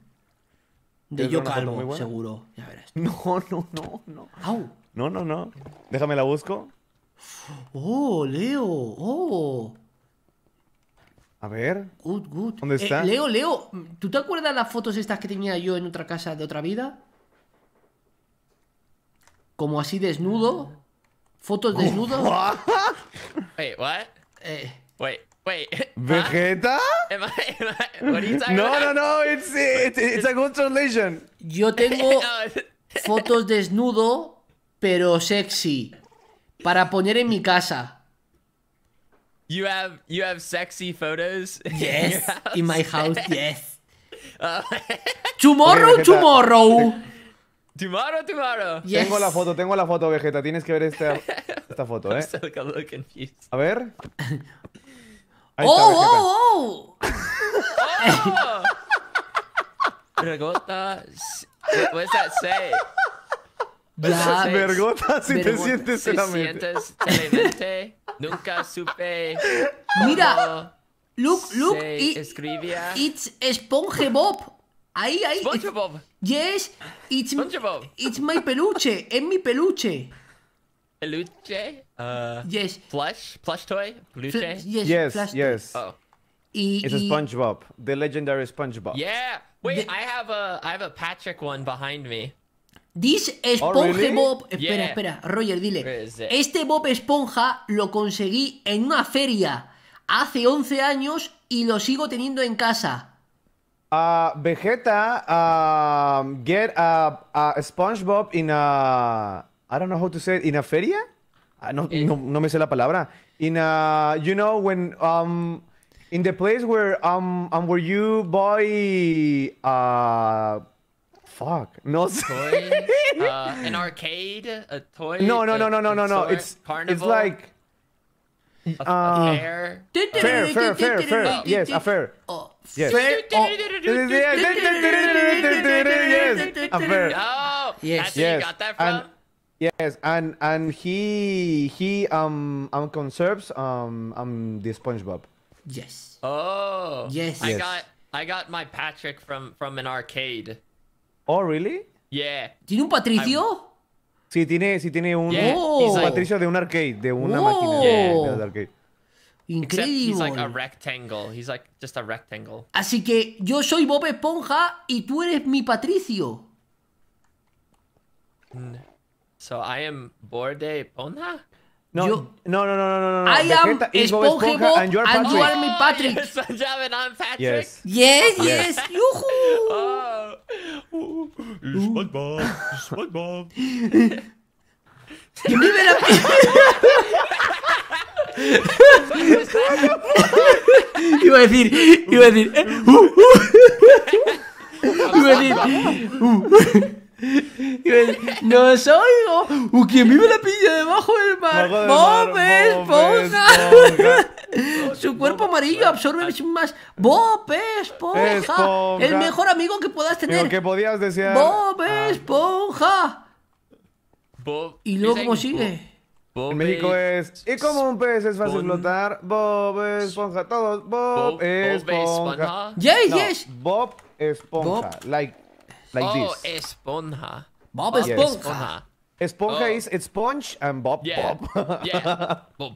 De yo seguro. Ya verás. No, no, no, no. No, no, no. Déjame la busco. Oh, Leo. Oh. A ver. ¿Dónde eh, está? Leo, Leo, ¿tú te acuerdas las fotos estas que tenía yo en otra casa de otra vida? Como así desnudo. Fotos oh. desnudo. Wait, what? Eh. Wait. Wait. Vegeta? no, no, no, it's a good translation. Yo tengo fotos desnudo, pero sexy para poner en mi casa. You have you have sexy photos. Yes, in, my house. Yes. Oh. tomorrow, tomorrow. Tomorrow, tomorrow. Tengo la foto, tengo la foto, Vegeta. Tienes que ver esta, esta foto, eh. a ver. Oh, oh, oh, oh, oh. Regota. What does that say? Ya, es vergota si te sientes si Sientes Nunca supe. Mira, look, look, y, it's SpongeBob. Ahí, ahí. SpongeBob. Yes, it's, SpongeBob. it's my peluche. Es mi peluche. Peluche. Uh, yes. Plush, plush toy. Peluche. yes, yes. Plush yes. Oh. it's y... SpongeBob, the legendary SpongeBob. Yeah. Wait, the... I have a I have a Patrick one behind me. This oh, Sponge Espera, espera, Roger, dile. Este Bob Esponja lo conseguí en una feria hace 11 años y lo sigo teniendo en casa. Uh, Vegeta uh, get a, a, SpongeBob in a I don't know how to say it, in a feria. Ah, eh. no, no, me sé la palabra. In a you know when um, in the place where um, um where you Boy uh fuck? No. Toy? uh, an arcade, a toy. No, no, no, no, no, no, no. It's carnival. It's like. A, uh, fair. Fair, fair, fair, fair. Yes, a fair. Yes. Fair. Oh. Yes, a fair. Oh, oh. That's yes. You got that from. And, Yes, and and he he um um conserves um um the SpongeBob. Yes. Oh. Yes. I yes. got I got my Patrick from from an arcade. Oh, really? Yeah. ¿Tiene un Patricio? Sí, tiene, sí, tiene un, oh. Patricio de un arcade, de una máquina de arcade. Increíble. He's like a rectangle. He's like just a rectangle. Así que yo soy Bob Esponja y tú eres mi Patricio. Mm. So I am Borde Esponja? No, no, no, no, no, no, I am Spongebob Esponja and you are Patrick. And you Patrick. Yes, I'm Patrick. Yes, yes, yes. yes. Oh. Uh, SpongeBob, SpongeBob. la Iba a decir, iba a decir, eh, uh, uh. iba a decir, uh. No soy o uh, quien vive la pilla debajo del mar. Bob Esponja. Eh, eh, Su cuerpo amarillo absorbe más. Bob eh, Esponja. El mejor amigo que puedas tener. que podías desear. Bob ah. Esponja. ¿Y luego cómo sigue? en México es. Y como un pez es fácil flotar. Bob Esponja. Todos. Bob Esponja. Yes, yes. Bob Esponja. Like. Like oh, this. Esponja. Bob, Bob oh, Esponja. Esponja. Esponja oh. is sponge and Bob yeah. Bob. yeah. Bob.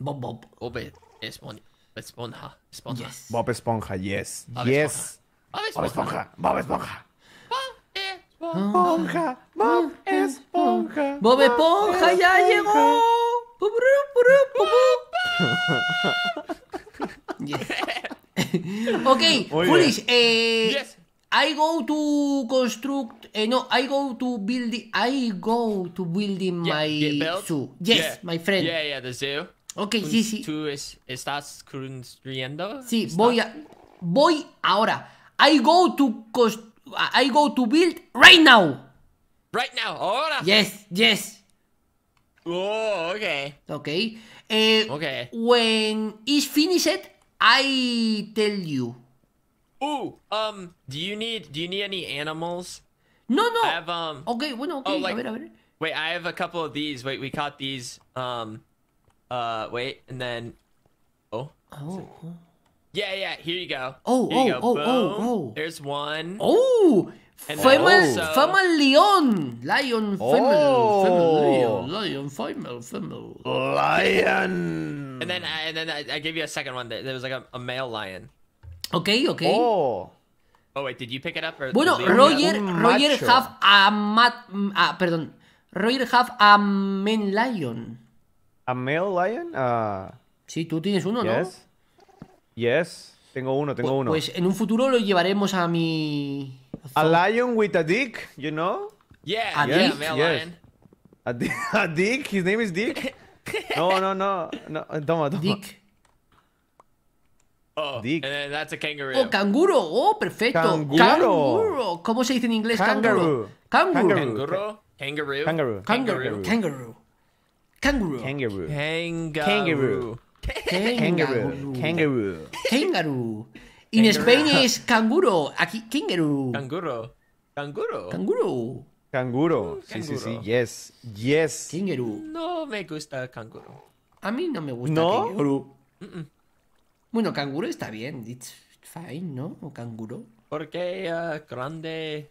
Bob Bob. Bob Esponja. Esponja. Esponja. Yes. Bob Esponja, yes. Bob yes. Esponja. Bob Esponja. Bob Esponja. Bob Esponja. Bob Esponja. Bob Esponja ya llegó. yes. ok, Foolish, eh, yes. I go to construct. Eh, no, I go to build, I go to building my zoo. Yes, my friend. Yeah, yeah, the zoo. Ok, sí, sí. ¿Tú estás construyendo? Sí, voy a. Voy ahora. I go to cost, I go to build right now. Right now, ahora. Yes, yes. Oh, okay. Okay. Eh, okay. When it's finished, I tell you. Ooh, um, do you need do you need any animals? No, no. I have um. Okay, bueno, okay. Oh, like, a ver, Wait, I have a couple of these. Wait, we caught these. Um, uh, wait, and then, oh. Oh. oh. Yeah, yeah. Here you go. Oh, here oh, go. oh, oh Boom. oh, oh. There's one. Oh. female, also... Oh. female lion, lion, female, oh. female, lion, lion, female, female, lion. And then, I, and then I, I gave you a second one. There, there was like a, a male lion. Ok, ok. Oh. oh. wait, did you pick bueno, Roger, Roger have a mat, ah, perdón, Roger have a men lion. A male lion? ah. sí, tú tienes uno, ¿no? Yes, tengo uno, tengo pues, uno. Pues en un futuro lo llevaremos a mi. A lion with a dick, you know? Yeah, a dick. A, dick, his name is Dick. No, no, no, no, toma, toma. Dick. Oh, kangaroo. Oh, canguro. Oh, perfecto. Canguro. ¿Cómo se dice en inglés canguro? Kangaroo. Kangaroo. Kangaroo. Kangaroo. Kangaroo. Kangaroo. Kangaroo. Kangaroo. Kangaroo. Kangaroo. In Spain es canguro. Aquí, kangaroo. Canguro. Canguro. Canguro. Canguro. Sí, sí, sí. Yes. Yes. Kangaroo. No me gusta canguro. A mí no me gusta ¿No? Bueno, canguro está bien. It's fine, ¿no? O canguro. ¿Por qué ah, grande?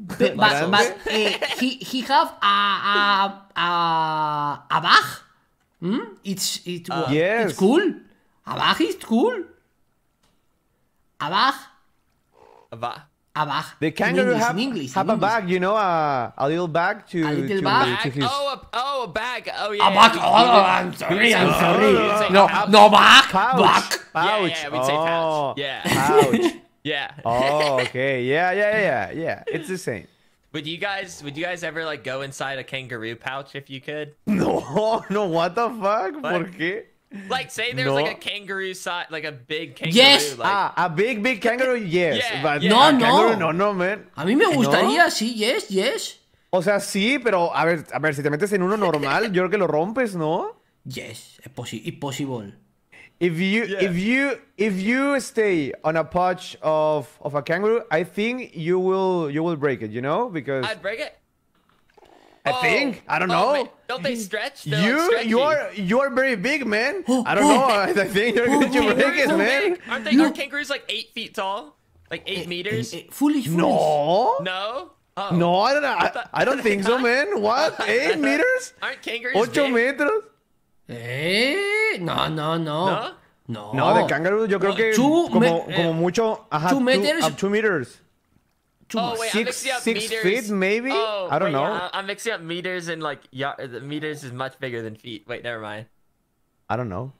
Eh, he, have a a It's ah. it's cool. A bag is cool. A bag. a bag. The kangaroo English, have, English, have a bag, you know, a, a little bag to... A little to, bag? To his... oh, a, oh, a bag. Oh, yeah. A bag. Oh, I'm sorry, I'm oh, sorry. no, like no, bag. Pouch. Pouch. Yeah, yeah, we'd say pouch. Oh, yeah. Pouch. yeah. oh, okay. Yeah, yeah, yeah, yeah. It's the same. Would you guys would you guys ever like go inside a kangaroo pouch if you could? No, no, what the fuck? But, ¿Por qué? Like, say there's no. like a kangaroo size, like a big kangaroo. Yes. Like... Ah, a big, big kangaroo, yes. yeah, but yeah. No, no. no, no, man. A mí me gustaría, no. sí, yes, yes. O sea, sí, pero a ver, a ver, si te metes en uno normal, yo creo que lo rompes, ¿no? Yes, es posible. possible. If you, yeah. if you, if you stay on a patch of, of a kangaroo, I think you will, you will break it, you know, because. I'd break it. I oh, think. I don't oh, know. Man. Don't they stretch? They're you like you're you're very big, man. I don't know. I think you're you're biggest, man. Aren't they? No. Are kangaroos like eight feet tall? Like eight it, eh, eh, meters? It, it, foolish, foolish. No. No. Oh. No, I don't know. I, I don't think so, man. What? Eight meters? Aren't kangaroos? Ocho big? metros? Eh? No, no, no. No. No, no de kangaroo yo creo que two como, como eh, mucho, ajá, two meters, two, up two meters two, oh, wait, six, six feet maybe. Oh, I don't wait, know. Yeah, I'm mixing up meters and like yeah, meters is much bigger than feet. Wait, never mind. I don't know.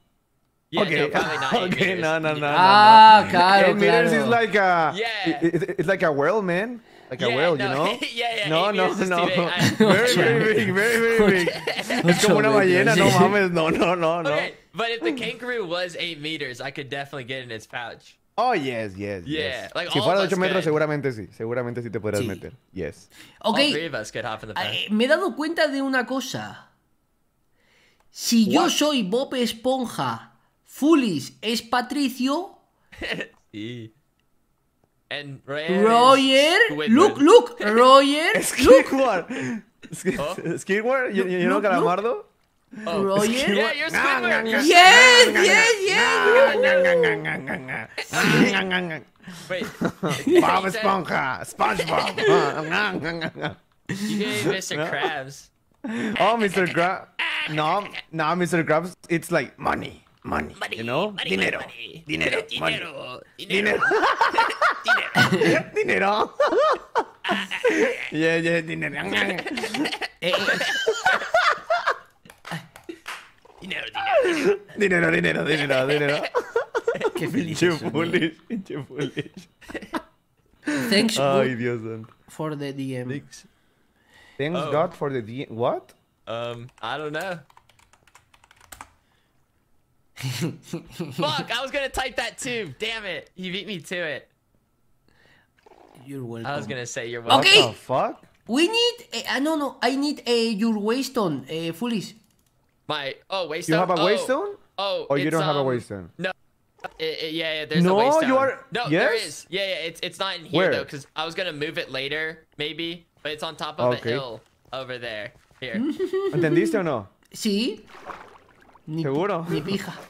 Yeah, okay. No, okay. Meters. No, no, no, no. Ah, God, claro, Eight claro. meters is like a. Yeah. It, it, it's like a whale, man. Like yeah, a whale, no. you know? yeah, yeah. No, no, no. I... Very, very big, very, very big. it's como una ballena, no mames. No, no, no, no. Okay, but if the kangaroo was eight meters, I could definitely get in its pouch. Oh, yes, yes. Yeah. yes. si fuera de 8 metros, seguramente sí. Seguramente sí te podrías meter. Yes. Ok. Ah, eh, me he dado cuenta de una cosa. Si yo soy Bob Esponja, Fulis es Patricio. sí. And Roger. Roger. Look, look. Roger. Squidward. Skidward. Squidward. Oh. no calamardo? Oh. Roll you? Yeah, you're Squidward. Yes, yes, yes. Wait. Bob Esponja. SpongeBob. you gave Mr. Krabs. Oh, Mr. Krabs. No, no, Mr. Krabs. It's like money. Money, money, you know, money, dinero, money, dinero, dinero, dinero, dinero, dinero. yeah, yeah, dinero. Dinero, dinero, dinero. Dinero, dinero, dinero, Qué feliz. Pinche foolish, Thanks Ay, Dios for the DM. Thanks, Thanks oh. God for the DM. What? Um, I don't know. Fuck, I was gonna type that too. Damn it. You beat me to it. You're welcome. I was gonna say you're welcome. Okay. What the fuck? We need, a, uh, no, no, I need a your waist on, uh, eh, foolish. My oh waystone. You oh, Oh, you don't have a um, waystone? No. Uh, uh, no, you are. No, there is. Yeah, yeah, it's it's not in here though, because I was gonna move it later, maybe, but it's on top of a hill over there. Here. ¿Entendiste o no? Sí. Seguro. no pija.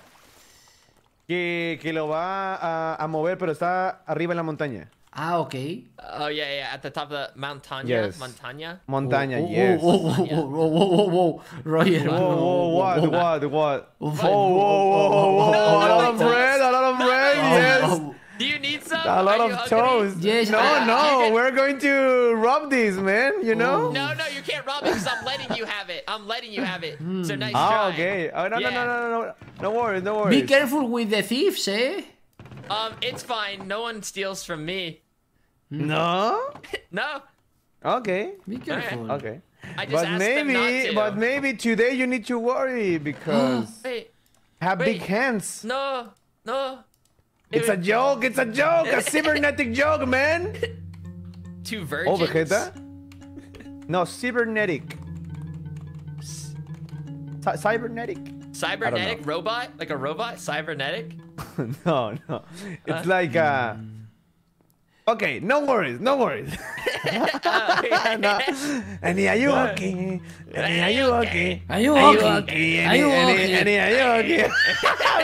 Que, que lo va a mover, pero está arriba en la montaña. Ah, okay. Oh yeah, yeah. At the top of the Montaña, yes. Montaña. Montaña, yes. Whoa, whoa, whoa, whoa, whoa, whoa, Roger. Whoa, whoa, what, what, what? Whoa, whoa, whoa, whoa! A lot of bread, a lot of bread. Yes. Do you need some? A lot Are of toast. Yes, no, uh, no, can... we're going to rob these, man. You know? No, no, you can't rob it because I'm letting you have it. I'm letting you have it. So nice oh, try. okay. Oh, no, yeah. no, no, no, no, no worries, no worries. Be careful with the thieves, eh? Um, it's fine. No one steals from me. Hmm. No. no. Okay. Be careful. Okay. but maybe, but maybe today you need to worry because wait, have wait. big hands. No, no. It's it a joke. It's a joke. A cybernetic joke, man. Two virgins. Oh, that. No, cybernetic. C cybernetic. Cybernetic robot? Like a robot? Cybernetic? no, no. It's like a. Uh, hmm. Ok, no worries, no worries. Ah, no. Any are you okay? Any are you okay? Are you okay? Are you okay? Any are you okay?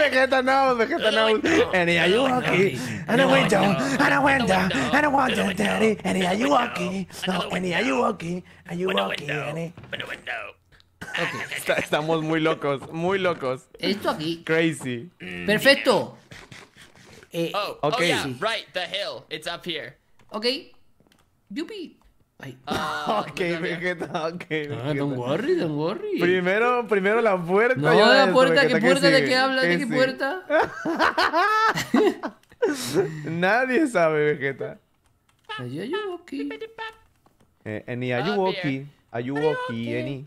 Vegeta knows, Vegeta knows. Any are you okay? And a window, and a window, and a window, daddy. Any are you okay? No, any are you okay? Are you okay, Any? Okay. estamos muy locos, muy locos. Esto aquí. Crazy. Perfecto. Eh, oh, oh okay. oh, yeah, right, the hill. It's up here. Ok. Yupi. Uh, ok, Vegeta, ok. Ah, don't worry, don't worry. Primero, primero la puerta. No, la puerta, ¿qué puerta? ¿De qué habla? ¿De qué puerta? Nadie sabe, Vegeta. Ay, ay, Eh, Eni, are you okay? Are you okay, Eni?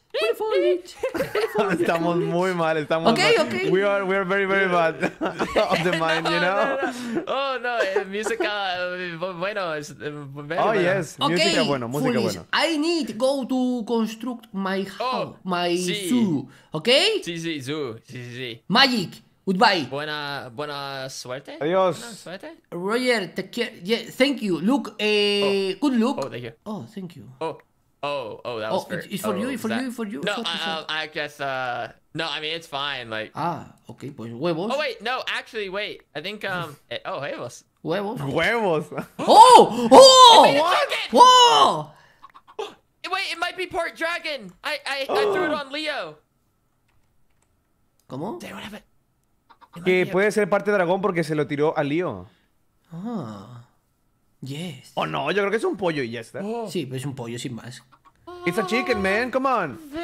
estamos muy mal, estamos okay, mal. Okay. We are we are very very bad of the mind, no, you know. No, no. Oh no, eh, música eh, bueno, es very eh, Oh yes, okay, música bueno, música foolish. bueno. I need go to construct my oh, house, oh, my sí. zoo, okay? Sí, sí, zoo. Sí, sí, sí. Magic. Goodbye. Buena, buena suerte. Adiós. Buena suerte. Roger, te quiero. Yeah, thank you. Look, eh, oh. good luck. Oh, thank you. Oh, thank you. Oh. Oh, oh, that was oh, for, it's for oh, you, for you, for you. No, I, I, I, guess. Uh, no, I mean it's fine. Like. Ah, okay, pues huevos. Oh wait, no, actually, wait. I think um. Eh, oh, huevos. Huevos. Huevos. oh, oh. What? Wait, it might be part Dragon. I I, I threw it on Leo. ¿Cómo? Que puede ser parte dragón porque se lo tiró a Leo. Ah. Yes. oh, no, yo creo que es un pollo y ya está. Oh. Sí, Sí, es pues un pollo sin más. It's a chicken, man. Come on. De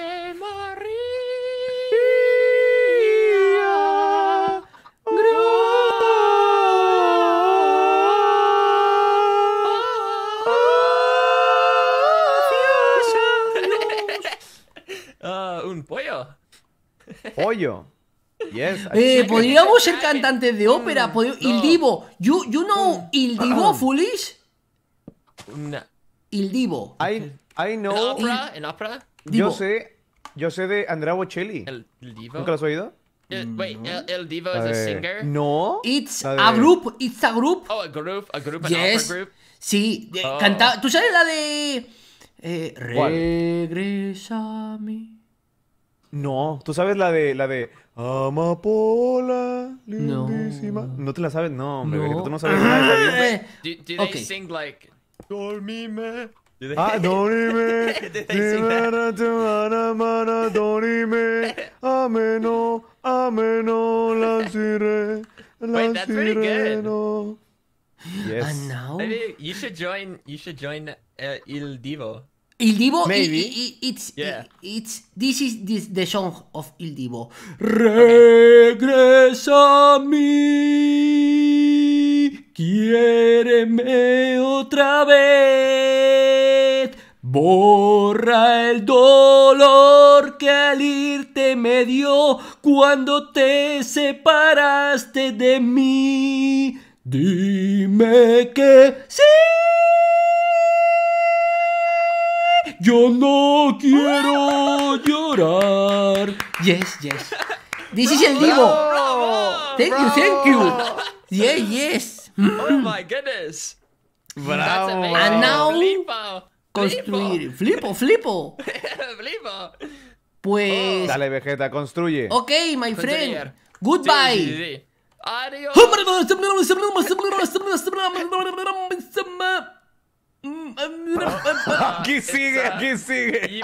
oh, ah, un pollo. Pollo eh, podríamos ser cantantes de ópera. Mm, no. Il Divo. You, you know mm. Il Divo, mm. foolish? No. Il Divo. I, I know. ¿En ópera? ¿En Yo sé, yo sé de Andrea Bocelli. El, Divo. ¿Nunca lo has oído? Eh, wait, el, Divo is a singer? No. It's a, group. It's a group. Oh, a group. A group. An Opera group. Sí. Eh, oh. Canta. ¿Tú sabes la de? Eh, regresa a mí. No, tú sabes la de la de Amapola lindísima. No, ¿No te la sabes, no, hombre, que tú no sabes nada de eh. do, do they okay. sing like Dormime? They... Ah, dormime, dimana, ameno, ameno, Wait, that's Yes. I Maybe you should join, you should join uh, Divo. Ildivo, Maybe. it's, this is this, the song of Ildivo. Regresa a mí, quiéreme otra vez, borra el dolor que al irte me dio cuando te separaste de mí. Dime que sí. Yo no quiero llorar. Yes, yes. This is el vivo. Thank you, thank you. Yeah, yes. Oh my goodness. Bravo. And now construir. Flipo, flipo. flipo. Pues. Dale, Vegeta, construye. Ok, my friend. Goodbye. Adiós. Uh, aquí sigue, aquí sigue.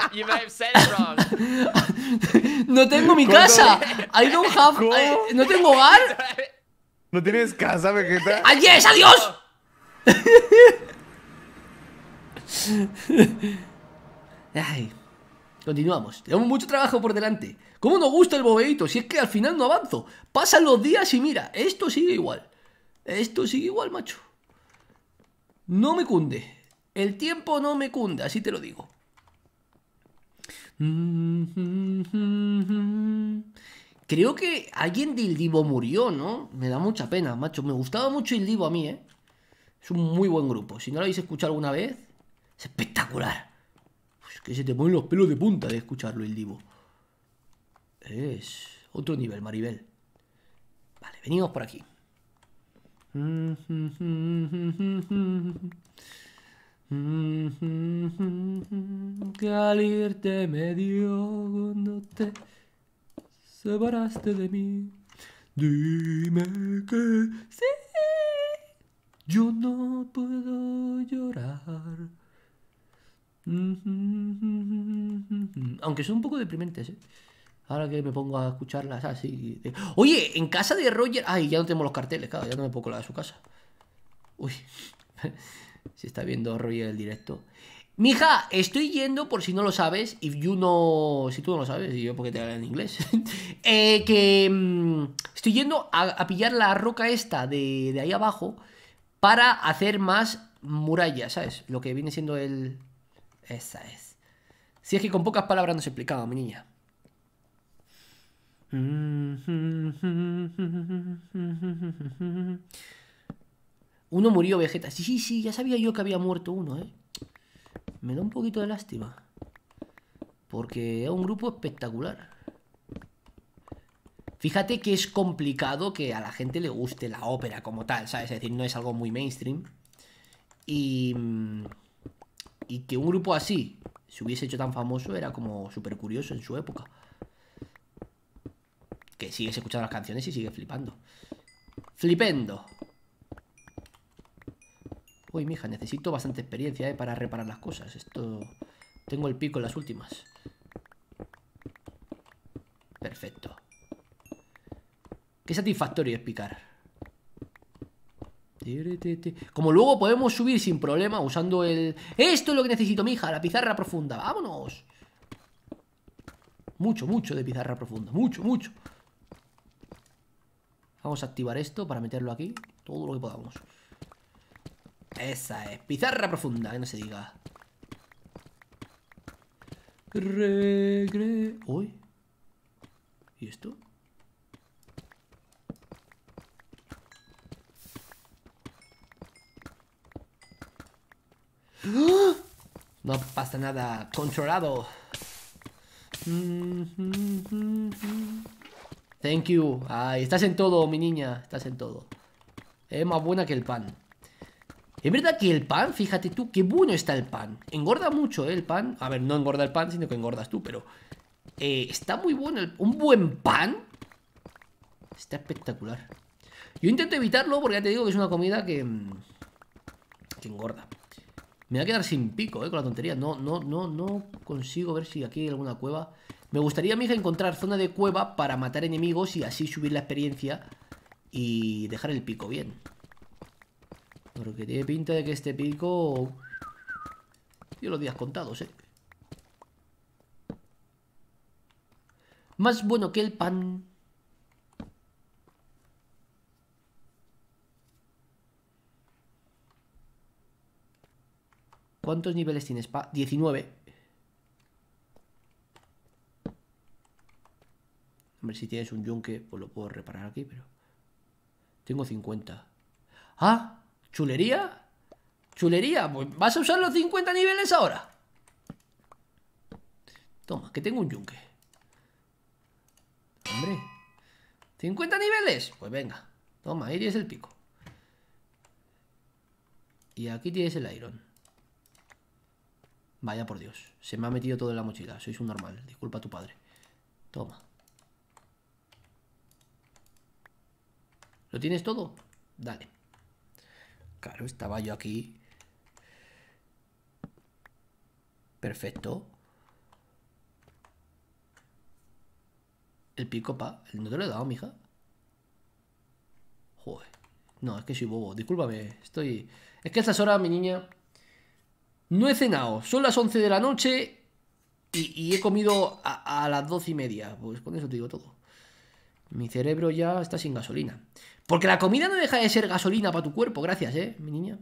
no tengo mi casa. I don't have. no tengo hogar. ¿No tienes casa, Vegeta? ¡Allí ¡Adiós! Continuamos. Tenemos mucho trabajo por delante. ¿Cómo nos gusta el bobeito? Si es que al final no avanzo. Pasan los días y mira, esto sigue igual. Esto sigue igual, macho. No me cunde. El tiempo no me cunda, así te lo digo. Creo que alguien de Ildivo murió, ¿no? Me da mucha pena, macho. Me gustaba mucho Ildivo a mí, ¿eh? Es un muy buen grupo. Si no lo habéis escuchado alguna vez, es espectacular. Es pues que se te ponen los pelos de punta de escucharlo, Ildivo. Es otro nivel, Maribel. Vale, venimos por aquí. Que al irte me dio cuando te separaste de mí. Dime que sí, yo no puedo llorar. Aunque son un poco deprimentes, ¿eh? Ahora que me pongo a escucharlas así. Oye, en casa de Roger. Ay, ya no tenemos los carteles, claro, ya no me puedo colar de su casa. Uy. Si está viendo Roger el directo. Mija, estoy yendo, por si no lo sabes, Y yo no. Si tú no lo sabes, y yo porque te hablo en inglés. Eh, que mm, estoy yendo a, pillar la roca esta de, de ahí abajo para hacer más murallas, ¿sabes? Lo que viene siendo el. Esa es. Si es que con pocas palabras nos explicaba, mi niña. Uno murió, Vegeta. Sí, sí, sí, ya sabía yo que había muerto uno, ¿eh? Me da un poquito de lástima. Porque es un grupo espectacular. Fíjate que es complicado que a la gente le guste la ópera como tal, ¿sabes? Es decir, no es algo muy mainstream. Y, y que un grupo así se hubiese hecho tan famoso era como súper curioso en su época. Que sigues escuchando las canciones y sigues flipando. Flipendo. Uy, mija, necesito bastante experiencia, eh, Para reparar las cosas. Esto... Tengo el pico en las últimas. Perfecto. Qué satisfactorio es picar. Como luego podemos subir sin problema usando el... ¡Esto es lo que necesito, mija! La pizarra profunda. ¡Vámonos! Mucho, mucho de pizarra profunda. Mucho, mucho. Vamos a activar esto para meterlo aquí. Todo lo que podamos. Esa es. Pizarra profunda, que no se diga. Regre... Uy. ¿Y esto? ¡Ah! No pasa nada. Controlado. Thank you. Ay, estás en todo, mi niña. Estás en todo. Es más buena que el pan. Es verdad que el pan, fíjate tú, qué bueno está el pan. Engorda mucho, ¿eh? El pan. A ver, no engorda el pan, sino que engordas tú, pero... Eh, está muy bueno. un buen pan. Está espectacular. Yo intento evitarlo porque ya te digo que es una comida que... Mm, que engorda. Me voy a quedar sin pico, ¿eh? Con la tontería. No, no, no, no consigo ver si aquí hay alguna cueva. Me gustaría, mija, encontrar zona de cueva para matar enemigos y así subir la experiencia y dejar el pico bien. Porque tiene pinta de que este pico... Yo lo días contados, ¿eh? Más bueno que el pan. ¿Cuántos niveles tienes, pa? 19. ver si tienes un yunque, pues lo puedo reparar aquí, pero... Tengo 50. ¡Ah! ¿Chulería? ¿Chulería? Pues, vas a usar los 50 niveles ahora. Toma, que tengo un yunque. Hombre. ¿50 niveles? Pues venga. Toma, ahí tienes el pico. Y aquí tienes el iron. Vaya por Dios. Se me ha metido todo en la mochila. Sois un normal. Disculpa a tu padre. Toma. ¿Lo tienes todo? Dale. Claro, estaba yo aquí. Perfecto. El pico pa. ¿No te lo he dado, mija? Joder. No, es que soy bobo. Discúlpame. Estoy. Es que a estas horas, mi niña. No he cenado. Son las 11 de la noche. Y, he comido a, las 12 y media. Pues con eso te digo todo. Mi cerebro ya está sin gasolina. Porque la comida no deja de ser gasolina para tu cuerpo. Gracias, eh, mi niña.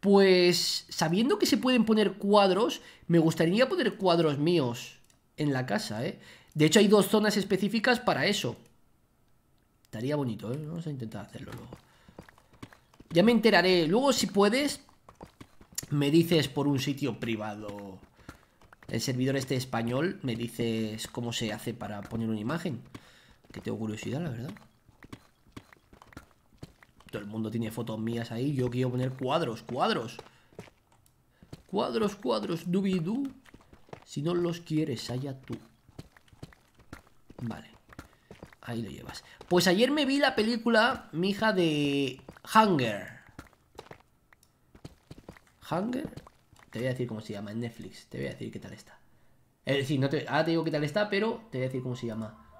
Pues sabiendo que se pueden poner cuadros, me gustaría poner cuadros míos en la casa, ¿eh? De hecho, hay dos zonas específicas para eso. Estaría bonito, ¿eh? Vamos a intentar hacerlo luego. Ya me enteraré. Luego, si puedes, me dices por un sitio privado el servidor este español me dices cómo se hace para poner una imagen. Que tengo curiosidad, la verdad. Todo el mundo tiene fotos mías ahí. Yo quiero poner cuadros, cuadros. Cuadros, cuadros, dubidú. Si no los quieres, allá tú. Vale. Ahí lo llevas. Pues ayer me vi la película, mija, de Hunger. Hunger, te voy a decir cómo se llama en Netflix. Te voy a decir qué tal está. Es decir, no te, ahora te digo qué tal está, pero te voy a decir cómo se llama.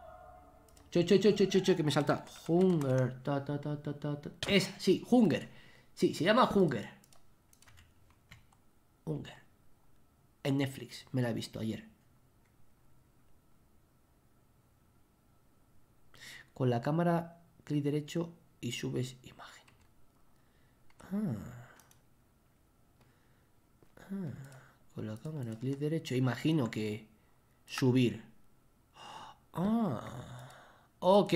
Cho, cho, cho, cho, cho, que me salta. Hunger. Esa, sí, Hunger. Sí, se llama Hunger. Hunger. En Netflix, me la he visto ayer. Con la cámara, clic derecho y subes imagen. Ah. Ah, con la cámara, clic derecho. Imagino que subir. Ah, ok.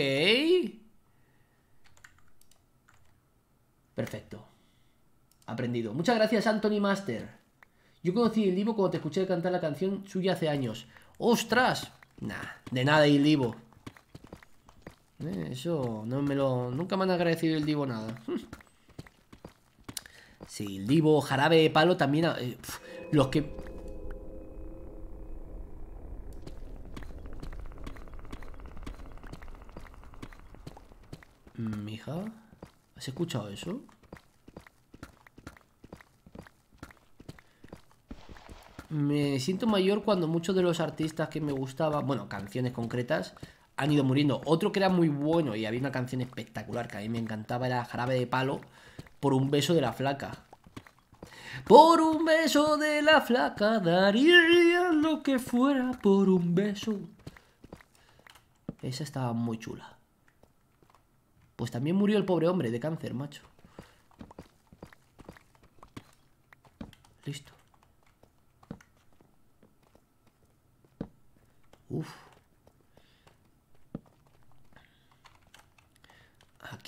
Perfecto. Aprendido. Muchas gracias, Anthony Master. Yo conocí el Divo cuando te escuché cantar la canción suya hace años. ¡Ostras! Nah, de nada el Divo eh, eso no me lo. Nunca me han agradecido el Divo nada. Sí, Divo, Jarabe de Palo también... Ah, eh, los que... Mm, mija, ¿has escuchado eso? Me siento mayor cuando muchos de los artistas que me gustaban, bueno, canciones concretas, han ido muriendo. Otro que era muy bueno y había una canción espectacular que a mí me encantaba era Jarabe de Palo, por un beso de la flaca. Por un beso de la flaca daría lo que fuera por un beso. Esa estaba muy chula. Pues también murió el pobre hombre de cáncer, macho. Listo. Uf.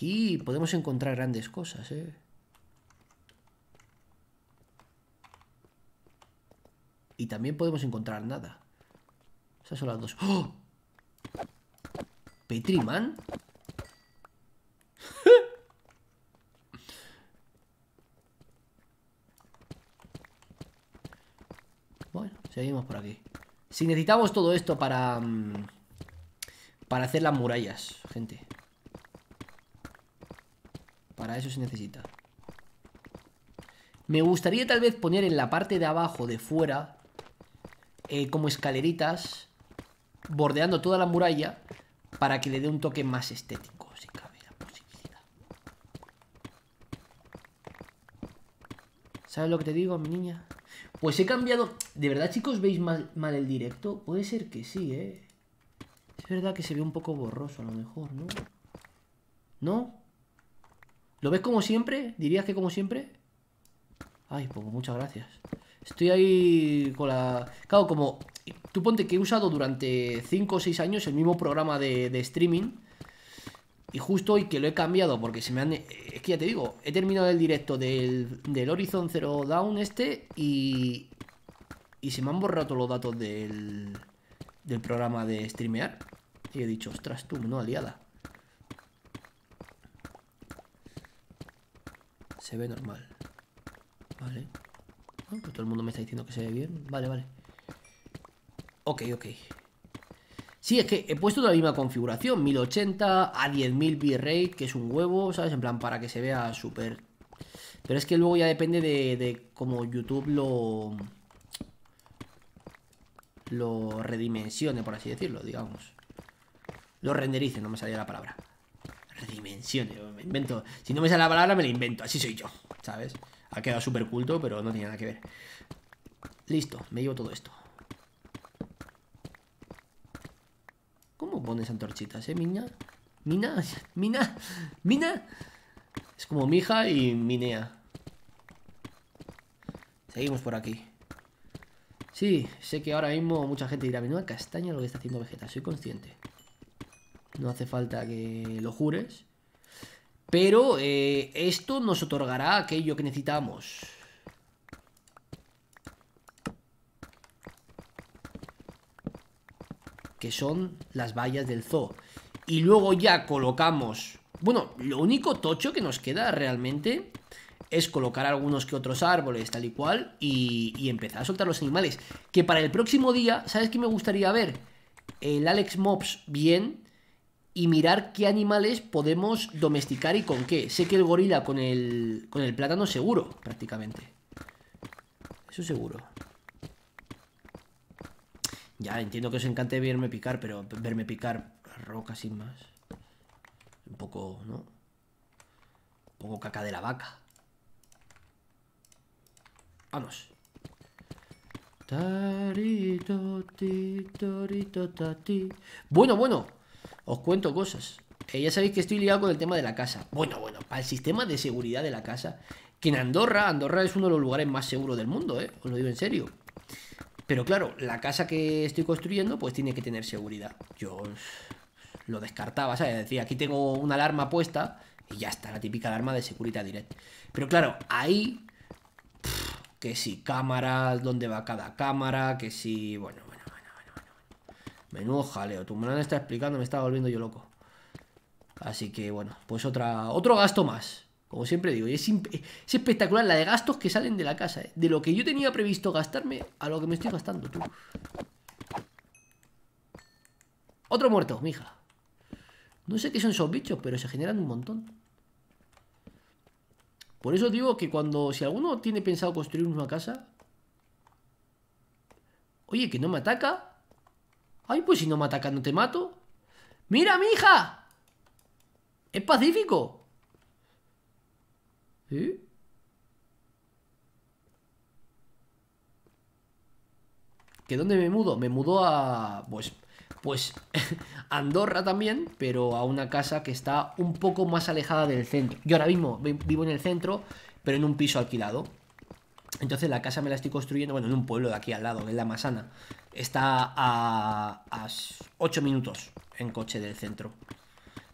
Aquí podemos encontrar grandes cosas, ¿eh? Y también podemos encontrar nada. Esas son las dos. ¡Oh! ¿Petriman? bueno, seguimos por aquí. Si necesitamos todo esto para... Mm, para hacer las murallas, gente eso se necesita. Me gustaría tal vez poner en la parte de abajo, de fuera, eh, como escaleritas, bordeando toda la muralla, para que le dé un toque más estético, si cabe la posibilidad. ¿Sabes lo que te digo, mi niña? Pues he cambiado... ¿De verdad, chicos, veis mal el directo? Puede ser que sí, ¿eh? Es verdad que se ve un poco borroso, a lo mejor, ¿no? ¿No? ¿Lo ves como siempre? ¿Dirías que como siempre? Ay, pues muchas gracias. Estoy ahí con la... Claro, como... Tú ponte que he usado durante 5 o 6 años el mismo programa de, streaming. Y justo hoy que lo he cambiado porque se me han... Es que ya te digo, he terminado el directo del, del Horizon Zero Down este y... Y se me han borrado todos los datos del, del programa de streamear. Y he dicho, ostras, tú, no, aliada. Se ve normal. Vale. Ah, todo el mundo me está diciendo que se ve bien. Vale, vale. Ok, ok. Sí, es que he puesto la misma configuración, 1080 a 10.000 v-rate que es un huevo, ¿sabes? En plan, para que se vea súper... Pero es que luego ya depende de, de cómo YouTube lo... Lo redimensione, por así decirlo, digamos. Lo renderice, no me salía la palabra. Dimensiones, me invento. Si no me sale la palabra, me la invento. Así soy yo, ¿sabes? Ha quedado súper culto, pero no tiene nada que ver. Listo, me llevo todo esto. ¿Cómo pones antorchitas, eh, mina? Mina, mina, mina. Es como mija y minea. Seguimos por aquí. Sí, sé que ahora mismo mucha gente dirá, menuda castaña lo que está haciendo Vegeta, soy consciente no hace falta que lo jures. Pero eh, esto nos otorgará aquello que necesitamos. Que son las vallas del zoo. Y luego ya colocamos... Bueno, lo único tocho que nos queda realmente es colocar algunos que otros árboles, tal y cual, y, y empezar a soltar los animales. Que para el próximo día, ¿sabes qué me gustaría ver? El Alex Mobs bien y mirar qué animales podemos domesticar y con qué. Sé que el gorila con el, con el plátano seguro, prácticamente. Eso seguro. Ya, entiendo que os encante verme picar, pero verme picar roca sin más. Un poco, ¿no? Un poco caca de la vaca. Vamos. Bueno, bueno. Os cuento cosas. Eh, ya sabéis que estoy liado con el tema de la casa. Bueno, bueno, para el sistema de seguridad de la casa. Que en Andorra, Andorra es uno de los lugares más seguros del mundo, ¿eh? Os lo digo en serio. Pero claro, la casa que estoy construyendo pues tiene que tener seguridad. Yo lo descartaba, ¿sabes? Decía, aquí tengo una alarma puesta y ya está, la típica alarma de seguridad directa Pero claro, ahí, que si cámaras, dónde va cada cámara, que si, bueno, Menudo jaleo. Tu me está explicando, me está volviendo yo loco. Así que bueno, pues otra, otro gasto más. Como siempre digo, es, espectacular la de gastos que salen de la casa. Eh. De lo que yo tenía previsto gastarme a lo que me estoy gastando, tú. Otro muerto, mija. No sé qué son esos bichos, pero se generan un montón. Por eso digo que cuando, si alguno tiene pensado construir una casa... Oye, que no me ataca, Ay, pues si no me atacas no te mato. ¡Mira, mi hija! ¡Es pacífico! ¿Eh? ¿Que dónde me mudo? Me mudo a... Pues... Pues Andorra también, pero a una casa que está un poco más alejada del centro. Yo ahora mismo vivo en el centro, pero en un piso alquilado. Entonces la casa me la estoy construyendo, bueno, en un pueblo de aquí al lado, En La Masana. Está a, a 8 minutos en coche del centro.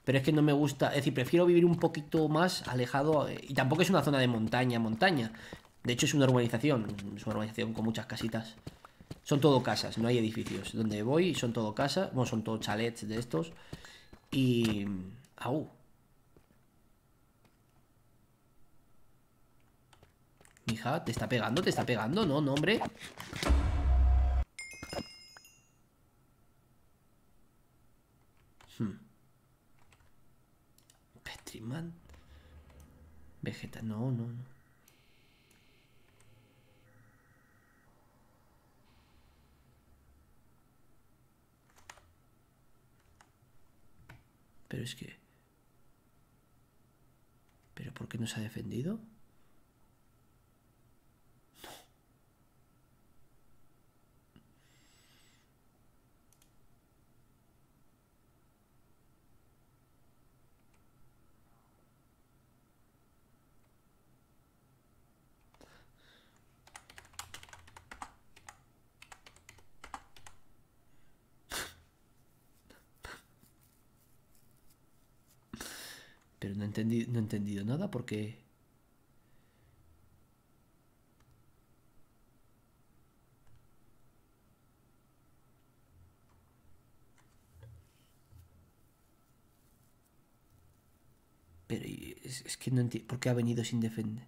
Pero es que no me gusta, es decir, prefiero vivir un poquito más alejado eh, y tampoco es una zona de montaña, montaña. De hecho es una urbanización, es una urbanización con muchas casitas. Son todo casas, no hay edificios. Donde voy son todo casas, bueno, son todo chalets de estos. Y... ¡Au! Hija, ¿te está pegando? ¿Te está pegando? No, no, hombre. Triman Vegeta, no, no, no. Pero es que... ¿Pero por qué no se ha defendido? Pero no he entendido, no he entendido nada porque... Pero es, es que no entiendo... ¿Por qué ha venido sin defender?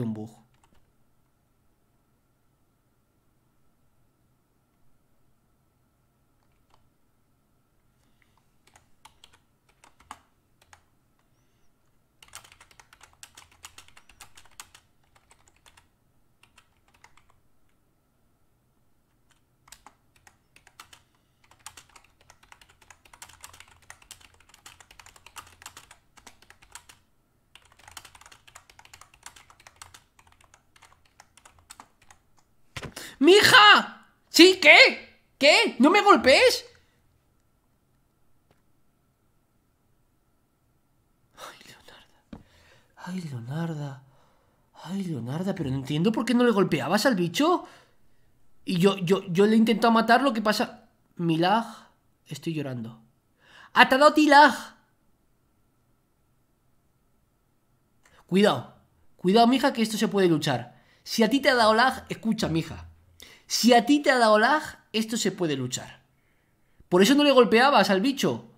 un por qué no le golpeabas al bicho. Y yo, yo, yo le he intentado matar, lo que pasa... Milag, estoy llorando. ti lag Cuidado, cuidado, mija, que esto se puede luchar. Si a ti te ha dado lag, escucha, mija. Si a ti te ha dado lag, esto se puede luchar. Por eso no le golpeabas al bicho.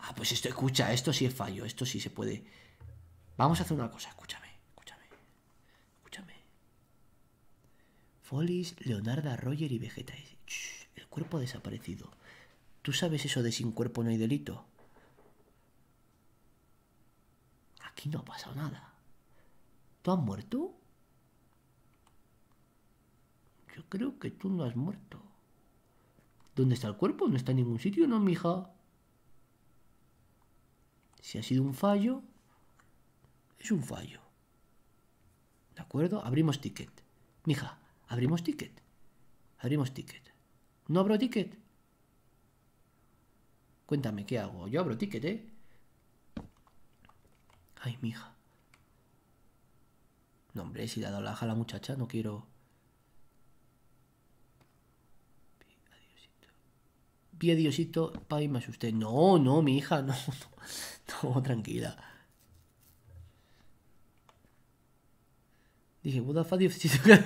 Ah, pues esto, escucha, esto sí es fallo, esto sí se puede, Vamos a hacer una cosa, escúchame, escúchame, escúchame. Follis, Leonarda, Roger y Vegeta. el cuerpo ha desaparecido. ¿Tú sabes eso de sin cuerpo no hay delito? Aquí no ha pasado nada. ¿Tú has muerto? Yo creo que tú no has muerto. ¿Dónde está el cuerpo? No está en ningún sitio, ¿no, mija? Si ha sido un fallo, es un fallo. ¿De acuerdo? Abrimos ticket. Mija, abrimos ticket. Abrimos ticket. ¿No abro ticket? Cuéntame, ¿qué hago? Yo abro ticket, ¿eh? Ay, mija. No, hombre, si le ha la a la muchacha, no quiero... Pie Diosito, y me asusté. No, no, mi hija, no, no, no, tranquila. Dije, what the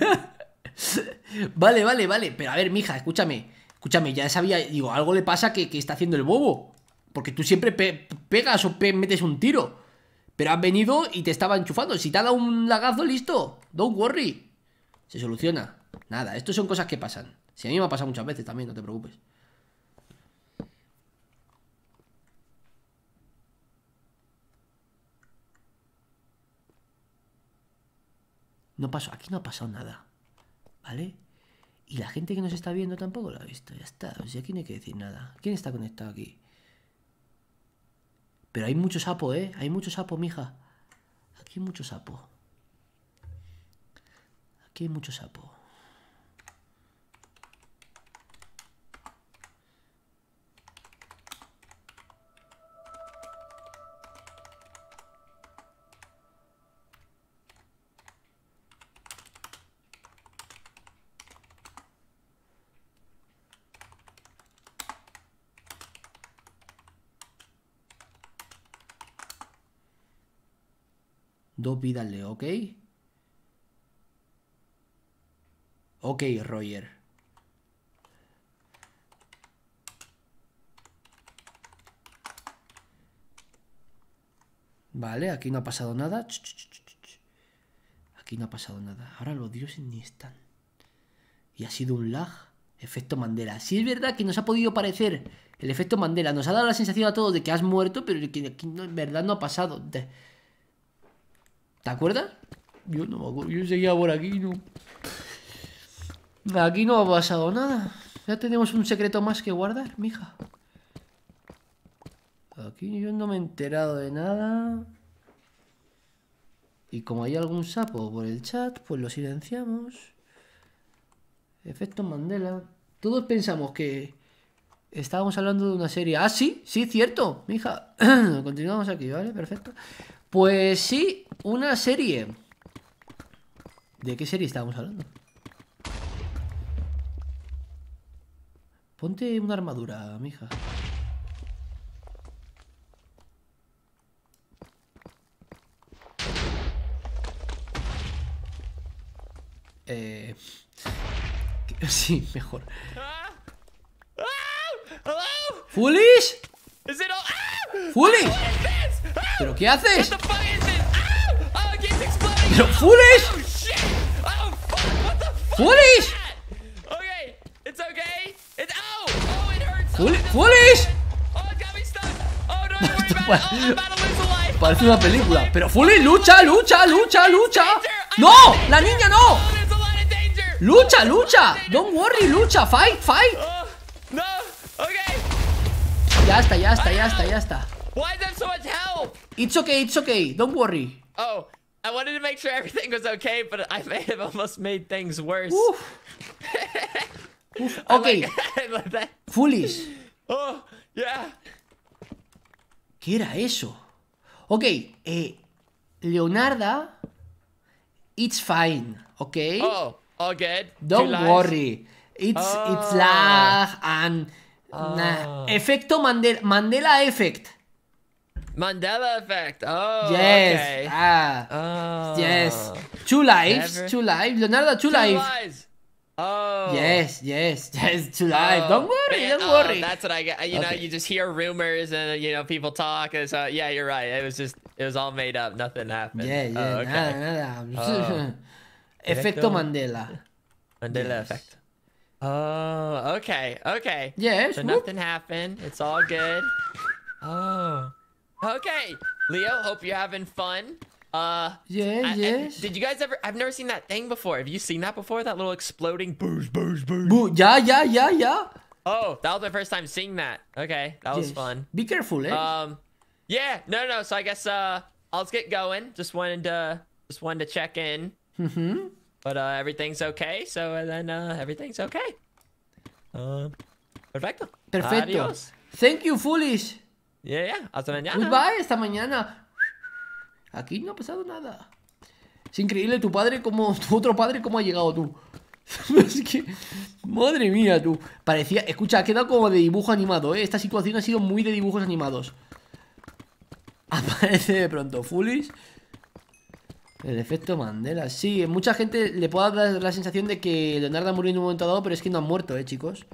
vale, vale, vale. Pero a ver, mija, escúchame. Escúchame, ya sabía, digo, algo le pasa que, que está haciendo el bobo. Porque tú siempre pegas o metes un tiro. Pero has venido y te estaba enchufando. Si te ha dado un lagazo, listo. Don't worry. Se soluciona. Nada, esto son cosas que pasan. Si a mí me ha pasado muchas veces también, no te preocupes. No pasó, aquí no ha pasado nada, ¿vale? Y la gente que nos está viendo tampoco lo ha visto, ya está. O sea, aquí no hay que decir nada. ¿Quién está conectado aquí? Pero hay mucho sapo, ¿eh? Hay mucho sapo, mija. Aquí hay mucho sapo. Aquí hay mucho sapo. Dos vidas Leo, ¿ok? Ok, Roger. Vale, aquí no ha pasado nada. Aquí no ha pasado nada. Ahora los dioses ni están. Y ha sido un lag. Efecto Mandela. Sí es verdad que nos ha podido parecer el efecto Mandela. Nos ha dado la sensación a todos de que has muerto, pero que en verdad no ha pasado. De ¿Te acuerdas? Yo no Yo seguía por aquí no. Aquí no ha pasado nada. Ya tenemos un secreto más que guardar, mija. Aquí yo no me he enterado de nada. Y como hay algún sapo por el chat, pues lo silenciamos. Efecto Mandela. Todos pensamos que estábamos hablando de una serie. Ah, sí, sí, cierto, mija. Continuamos aquí, ¿vale? Perfecto. Pues sí, una serie. ¿De qué serie estábamos hablando? Ponte una armadura, mija. Eh... Sí, mejor. Ah, ah, ah. ¿Foolish? ¿Foolish? ¿Pero qué haces? ¡Ah! ¡Pero Foolish! ¡Foolish! ¡Foolish! Parece una película oh, Pero Foolish, lucha, lucha, lucha, lucha ¡No! ¡La niña no! Oh, ¡Lucha, oh, lucha! ¡Don't worry, lucha! ¡Fight, fight! Ya está, ya está, ya está, ya está Why It's okay, it's okay. Don't worry. Oh, I wanted to make sure everything was okay, but I may have almost made things worse. Oof. Oof. Okay. Like, Foolish. Oh, yeah. ¿Qué era eso? Ok, eh, Leonarda, it's fine, ok? Oh, all good. Don't worry. It's, oh. it's ah. lag and... Oh. Nah. Efecto Mandela, Mandela Effect. Mandela effect. Oh, yes. Okay. Ah, oh. yes. Two lives. Never. Two lives. Leonardo, two, two lives. lives. Oh. Yes, yes, yes. Two lives. Oh. Don't worry. Man, don't oh, worry. Oh, that's what I get. You okay. know, you just hear rumors and you know people talk. And so yeah, you're right. It was just it was all made up. Nothing happened. Yeah, yeah. Oh, okay. Nada, nada. Oh. Effecto Mandela. Mandela yes. effect. Oh, okay, okay. Yeah. So whoop. nothing happened. It's all good. Oh. Okay, Leo, hope you're having fun. Uh, yeah, I, yes. I, did you guys ever? I've never seen that thing before. Have you seen that before? That little exploding booze, booze, boosh. Boo, yeah, yeah, yeah, yeah. Oh, that was my first time seeing that. Okay, that yes. was fun. Be careful, eh? Um, yeah, no, no. So I guess uh, I'll get going. Just wanted to, just wanted to check in. Mm-hmm. But uh, everything's okay. So uh, then uh, everything's okay. Um, uh, perfecto. Perfecto. Adios. Thank you, foolish. Ya ya Hasta mañana. Pues bye, hasta mañana. Aquí no ha pasado nada. Es increíble tu padre como tu otro padre cómo ha llegado tú. es que, madre mía, tú. Parecía, escucha, ha quedado como de dibujo animado, ¿eh? Esta situación ha sido muy de dibujos animados. Aparece de pronto Fulis. El efecto Mandela. Sí, mucha gente le puede dar la sensación de que Leonardo ha murió en un momento dado, pero es que no ha muerto, ¿eh, chicos?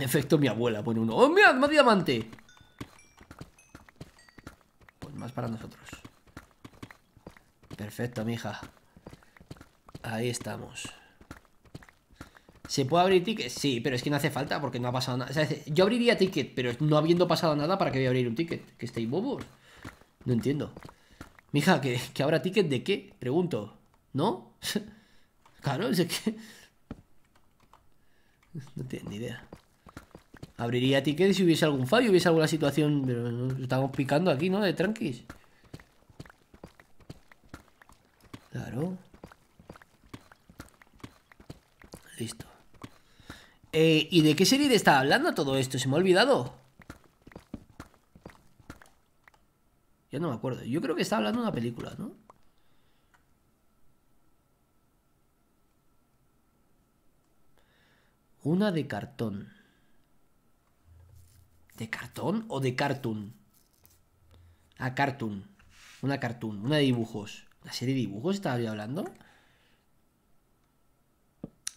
Efecto mi abuela, pone uno. ¡Oh, mira! ¡Más diamante! Pues más para nosotros. Perfecto, mija. Ahí estamos. ¿Se puede abrir ticket? Sí, pero es que no hace falta porque no ha pasado nada. yo abriría ticket, pero no habiendo pasado nada, ¿para qué voy a abrir un ticket? ¿Que estáis bobos? No entiendo. Mija, ¿que, que habrá ticket de qué? Pregunto. ¿No? claro, es que... no tiene ni idea abriría tickets si hubiese algún fallo, hubiese alguna situación. Pero estamos picando aquí, ¿no? De tranquis. Claro. Listo. Eh, ¿Y de qué serie está hablando todo esto? Se me ha olvidado. Ya no me acuerdo. Yo creo que está hablando de una película, ¿no? Una de cartón. ¿De cartón o de cartoon? a ah, cartoon. Una cartoon, una de dibujos. ¿La serie de dibujos estaba yo hablando?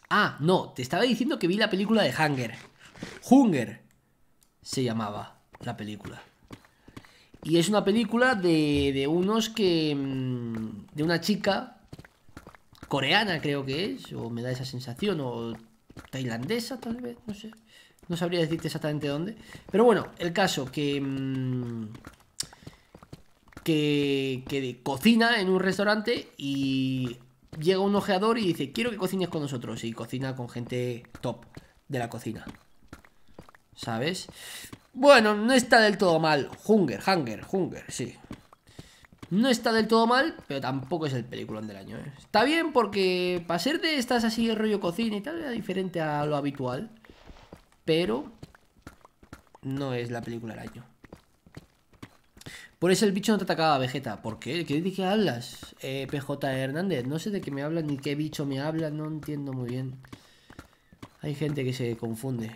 Ah, no, te estaba diciendo que vi la película de Hunger. Hunger se llamaba la película. Y es una película de, de unos que... Mm, de una chica coreana creo que es, o me da esa sensación, o tailandesa tal vez, no sé. No sabría decirte exactamente dónde. Pero bueno, el caso que... Mm, que, cocina en un restaurante y llega un ojeador y dice, quiero que cocines con nosotros. Y cocina con gente top de la cocina. ¿Sabes? Bueno, no está del todo mal. Hunger, Hunger, Hunger, sí. No está del todo mal, pero tampoco es el peliculón del año. ¿eh? Está bien porque para ser de estas así, el rollo cocina y tal, era diferente a lo habitual pero no es la película del año. Por eso el bicho no te atacaba, Vegeta. ¿Por qué? de qué hablas, eh, PJ Hernández? No sé de qué me hablan ni qué bicho me habla, no entiendo muy bien. Hay gente que se confunde.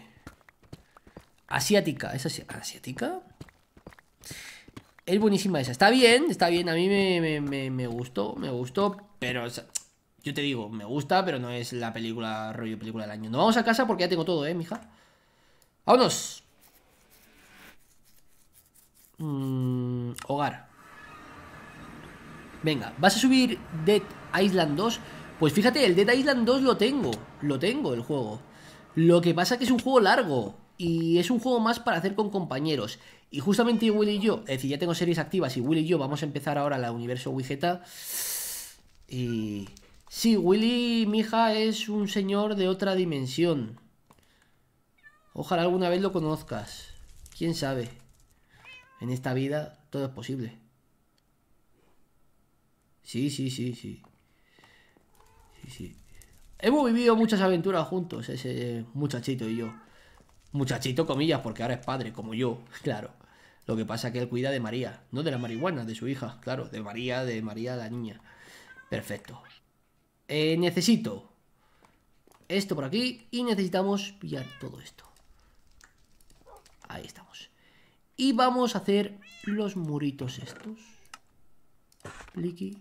Asiática, ¿es asiática? Es buenísima esa. Está bien, está bien. A mí me, gustó, me gustó. Pero yo te digo, me gusta, pero no es la película, rollo película del año. No vamos a casa porque ya tengo todo, ¿eh, mija? ¡Vámonos! Mm, hogar. Venga, ¿vas a subir Dead Island 2? Pues fíjate, el Dead Island 2 lo tengo. Lo tengo, el juego. Lo que pasa que es un juego largo. Y es un juego más para hacer con compañeros. Y justamente Willy y yo, es decir, ya tengo series activas y Willy y yo vamos a empezar ahora la Universo Wigeta. Y... Sí, Willy, mi hija, es un señor de otra dimensión. Ojalá alguna vez lo conozcas. ¿Quién sabe? En esta vida todo es posible. Sí, sí, sí, sí. Sí, sí. Hemos vivido muchas aventuras juntos, ese muchachito y yo. Muchachito, comillas, porque ahora es padre, como yo, claro. Lo que pasa es que él cuida de María, no de la marihuana, de su hija, claro, de María, de María la niña. Perfecto. Eh, necesito esto por aquí y necesitamos pillar todo esto. Ahí estamos. Y vamos a hacer los muritos estos. Pliqui.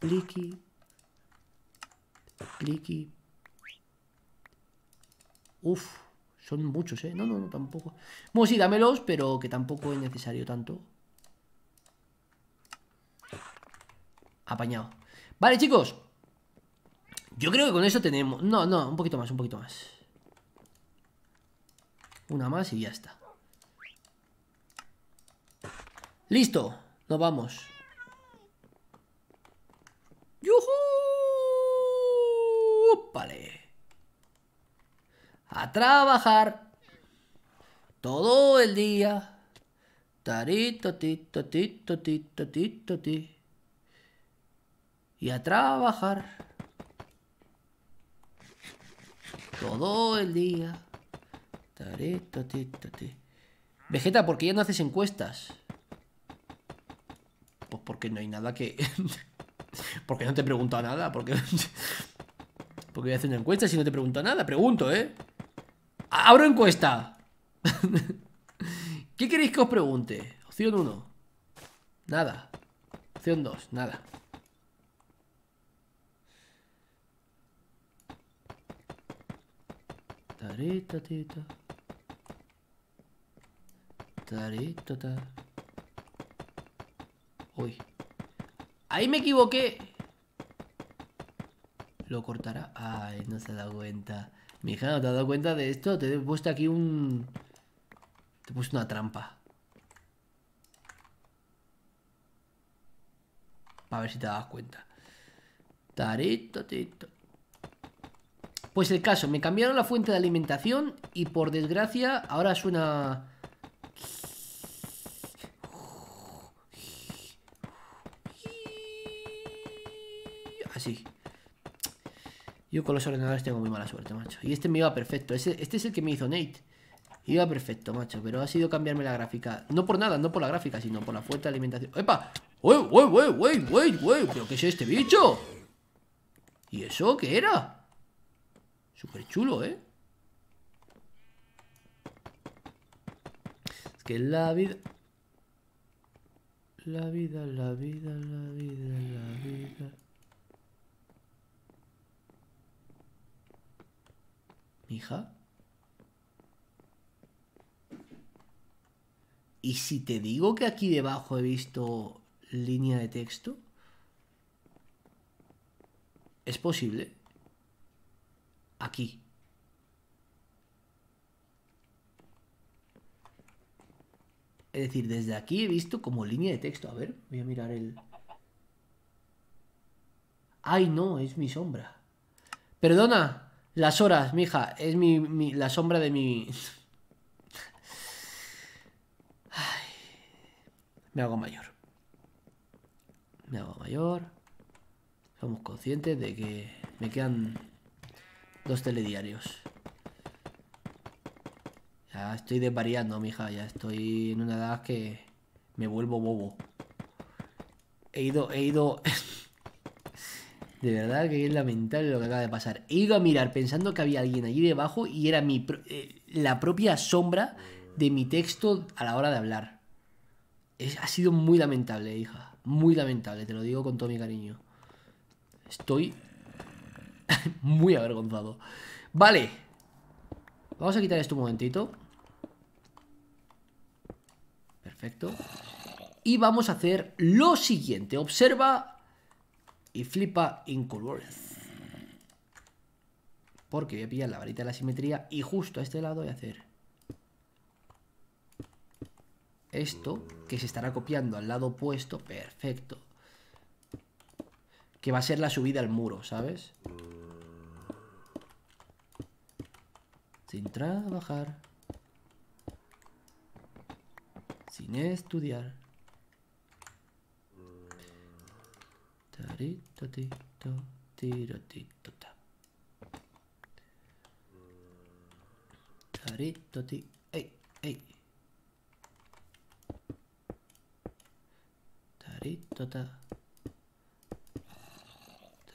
Pliqui. Pliqui. Uf, son muchos, ¿eh? No, no, no, tampoco. Bueno, sí, dámelos, pero que tampoco es necesario tanto. Apañado. Vale, chicos. Yo creo que con eso tenemos... No, no, un poquito más, un poquito más. Una más y ya está. ¡Listo! Nos vamos. ¡Yujuu! ¡Opale! ¡A trabajar! Vale. A trabajar. Todo el día. Tarito, tito, tito, tito, tito, Y a trabajar. Todo el día. Vegeta, ¿por qué ya no haces encuestas? Pues porque no hay nada que... porque no te pregunto nada, porque... porque voy a hacer una encuesta si no te pregunto nada, pregunto, ¿eh? ¡Abro encuesta! ¿Qué queréis que os pregunte? Opción 1. Nada. Opción 2. Nada. Tarita, tita tar. Uy. Ahí me equivoqué. Lo cortará. Ay, no se ha dado cuenta. Mi hija, ¿no te has dado cuenta de esto? Te he puesto aquí un... Te he puesto una trampa. A ver si te das cuenta. Tarito, tito. Pues el caso, me cambiaron la fuente de alimentación y por desgracia ahora suena Yo con los ordenadores tengo muy mala suerte, macho. Y este me iba perfecto. Este, es el que me hizo Nate. Iba perfecto, macho, pero ha sido cambiarme la gráfica. No por nada, no por la gráfica, sino por la fuerte alimentación. ¡Epa! ¡Wey, wey, wey, wey, wey, wey! ¿Pero qué es este bicho? ¿Y eso qué era? Súper chulo, ¿eh? Es que la vida... La vida, la vida, la vida, la vida... hija? ¿Y si te digo que aquí debajo he visto línea de texto? Es posible. Aquí. Es decir, desde aquí he visto como línea de texto. A ver, voy a mirar el... ¡Ay, no! Es mi sombra. Perdona. Las horas, mija, es mi, la sombra de mi... Ay, me hago mayor. Me hago mayor. Somos conscientes de que me quedan dos telediarios. Ya estoy desvariando, mija. Ya estoy en una edad que me vuelvo bobo. He ido, he ido... De verdad que es lamentable lo que acaba de pasar. He ido a mirar pensando que había alguien allí debajo y era eh, la propia sombra de mi texto a la hora de hablar. ha sido muy lamentable, hija. Muy lamentable, te lo digo con todo mi cariño. Estoy muy avergonzado. Vale. Vamos a quitar esto un momentito. Perfecto. Y vamos a hacer lo siguiente. Observa y flipa Incolores. Porque voy a pillar la varita de la simetría y justo a este lado voy a hacer esto, que se estará copiando al lado opuesto, perfecto. Que va a ser la subida al muro, ¿sabes? Sin trabajar. Sin estudiar. Tarito, tito, tiro, tito, ta. Tarito, ti. ¡Ey! ¡Ey! Tarito, ta.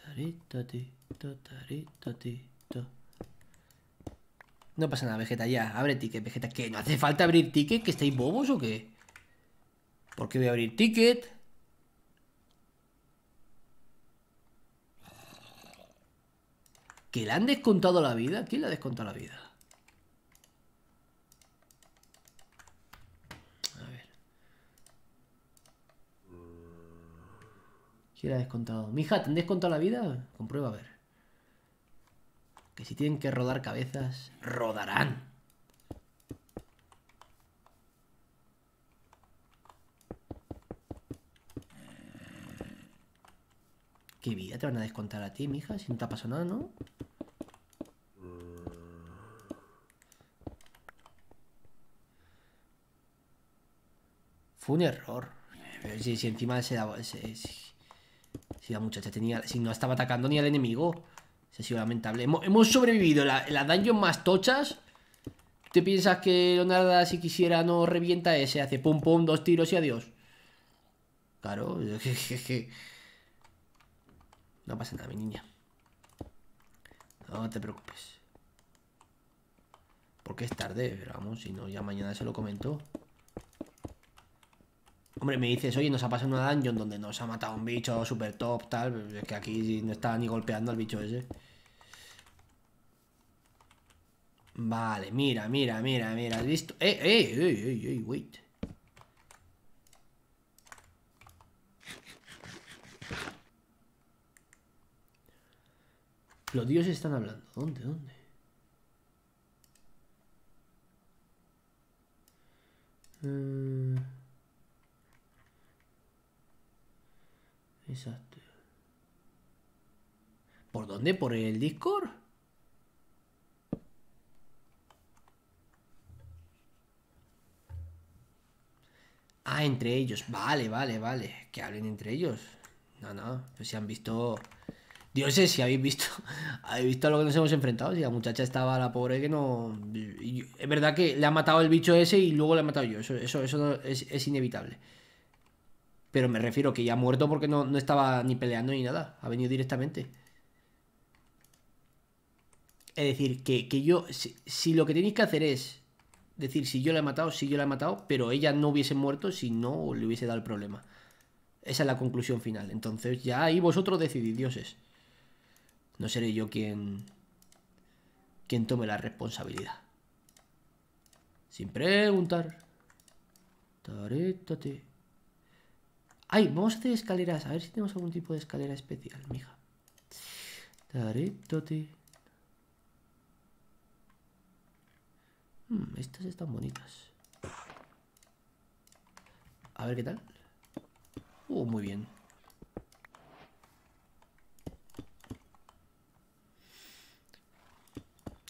Tarito, tito, tarito, tito. No pasa nada, Vegeta, ya. Abre ticket, Vegeta. ¿Qué? ¿No hace falta abrir ticket? ¿Que estáis bobos o qué? ¿Por qué voy a abrir ticket? ¿Quién le han descontado la vida? ¿Quién le ha descontado la vida? A ver. ¿Quién le ha descontado? Mija, ¿te han descontado la vida? Comprueba, a ver. Que si tienen que rodar cabezas, rodarán. ¿Qué vida te van a descontar a ti, mija? Si no te ha pasado nada, ¿no? Fue un error. si, si encima se daba... si, la muchacha tenía... Si no estaba atacando ni al enemigo. Se ha sido lamentable. Hemos, sobrevivido. Las la dungeons más tochas... ¿Te piensas que nada si quisiera, no revienta ese? Hace pum pum, dos tiros y adiós. Claro, No pasa nada, mi niña. No te preocupes. Porque es tarde, pero vamos, si no, ya mañana se lo comento. Hombre, me dices, oye, nos ha pasado una dungeon donde nos ha matado un bicho super top, tal. es que aquí no está ni golpeando al bicho ese. Vale, mira, mira, mira, mira, visto? Eh, ¡Eh, eh, eh, eh, eh, wait! Los dioses están hablando. ¿Dónde, dónde? Mmm Exacto. ¿Por dónde? ¿Por el Discord? Ah, entre ellos. Vale, vale, vale. Que hablen entre ellos. No, no. Pues si han visto. Dioses, si habéis visto. Habéis visto a lo que nos hemos enfrentado. Si la muchacha estaba la pobre que no. Es verdad que le ha matado el bicho ese y luego le ha matado yo. Eso, eso, eso es, es inevitable. Pero me refiero que ya ha muerto porque no, estaba ni peleando ni nada. Ha venido directamente. Es decir, que, yo. Si, lo que tenéis que hacer es. Decir, si yo la he matado, si yo la he matado, pero ella no hubiese muerto si no le hubiese dado el problema. Esa es la conclusión final. Entonces, ya ahí vosotros decidid, dioses. No seré yo quien. quien tome la responsabilidad. Sin preguntar. Tarétate. Ay, vamos a hacer escaleras. A ver si tenemos algún tipo de escalera especial, mija. Taritoti. Hmm, estas están bonitas. A ver qué tal. Uh, muy bien.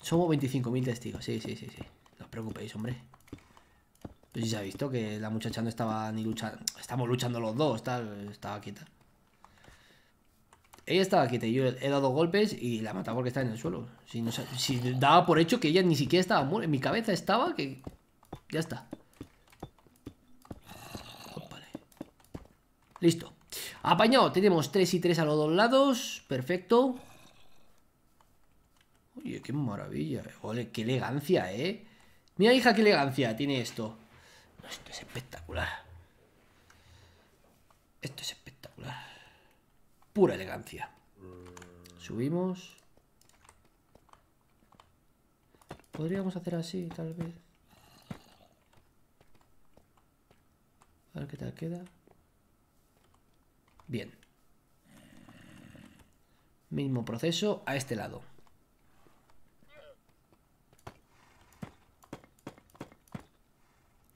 Somos 25.000 testigos. Sí, sí, sí, sí. No os preocupéis, hombre. Si ya ha visto que la muchacha no estaba ni luchando. Estamos luchando los dos, Estaba quieta. Ella estaba quieta. Yo he dado golpes y la he matado porque estaba en el suelo. Si, daba por hecho que ella ni siquiera estaba muerta. En mi cabeza estaba que. Ya está. Listo. Apañado. Tenemos 3 y 3 a los dos lados. Perfecto. Oye, qué maravilla. qué elegancia, eh. Mira, hija, qué elegancia tiene esto esto es espectacular. Esto es espectacular. Pura elegancia. Subimos. Podríamos hacer así, tal vez. A ver qué tal queda. Bien. Mismo proceso a este lado.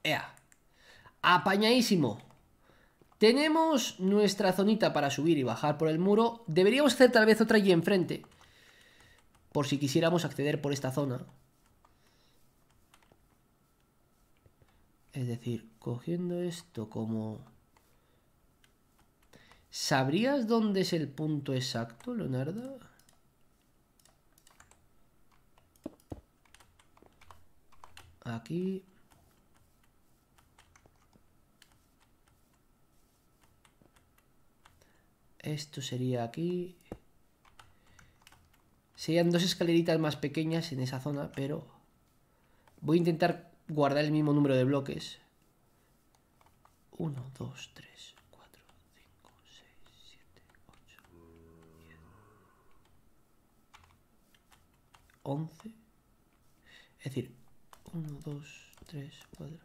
¡Ea! apañadísimo. Tenemos nuestra zonita para subir y bajar por el muro. Deberíamos hacer tal vez otra allí enfrente. Por si quisiéramos acceder por esta zona. Es decir, cogiendo esto como... ¿Sabrías dónde es el punto exacto, Leonardo? Aquí, Esto sería aquí. Serían dos escaleritas más pequeñas en esa zona, pero... Voy a intentar guardar el mismo número de bloques. 1, 2, 3, 4, 5, 6, 7, 8, 10, 11. Es decir, 1, 2, 3, 4.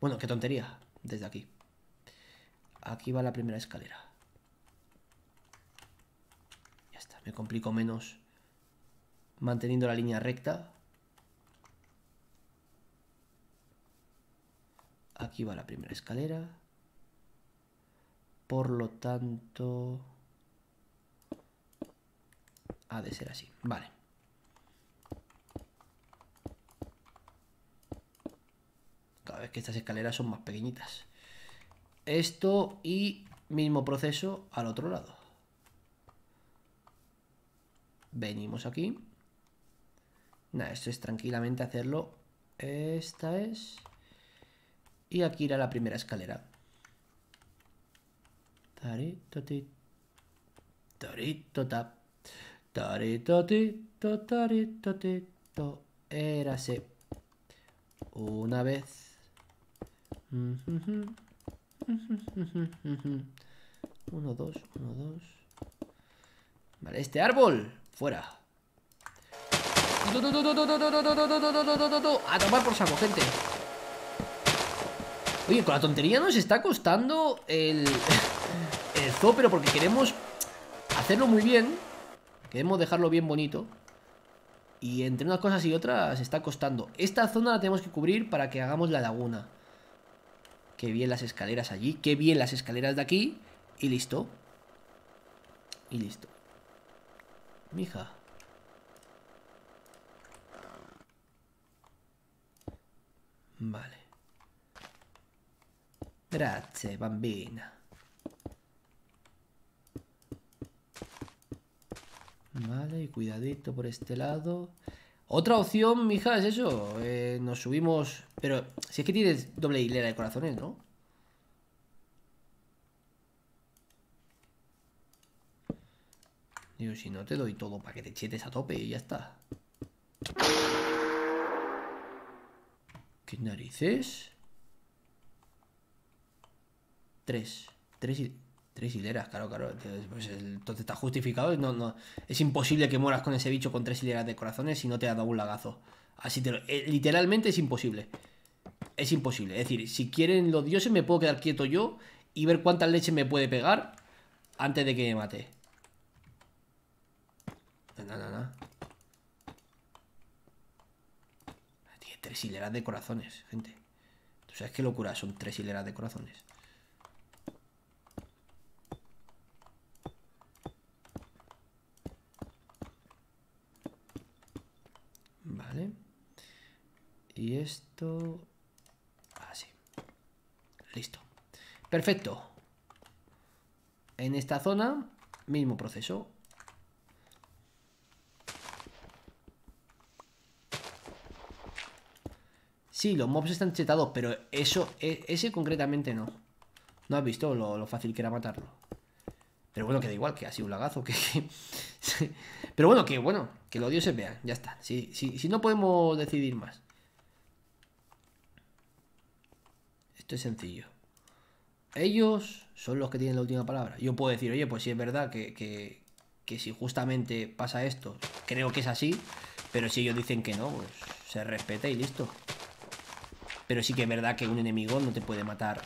Bueno, qué tontería, desde aquí. Aquí va la primera escalera. me complico menos manteniendo la línea recta. Aquí va la primera escalera. Por lo tanto, ha de ser así. Vale. Cada vez que estas escaleras son más pequeñitas. Esto y mismo proceso al otro lado. Venimos aquí. Nada, esto es tranquilamente hacerlo. Esta es. Y aquí irá la primera escalera. Taritotit Taritota. Una vez. Uno, dos, uno, dos. Vale, este árbol. Fuera. A tomar por saco, gente. Oye, con la tontería nos está costando el, el pero porque queremos hacerlo muy bien. Queremos dejarlo bien bonito. Y entre unas cosas y otras está costando. Esta zona la tenemos que cubrir para que hagamos la laguna. Qué bien las escaleras allí, qué bien las escaleras de aquí. Y listo. Y listo mija. Vale. Gracias, bambina. Vale, y cuidadito por este lado. Otra opción, mija, es eso. Eh, nos subimos... Pero si es que tienes doble hilera de corazones, ¿no? si no te doy todo para que te chetes a tope y ya está. ¿Qué narices? Tres. Tres, hileras, claro, claro. entonces pues, está justificado. No, no, es imposible que mueras con ese bicho con tres hileras de corazones si no te ha dado un lagazo. Así te eh, literalmente es imposible. Es imposible. Es decir, si quieren los dioses me puedo quedar quieto yo y ver cuánta leche me puede pegar antes de que me mate tres hileras de corazones, gente. ¿Tú sabes qué locura son tres hileras de corazones? Vale. Y esto... Así. Ah, Listo. Perfecto. En esta zona, mismo proceso. Sí, los mobs están chetados, pero eso, e, ese concretamente no. No has visto lo, fácil que era matarlo. Pero bueno, que da igual, que ha sido un lagazo, que... pero bueno, que bueno, que los dioses vean, ya está. Si, si, si no podemos decidir más. Esto es sencillo. Ellos son los que tienen la última palabra. Yo puedo decir, oye, pues si es verdad que, que si justamente pasa esto, creo que es así, pero si ellos dicen que no, pues se respeta y listo. Pero sí que es verdad que un enemigo no te puede matar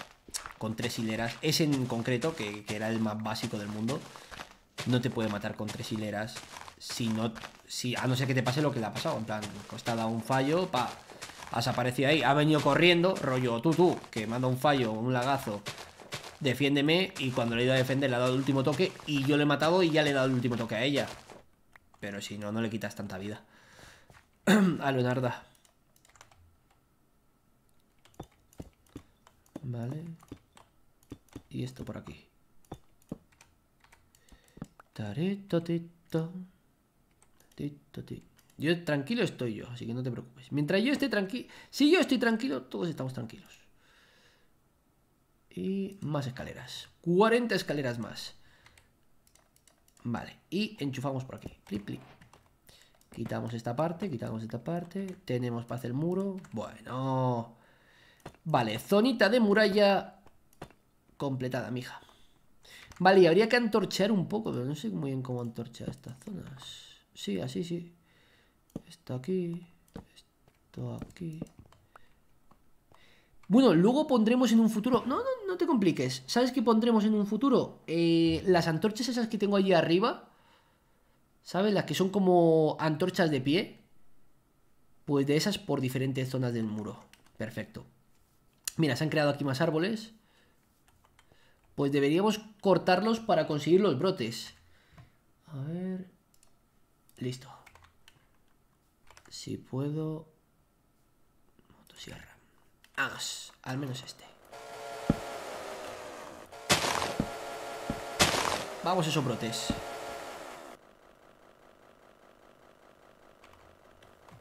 con tres hileras. Ese en concreto, que, era el más básico del mundo, no te puede matar con tres hileras si no, si, a no ser que te pase lo que le ha pasado. En plan, pues te ha dado un fallo, pa, has aparecido ahí, ha venido corriendo, rollo tú, tú, que manda un fallo, un lagazo, defiéndeme, y cuando le he ido a defender le ha dado el último toque, y yo le he matado y ya le he dado el último toque a ella. Pero si no, no le quitas tanta vida. a Leonarda. Vale. Y esto por aquí. Tarito, tito. Tito, tito. Yo tranquilo estoy yo, así que no te preocupes. Mientras yo esté tranquilo, si yo estoy tranquilo, todos estamos tranquilos. Y más escaleras. 40 escaleras más. Vale, y enchufamos por aquí. Clic, clic. Quitamos esta parte, quitamos esta parte. Tenemos para hacer el muro. Bueno. Vale, zonita de muralla completada, mija. Vale, y habría que antorchar un poco, pero no sé muy bien cómo antorchar estas zonas. Sí, así, sí. Esto aquí, esto aquí. Bueno, luego pondremos en un futuro... No, no, no te compliques. ¿Sabes qué pondremos en un futuro? Eh, las antorchas esas que tengo allí arriba. ¿Sabes? Las que son como antorchas de pie. Pues de esas por diferentes zonas del muro. Perfecto. Mira, se han creado aquí más árboles. Pues deberíamos cortarlos para conseguir los brotes. A ver... Listo. Si puedo... Motosierra. al menos este. Vamos esos brotes.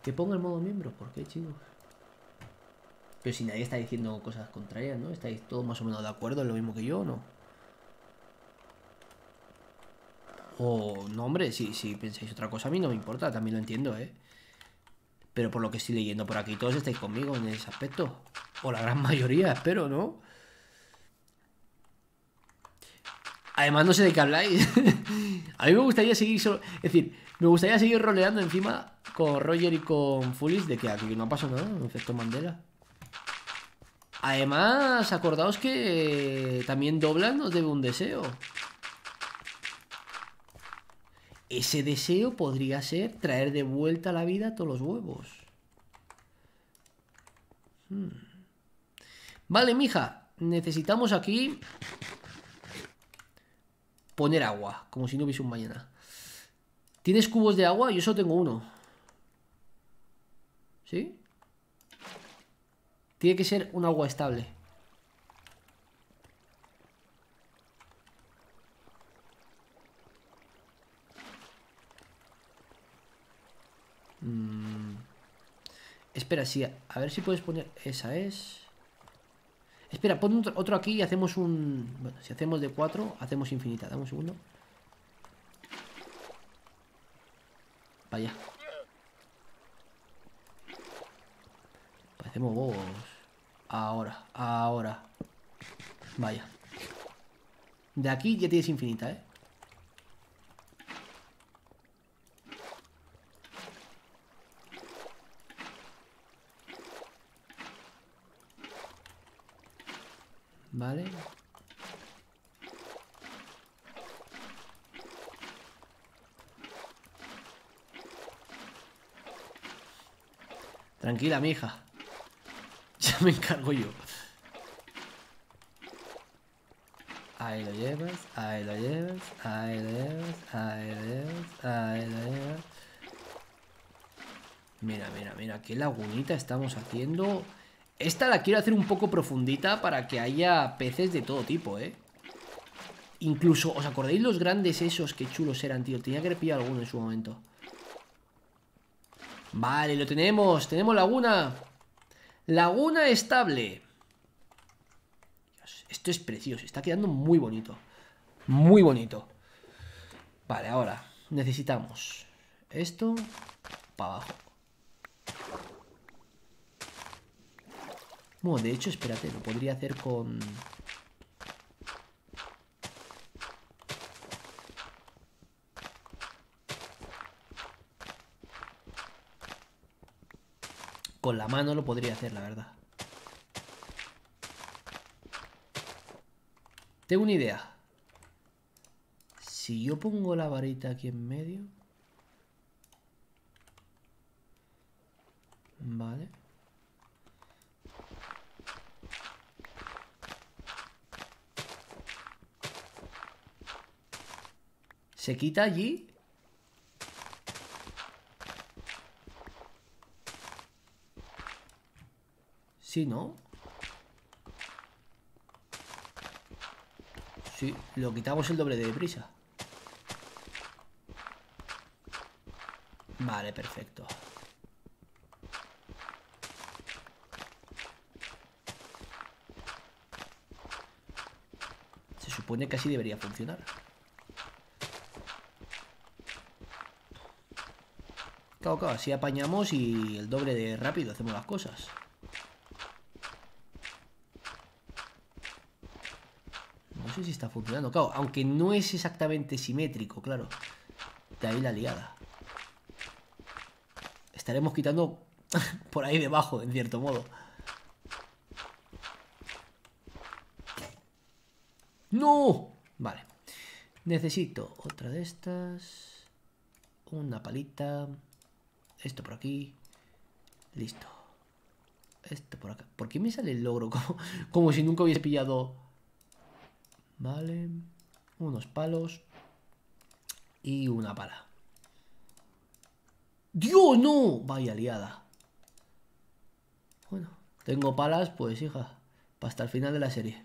Que ponga el modo miembro, Porque qué, chicos? Pero si nadie está diciendo cosas contrarias, ¿no? ¿Estáis todos más o menos de acuerdo en lo mismo que yo o no? O, no, hombre, si, pensáis otra cosa, a mí no me importa, también lo entiendo, ¿eh? Pero por lo que estoy leyendo por aquí, todos estáis conmigo en ese aspecto. O la gran mayoría, espero, ¿no? Además, no sé de qué habláis. a mí me gustaría seguir. Solo... Es decir, me gustaría seguir roleando encima con Roger y con Fulis de que aquí no ha pasado nada, efecto Mandela. Además, acordaos que también Doblan nos debe un deseo. Ese deseo podría ser traer de vuelta a la vida todos los huevos. Hmm. Vale, mija, necesitamos aquí poner agua, como si no hubiese un mañana. ¿Tienes cubos de agua? Yo solo tengo uno. ¿Sí? Tiene que ser un agua estable. Mm. Espera, sí, a ver si puedes poner... Esa es... Espera, pon otro aquí y hacemos un... Bueno, si hacemos de 4, hacemos infinita. Dame un segundo. Vaya. Ahora, ahora. Vaya. De aquí ya tienes infinita, ¿eh? Vale. Tranquila, mija. me encargo yo. Ahí lo llevas, ahí lo llevas, ahí lo llevas, ahí lo llevas, ahí lo llevas. Mira, mira, mira, qué lagunita estamos haciendo. Esta la quiero hacer un poco profundita para que haya peces de todo tipo, ¿eh? Incluso, ¿os acordáis los grandes esos? que chulos eran, tío. Tenía que pillado alguno en su momento. Vale, lo tenemos. Tenemos laguna. Laguna estable. esto es precioso. Está quedando muy bonito. Muy bonito. Vale, ahora necesitamos esto para abajo. Bueno, de hecho, espérate, lo podría hacer con... Con la mano lo podría hacer, la verdad. Tengo una idea. Si yo pongo la varita aquí en medio... Vale. ¿Se quita allí? Sí, ¿no? Sí, lo quitamos el doble de prisa. Vale, perfecto. Se supone que así debería funcionar. Claro, claro, así apañamos y el doble de rápido hacemos las cosas. sé si está funcionando. Claro, aunque no es exactamente simétrico, claro. De ahí la liada. Estaremos quitando por ahí debajo, en cierto modo. ¡No! Vale. Necesito otra de estas. Una palita. Esto por aquí. Listo. Esto por acá. ¿Por qué me sale el logro? Como, como si nunca hubiese pillado... Vale. Unos palos. Y una pala. ¡Dios, no! Vaya liada. Bueno, tengo palas, pues hija. Hasta el final de la serie.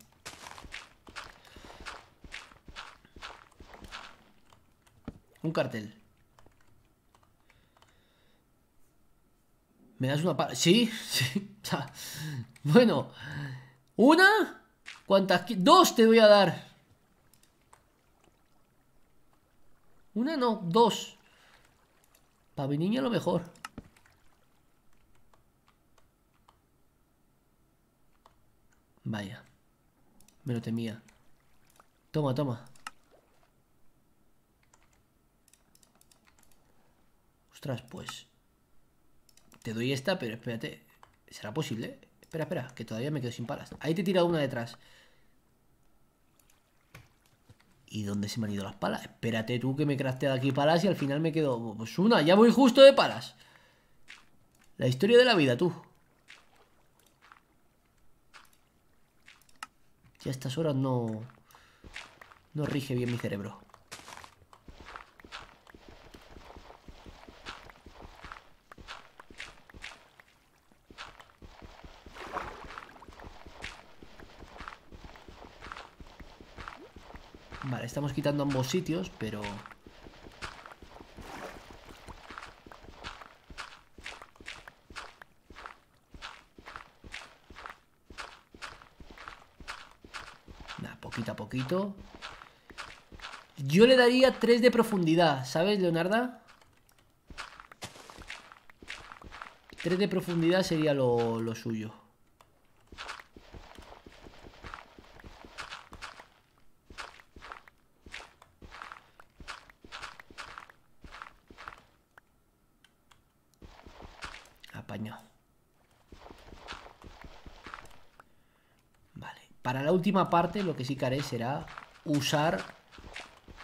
Un cartel. ¿Me das una pala? Sí, sí. bueno. ¿Una? ¿Cuántas? Dos te voy a dar. Una no, dos. Para mi niña lo mejor. Vaya. Me lo temía. Toma, toma. Ostras, pues... Te doy esta, pero espérate. ¿Será posible? Espera, espera, que todavía me quedo sin palas. Ahí te he tirado una detrás. ¿Y dónde se me han ido las palas? Espérate tú que me craste de aquí palas y al final me quedo... Pues una, ya voy justo de palas. La historia de la vida, tú. Ya a estas horas no... No rige bien mi cerebro. estamos quitando ambos sitios, pero... Nada, poquito a poquito. Yo le daría 3 de profundidad, ¿sabes, Leonarda? 3 de profundidad sería lo suyo. última parte lo que sí que haré será usar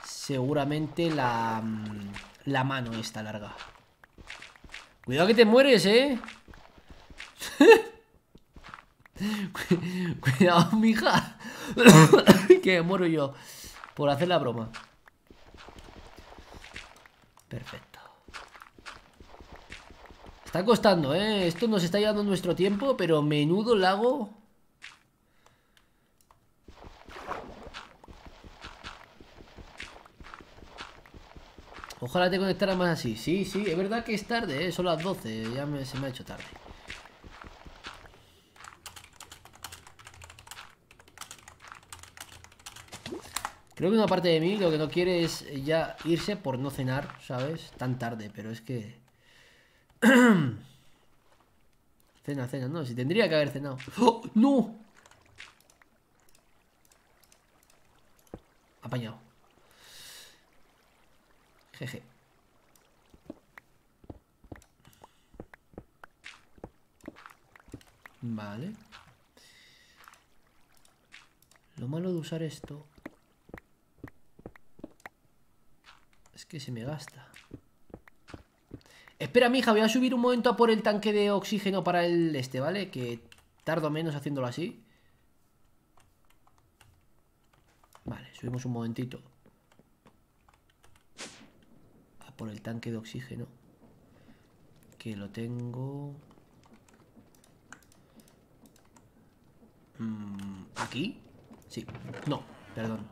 seguramente la, mm, la mano esta larga. Cuidado que te mueres, ¿eh? Cuidado, mija. que muero yo por hacer la broma. Perfecto. Está costando, ¿eh? Esto nos está llevando nuestro tiempo, pero menudo lago Ojalá te conectara más así. Sí, sí, es verdad que es tarde, ¿eh? son las 12. Ya se me ha hecho tarde. Creo que una parte de mí lo que no quiere es ya irse por no cenar, ¿sabes? Tan tarde, pero es que... cena, cena, no, si tendría que haber cenado. ¡Oh, ¡No! Apañado. Jeje. Vale. Lo malo de usar esto es que se me gasta. Espera, mija, voy a subir un momento a por el tanque de oxígeno para el este, ¿vale? Que tardo menos haciéndolo así. Vale, subimos un momentito por el tanque de oxígeno. Que lo tengo... Mm, ¿Aquí? Sí. No, perdón.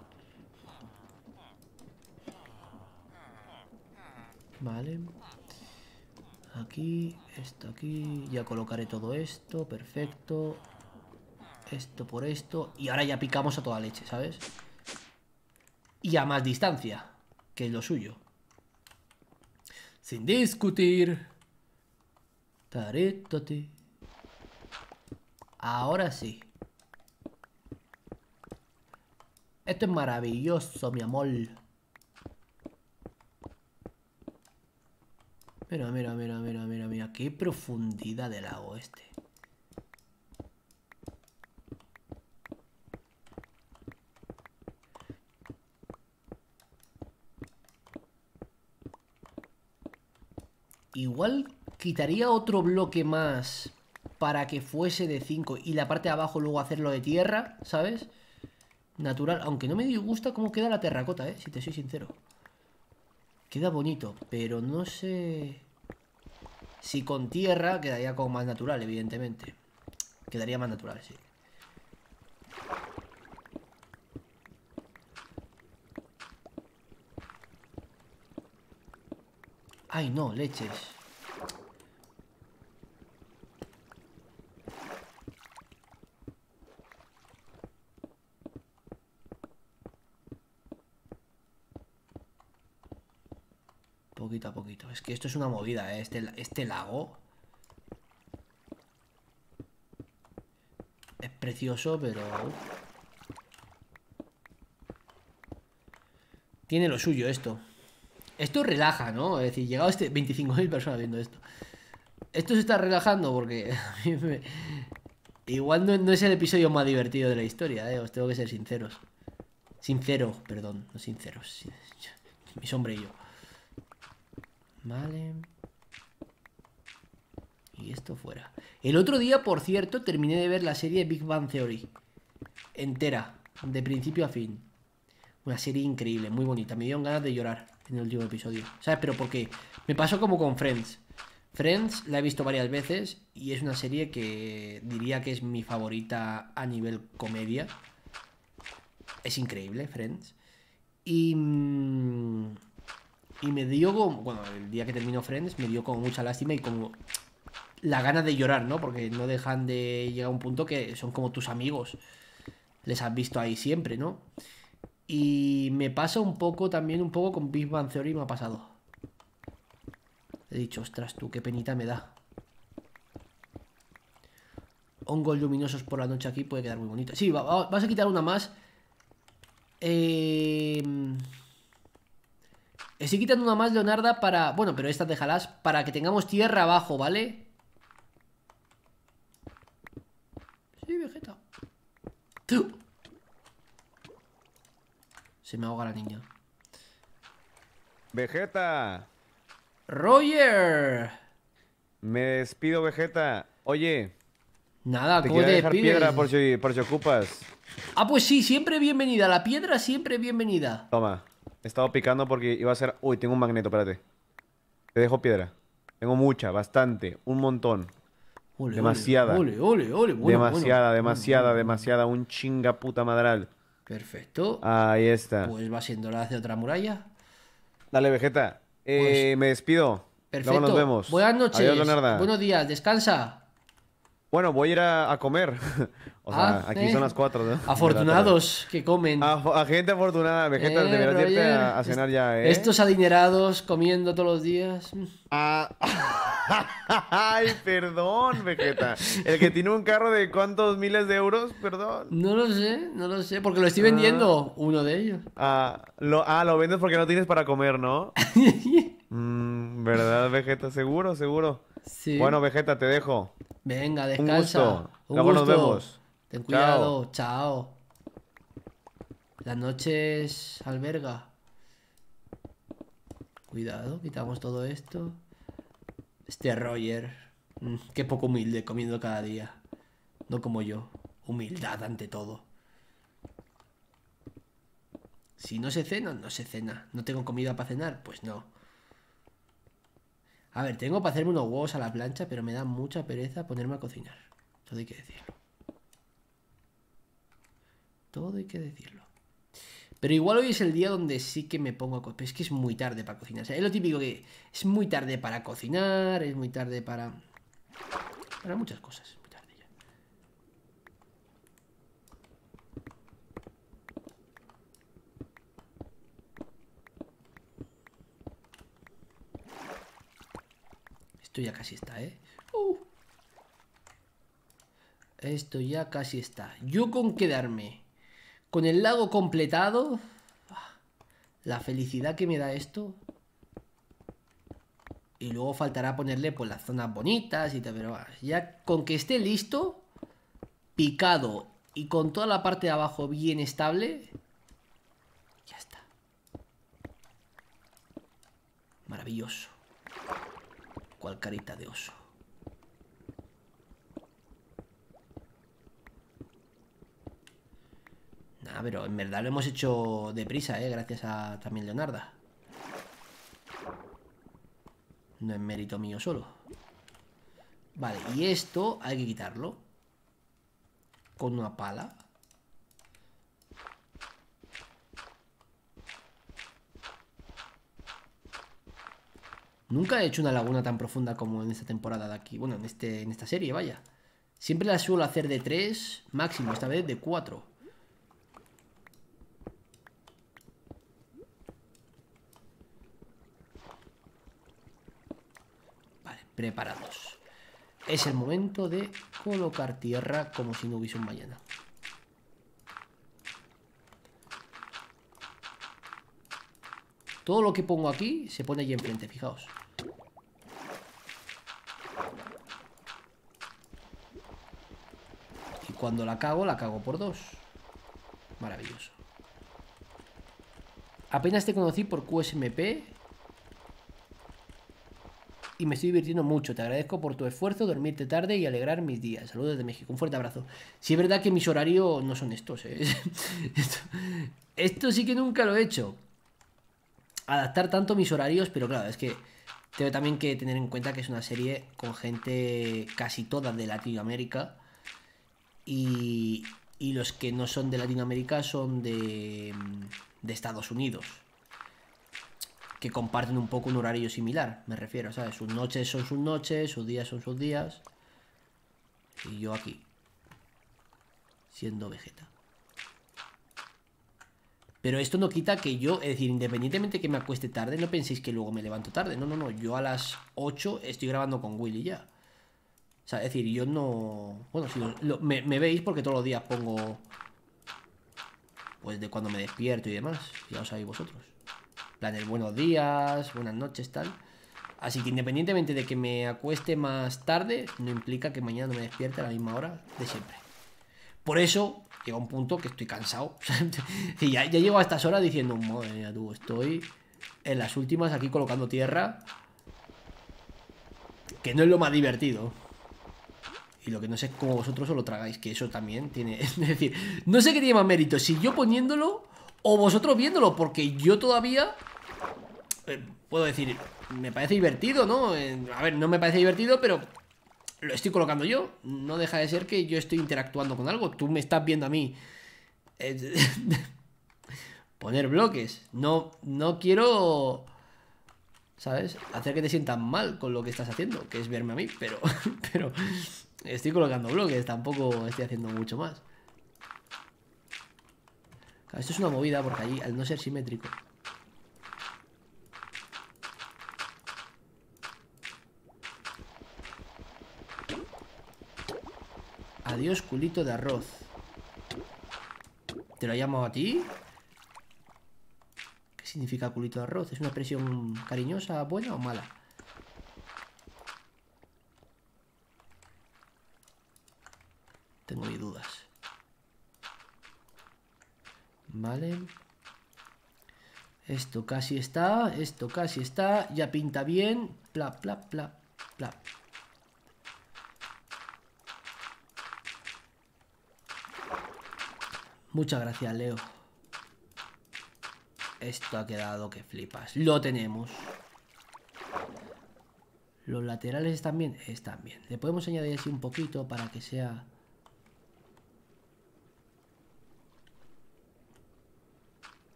Vale. Aquí, esto aquí. Ya colocaré todo esto. Perfecto. Esto por esto. Y ahora ya picamos a toda leche, ¿sabes? Y a más distancia, que es lo suyo sin discutir. Tarétate. Ahora sí. Esto es maravilloso, mi amor. Mira, mira, mira, mira, mira, mira. Qué profundidad del lago este. Igual quitaría otro bloque más para que fuese de 5 y la parte de abajo luego hacerlo de tierra, ¿sabes? Natural, aunque no me gusta cómo queda la terracota, ¿eh? Si te soy sincero. Queda bonito, pero no sé... Si con tierra quedaría como más natural, evidentemente. Quedaría más natural, sí. Ay, no, leches. Poquito a poquito. Es que esto es una movida, ¿eh? Este, este lago... Es precioso, pero... Tiene lo suyo esto esto relaja, ¿no? Es decir, llegado este 25.000 personas viendo esto. Esto se está relajando porque Igual no, es el episodio más divertido de la historia, ¿eh? Os tengo que ser sinceros. Sincero, perdón, no sinceros. Mi sombra y yo. Vale. Y esto fuera. El otro día, por cierto, terminé de ver la serie Big Bang Theory. Entera, de principio a fin. Una serie increíble, muy bonita. Me dieron ganas de llorar en el último episodio. ¿Sabes? Pero porque me pasó como con Friends. Friends la he visto varias veces y es una serie que diría que es mi favorita a nivel comedia. Es increíble, Friends. Y, mm, y me dio como, bueno, el día que terminó Friends me dio con mucha lástima y como la gana de llorar, ¿no? Porque no dejan de llegar a un punto que son como tus amigos. Les has visto ahí siempre, ¿no? Y me pasa un poco también, un poco con Big Bang Theory me ha pasado. He dicho, ostras tú, qué penita me da. Hongos luminosos por la noche aquí puede quedar muy bonito. Sí, vas a quitar una más. Eh... Estoy quitando una más, Leonarda, para... Bueno, pero estas déjalas para que tengamos tierra abajo, ¿vale? Sí, Vegeta. ¡Tú! Se me ahoga la niña. Vegeta. Roger. Me despido, Vegeta. Oye. Nada, te quiero dejar piedra por si, por si ocupas. Ah, pues sí, siempre bienvenida. La piedra siempre bienvenida. Toma. He estado picando porque iba a ser... Uy, tengo un magneto, espérate. Te dejo piedra. Tengo mucha, bastante, un montón. demasiada. demasiada, demasiada, demasiada, un chinga puta madral. Perfecto. Ahí está. Pues va siendo la de otra muralla. Dale, Vegeta. Eh, pues me despido. Perfecto. nos vemos. Buenas noches. Buenos días. Descansa. Bueno, voy a ir a, comer. o sea, ah, aquí son las cuatro ¿no? Afortunados que comen. Ah, a, gente afortunada, Vegeta, eh, deberías irte a, cenar ya, ¿eh? Estos adinerados comiendo todos los días. Mm. Ah, ay, perdón, Vegeta. El que tiene un carro de cuántos miles de euros, perdón. No lo sé, no lo sé, porque lo estoy vendiendo uno de ellos. Ah lo, lo vendes porque no tienes para comer, ¿no? Mm, ¿Verdad, Vegeta? Seguro, seguro. Bueno, Vegeta, te dejo. Venga, descansa. Un gusto. nos vemos. Ten cuidado. Chao. Las noches alberga. Cuidado, quitamos todo esto. Este Roger. Mm, qué poco humilde comiendo cada día. No como yo. Humildad ante todo. Si no se cena, no se cena. No tengo comida para cenar, pues no. A ver, tengo para hacerme unos huevos a la plancha, pero me da mucha pereza ponerme a cocinar. Todo hay que decirlo. Todo hay que decirlo. Pero igual hoy es el día donde sí que me pongo a cocinar. Es que es muy tarde para cocinar. es lo típico que es muy tarde para cocinar, es muy tarde para... Para muchas cosas. Esto ya casi está, ¿eh? ¡Uh! Esto ya casi está. Yo con quedarme con el lago completado... Ah, la felicidad que me da esto... Y luego faltará ponerle pues las zonas bonitas y tal, pero ah, ya con que esté listo, picado y con toda la parte de abajo bien estable, carita de oso. Nada, pero en verdad lo hemos hecho deprisa, ¿eh? Gracias a también Leonarda. No es mérito mío solo. Vale, y esto hay que quitarlo. Con una pala. Nunca he hecho una laguna tan profunda como en esta temporada de aquí. Bueno, en, este, en esta serie, vaya. Siempre la suelo hacer de 3, máximo, esta vez de 4. Vale, preparados. Es el momento de colocar tierra como si no hubiese un mañana. Todo lo que pongo aquí se pone allí enfrente, fijaos. cuando la cago, la cago por dos. Maravilloso. Apenas te conocí por QSMP. Y me estoy divirtiendo mucho. Te agradezco por tu esfuerzo, dormirte tarde y alegrar mis días. Saludos desde México. Un fuerte abrazo. Si es verdad que mis horarios no son estos. ¿eh? esto sí que nunca lo he hecho. Adaptar tanto mis horarios, pero claro, es que tengo también que tener en cuenta que es una serie con gente casi toda de Latinoamérica y, los que no son de Latinoamérica son de, de Estados Unidos que comparten un poco un horario similar, me refiero, ¿sabes? Sus noches son sus noches, sus días son sus días. Y yo aquí, siendo vegeta. Pero esto no quita que yo, es decir, independientemente que me acueste tarde, no penséis que luego me levanto tarde. No, no, no, yo a las 8 estoy grabando con Willy ya. O sea, es decir, yo no... Bueno, me, veis porque todos los días pongo... Pues de cuando me despierto y demás. Ya os sabéis vosotros. Planes buenos días, buenas noches, tal. Así que independientemente de que me acueste más tarde, no implica que mañana no me despierte a la misma hora de siempre. Por eso llega un punto que estoy cansado. y ya, ya, llego a estas horas diciendo, madre tú, estoy en las últimas aquí colocando tierra. Que no es lo más divertido. Y lo que no sé es cómo vosotros os lo tragáis, que eso también tiene. Es decir, no sé qué tiene más mérito, si yo poniéndolo o vosotros viéndolo, porque yo todavía. Eh, puedo decir, me parece divertido, ¿no? a ver, no me parece divertido, pero lo estoy colocando yo. No deja de ser que yo estoy interactuando con algo. Tú me estás viendo a mí. Eh, poner bloques. No, no quiero. ¿Sabes? Hacer que te sientas mal con lo que estás haciendo, que es verme a mí, pero Estoy colocando bloques, tampoco estoy haciendo mucho más. esto es una movida porque allí, al no ser simétrico. Adiós, culito de arroz. ¿Te lo llamo a ti? ¿Qué significa culito de arroz? ¿Es una expresión cariñosa, buena o mala? Tengo mis dudas. Vale. Esto casi está, esto casi está. Ya pinta bien. Pla, pla, pla, pla. Muchas gracias, Leo. Esto ha quedado que flipas. Lo tenemos. Los laterales están bien. Están bien. Le podemos añadir así un poquito para que sea...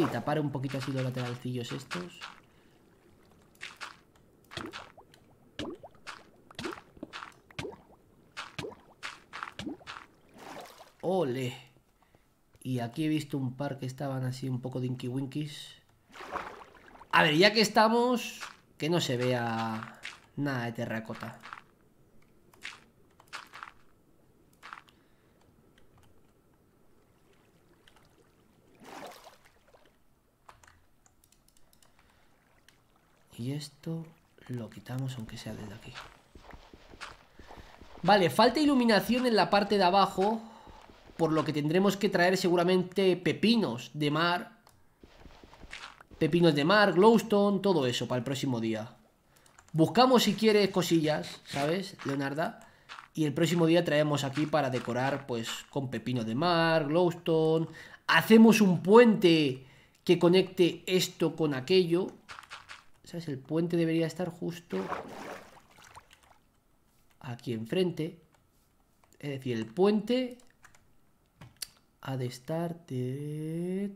Sí, tapar un poquito así los lateralcillos estos. ¡Ole! Y aquí he visto un par que estaban así un poco dinky winkies. A ver, ya que estamos, que no se vea nada de terracota. Y esto lo quitamos aunque sea desde aquí. Vale, falta iluminación en la parte de abajo, por lo que tendremos que traer seguramente pepinos de mar. Pepinos de mar, glowstone, todo eso para el próximo día. Buscamos si quieres cosillas, ¿sabes, Leonarda? Y el próximo día traemos aquí para decorar pues con pepinos de mar, glowstone. Hacemos un puente que conecte esto con aquello. ¿Sabes? El puente debería estar justo aquí enfrente. Es decir, el puente ha de estar... Te,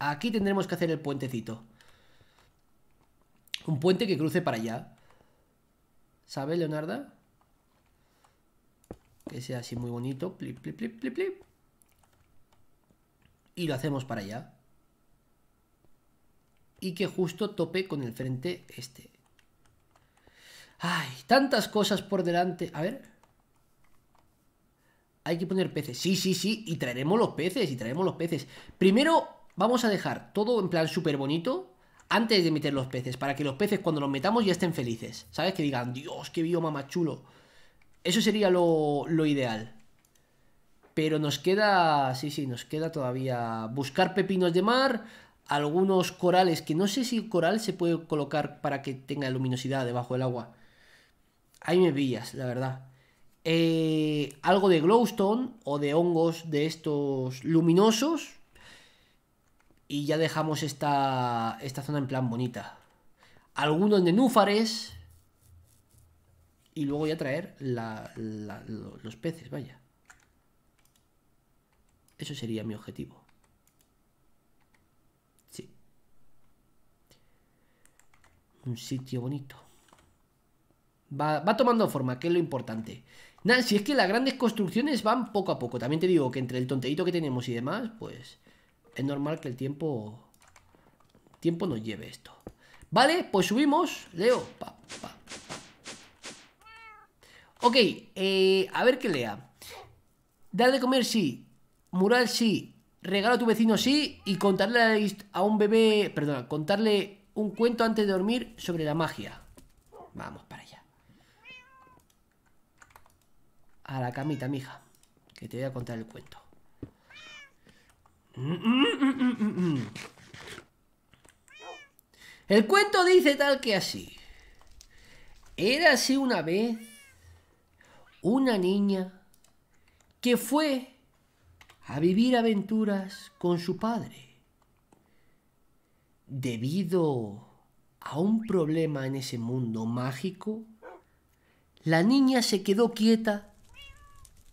Aquí tendremos que hacer el puentecito. Un puente que cruce para allá. ¿Sabes, Leonarda? Que sea así muy bonito. Y lo hacemos para allá y que justo tope con el frente este. Ay, tantas cosas por delante. A ver. Hay que poner peces. Sí, sí, sí. Y traeremos los peces, y traeremos los peces. Primero vamos a dejar todo en plan súper bonito antes de meter los peces. Para que los peces cuando los metamos ya estén felices. ¿Sabes? Que digan, Dios, qué bioma más chulo. Eso sería lo, lo ideal. Pero nos queda, sí, sí, nos queda todavía buscar pepinos de mar, algunos corales, que no sé si el coral se puede colocar para que tenga luminosidad debajo del agua. Ahí me pillas, la verdad. Eh, algo de glowstone o de hongos de estos luminosos. Y ya dejamos esta, esta zona en plan bonita. Algunos nenúfares. Y luego voy a traer los peces, vaya. Eso sería mi objetivo. Un sitio bonito. Va, tomando forma, que es lo importante. Nada, si es que las grandes construcciones van poco a poco. También te digo que entre el tonterito que tenemos y demás, pues es normal que el tiempo tiempo nos lleve esto. Vale, pues subimos, leo. Ok, eh, a ver qué lea. Dar de comer sí, mural sí, regalo a tu vecino sí y contarle a un bebé, perdona, contarle un cuento antes de dormir sobre la magia. Vamos para allá. A la camita, mija. Que te voy a contar el cuento. Mm, mm, mm, el cuento dice tal que así. Era así una vez una niña que fue a vivir aventuras con su padre Debido a un problema en ese mundo mágico, la niña se quedó quieta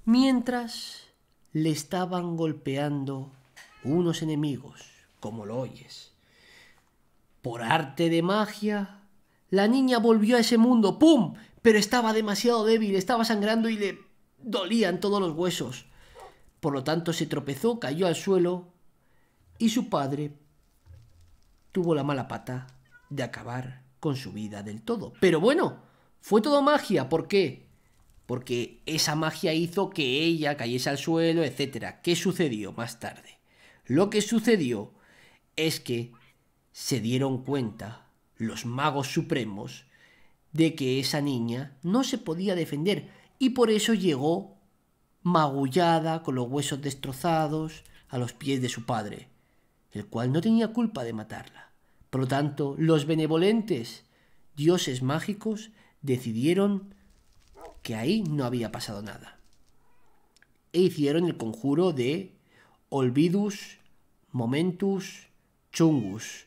mientras le estaban golpeando unos enemigos, como lo oyes. Por arte de magia, la niña volvió a ese mundo, ¡pum! Pero estaba demasiado débil, estaba sangrando y le dolían todos los huesos. Por lo tanto, se tropezó, cayó al suelo y su padre tuvo la mala pata de acabar con su vida del todo. Pero bueno, fue todo magia. ¿Por qué? Porque esa magia hizo que ella cayese al suelo, etc. ¿Qué sucedió más tarde? Lo que sucedió es que se dieron cuenta los magos supremos de que esa niña no se podía defender y por eso llegó magullada, con los huesos destrozados, a los pies de su padre, el cual no tenía culpa de matarla. Por lo tanto, los benevolentes dioses mágicos decidieron que ahí no había pasado nada. E hicieron el conjuro de Olvidus Momentus Chungus,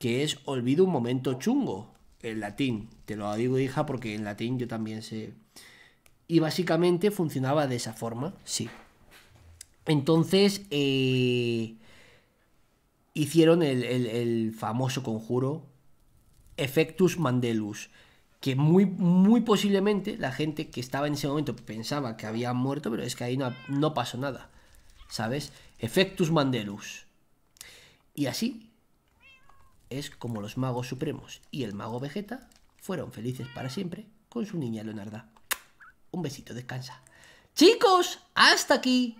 que es olvido un momento chungo, en latín. Te lo digo, hija, porque en latín yo también sé. Y básicamente funcionaba de esa forma, sí. Entonces, eh, hicieron el, famoso conjuro Effectus Mandelus, que muy, muy posiblemente la gente que estaba en ese momento pensaba que había muerto, pero es que ahí no, no pasó nada, ¿sabes? Effectus Mandelus. Y así es como los magos supremos y el mago Vegeta fueron felices para siempre con su niña Leonarda. Un besito, descansa. Chicos, hasta aquí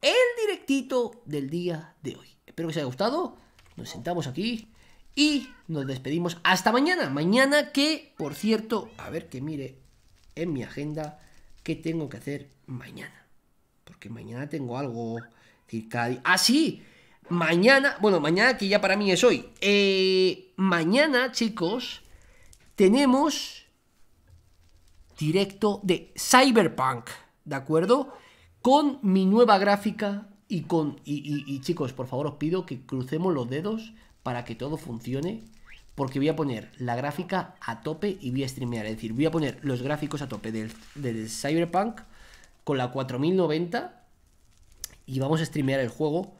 el directito del día de hoy. Espero que os haya gustado. Nos sentamos aquí y nos despedimos hasta mañana. Mañana que, por cierto, a ver que mire en mi agenda qué tengo que hacer mañana. Porque mañana tengo algo... Ah, sí. Mañana, bueno, mañana que ya para mí es hoy. Eh, mañana, chicos, tenemos directo de Cyberpunk, ¿de acuerdo? Con mi nueva gráfica y, con, y, chicos, por favor os pido que crucemos los dedos para que todo funcione porque voy a poner la gráfica a tope y voy a streamear. Es decir, voy a poner los gráficos a tope del, del, Cyberpunk con la 4090 y vamos a streamear el juego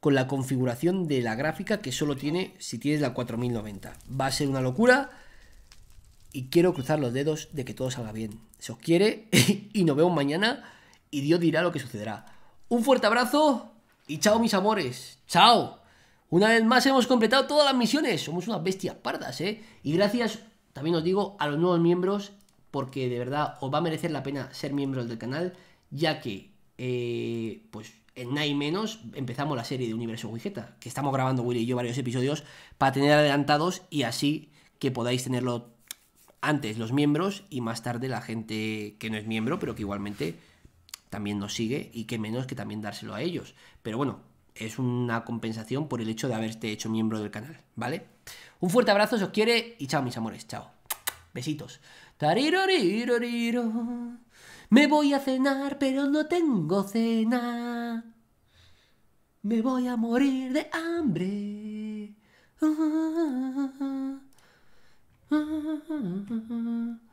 con la configuración de la gráfica que solo tiene si tienes la 4090. Va a ser una locura y quiero cruzar los dedos de que todo salga bien. Se os quiere y nos vemos mañana y Dios dirá lo que sucederá. Un fuerte abrazo y chao mis amores. Chao. Una vez más hemos completado todas las misiones. Somos unas bestias pardas, ¿eh? Y gracias, también os digo, a los nuevos miembros, porque de verdad os va a merecer la pena ser miembros del canal, ya que, eh, pues, en nada menos empezamos la serie de Universo Wigeta, que estamos grabando Willy y yo varios episodios para tener adelantados y así que podáis tenerlo antes los miembros y más tarde la gente que no es miembro, pero que igualmente también nos sigue y qué menos que también dárselo a ellos. Pero bueno, es una compensación por el hecho de haberte hecho miembro del canal, ¿vale? Un fuerte abrazo, si os quiere y chao mis amores, chao. Besitos. Me voy a cenar, pero no tengo cena. Me voy a morir de hambre. Ah, ah, ah,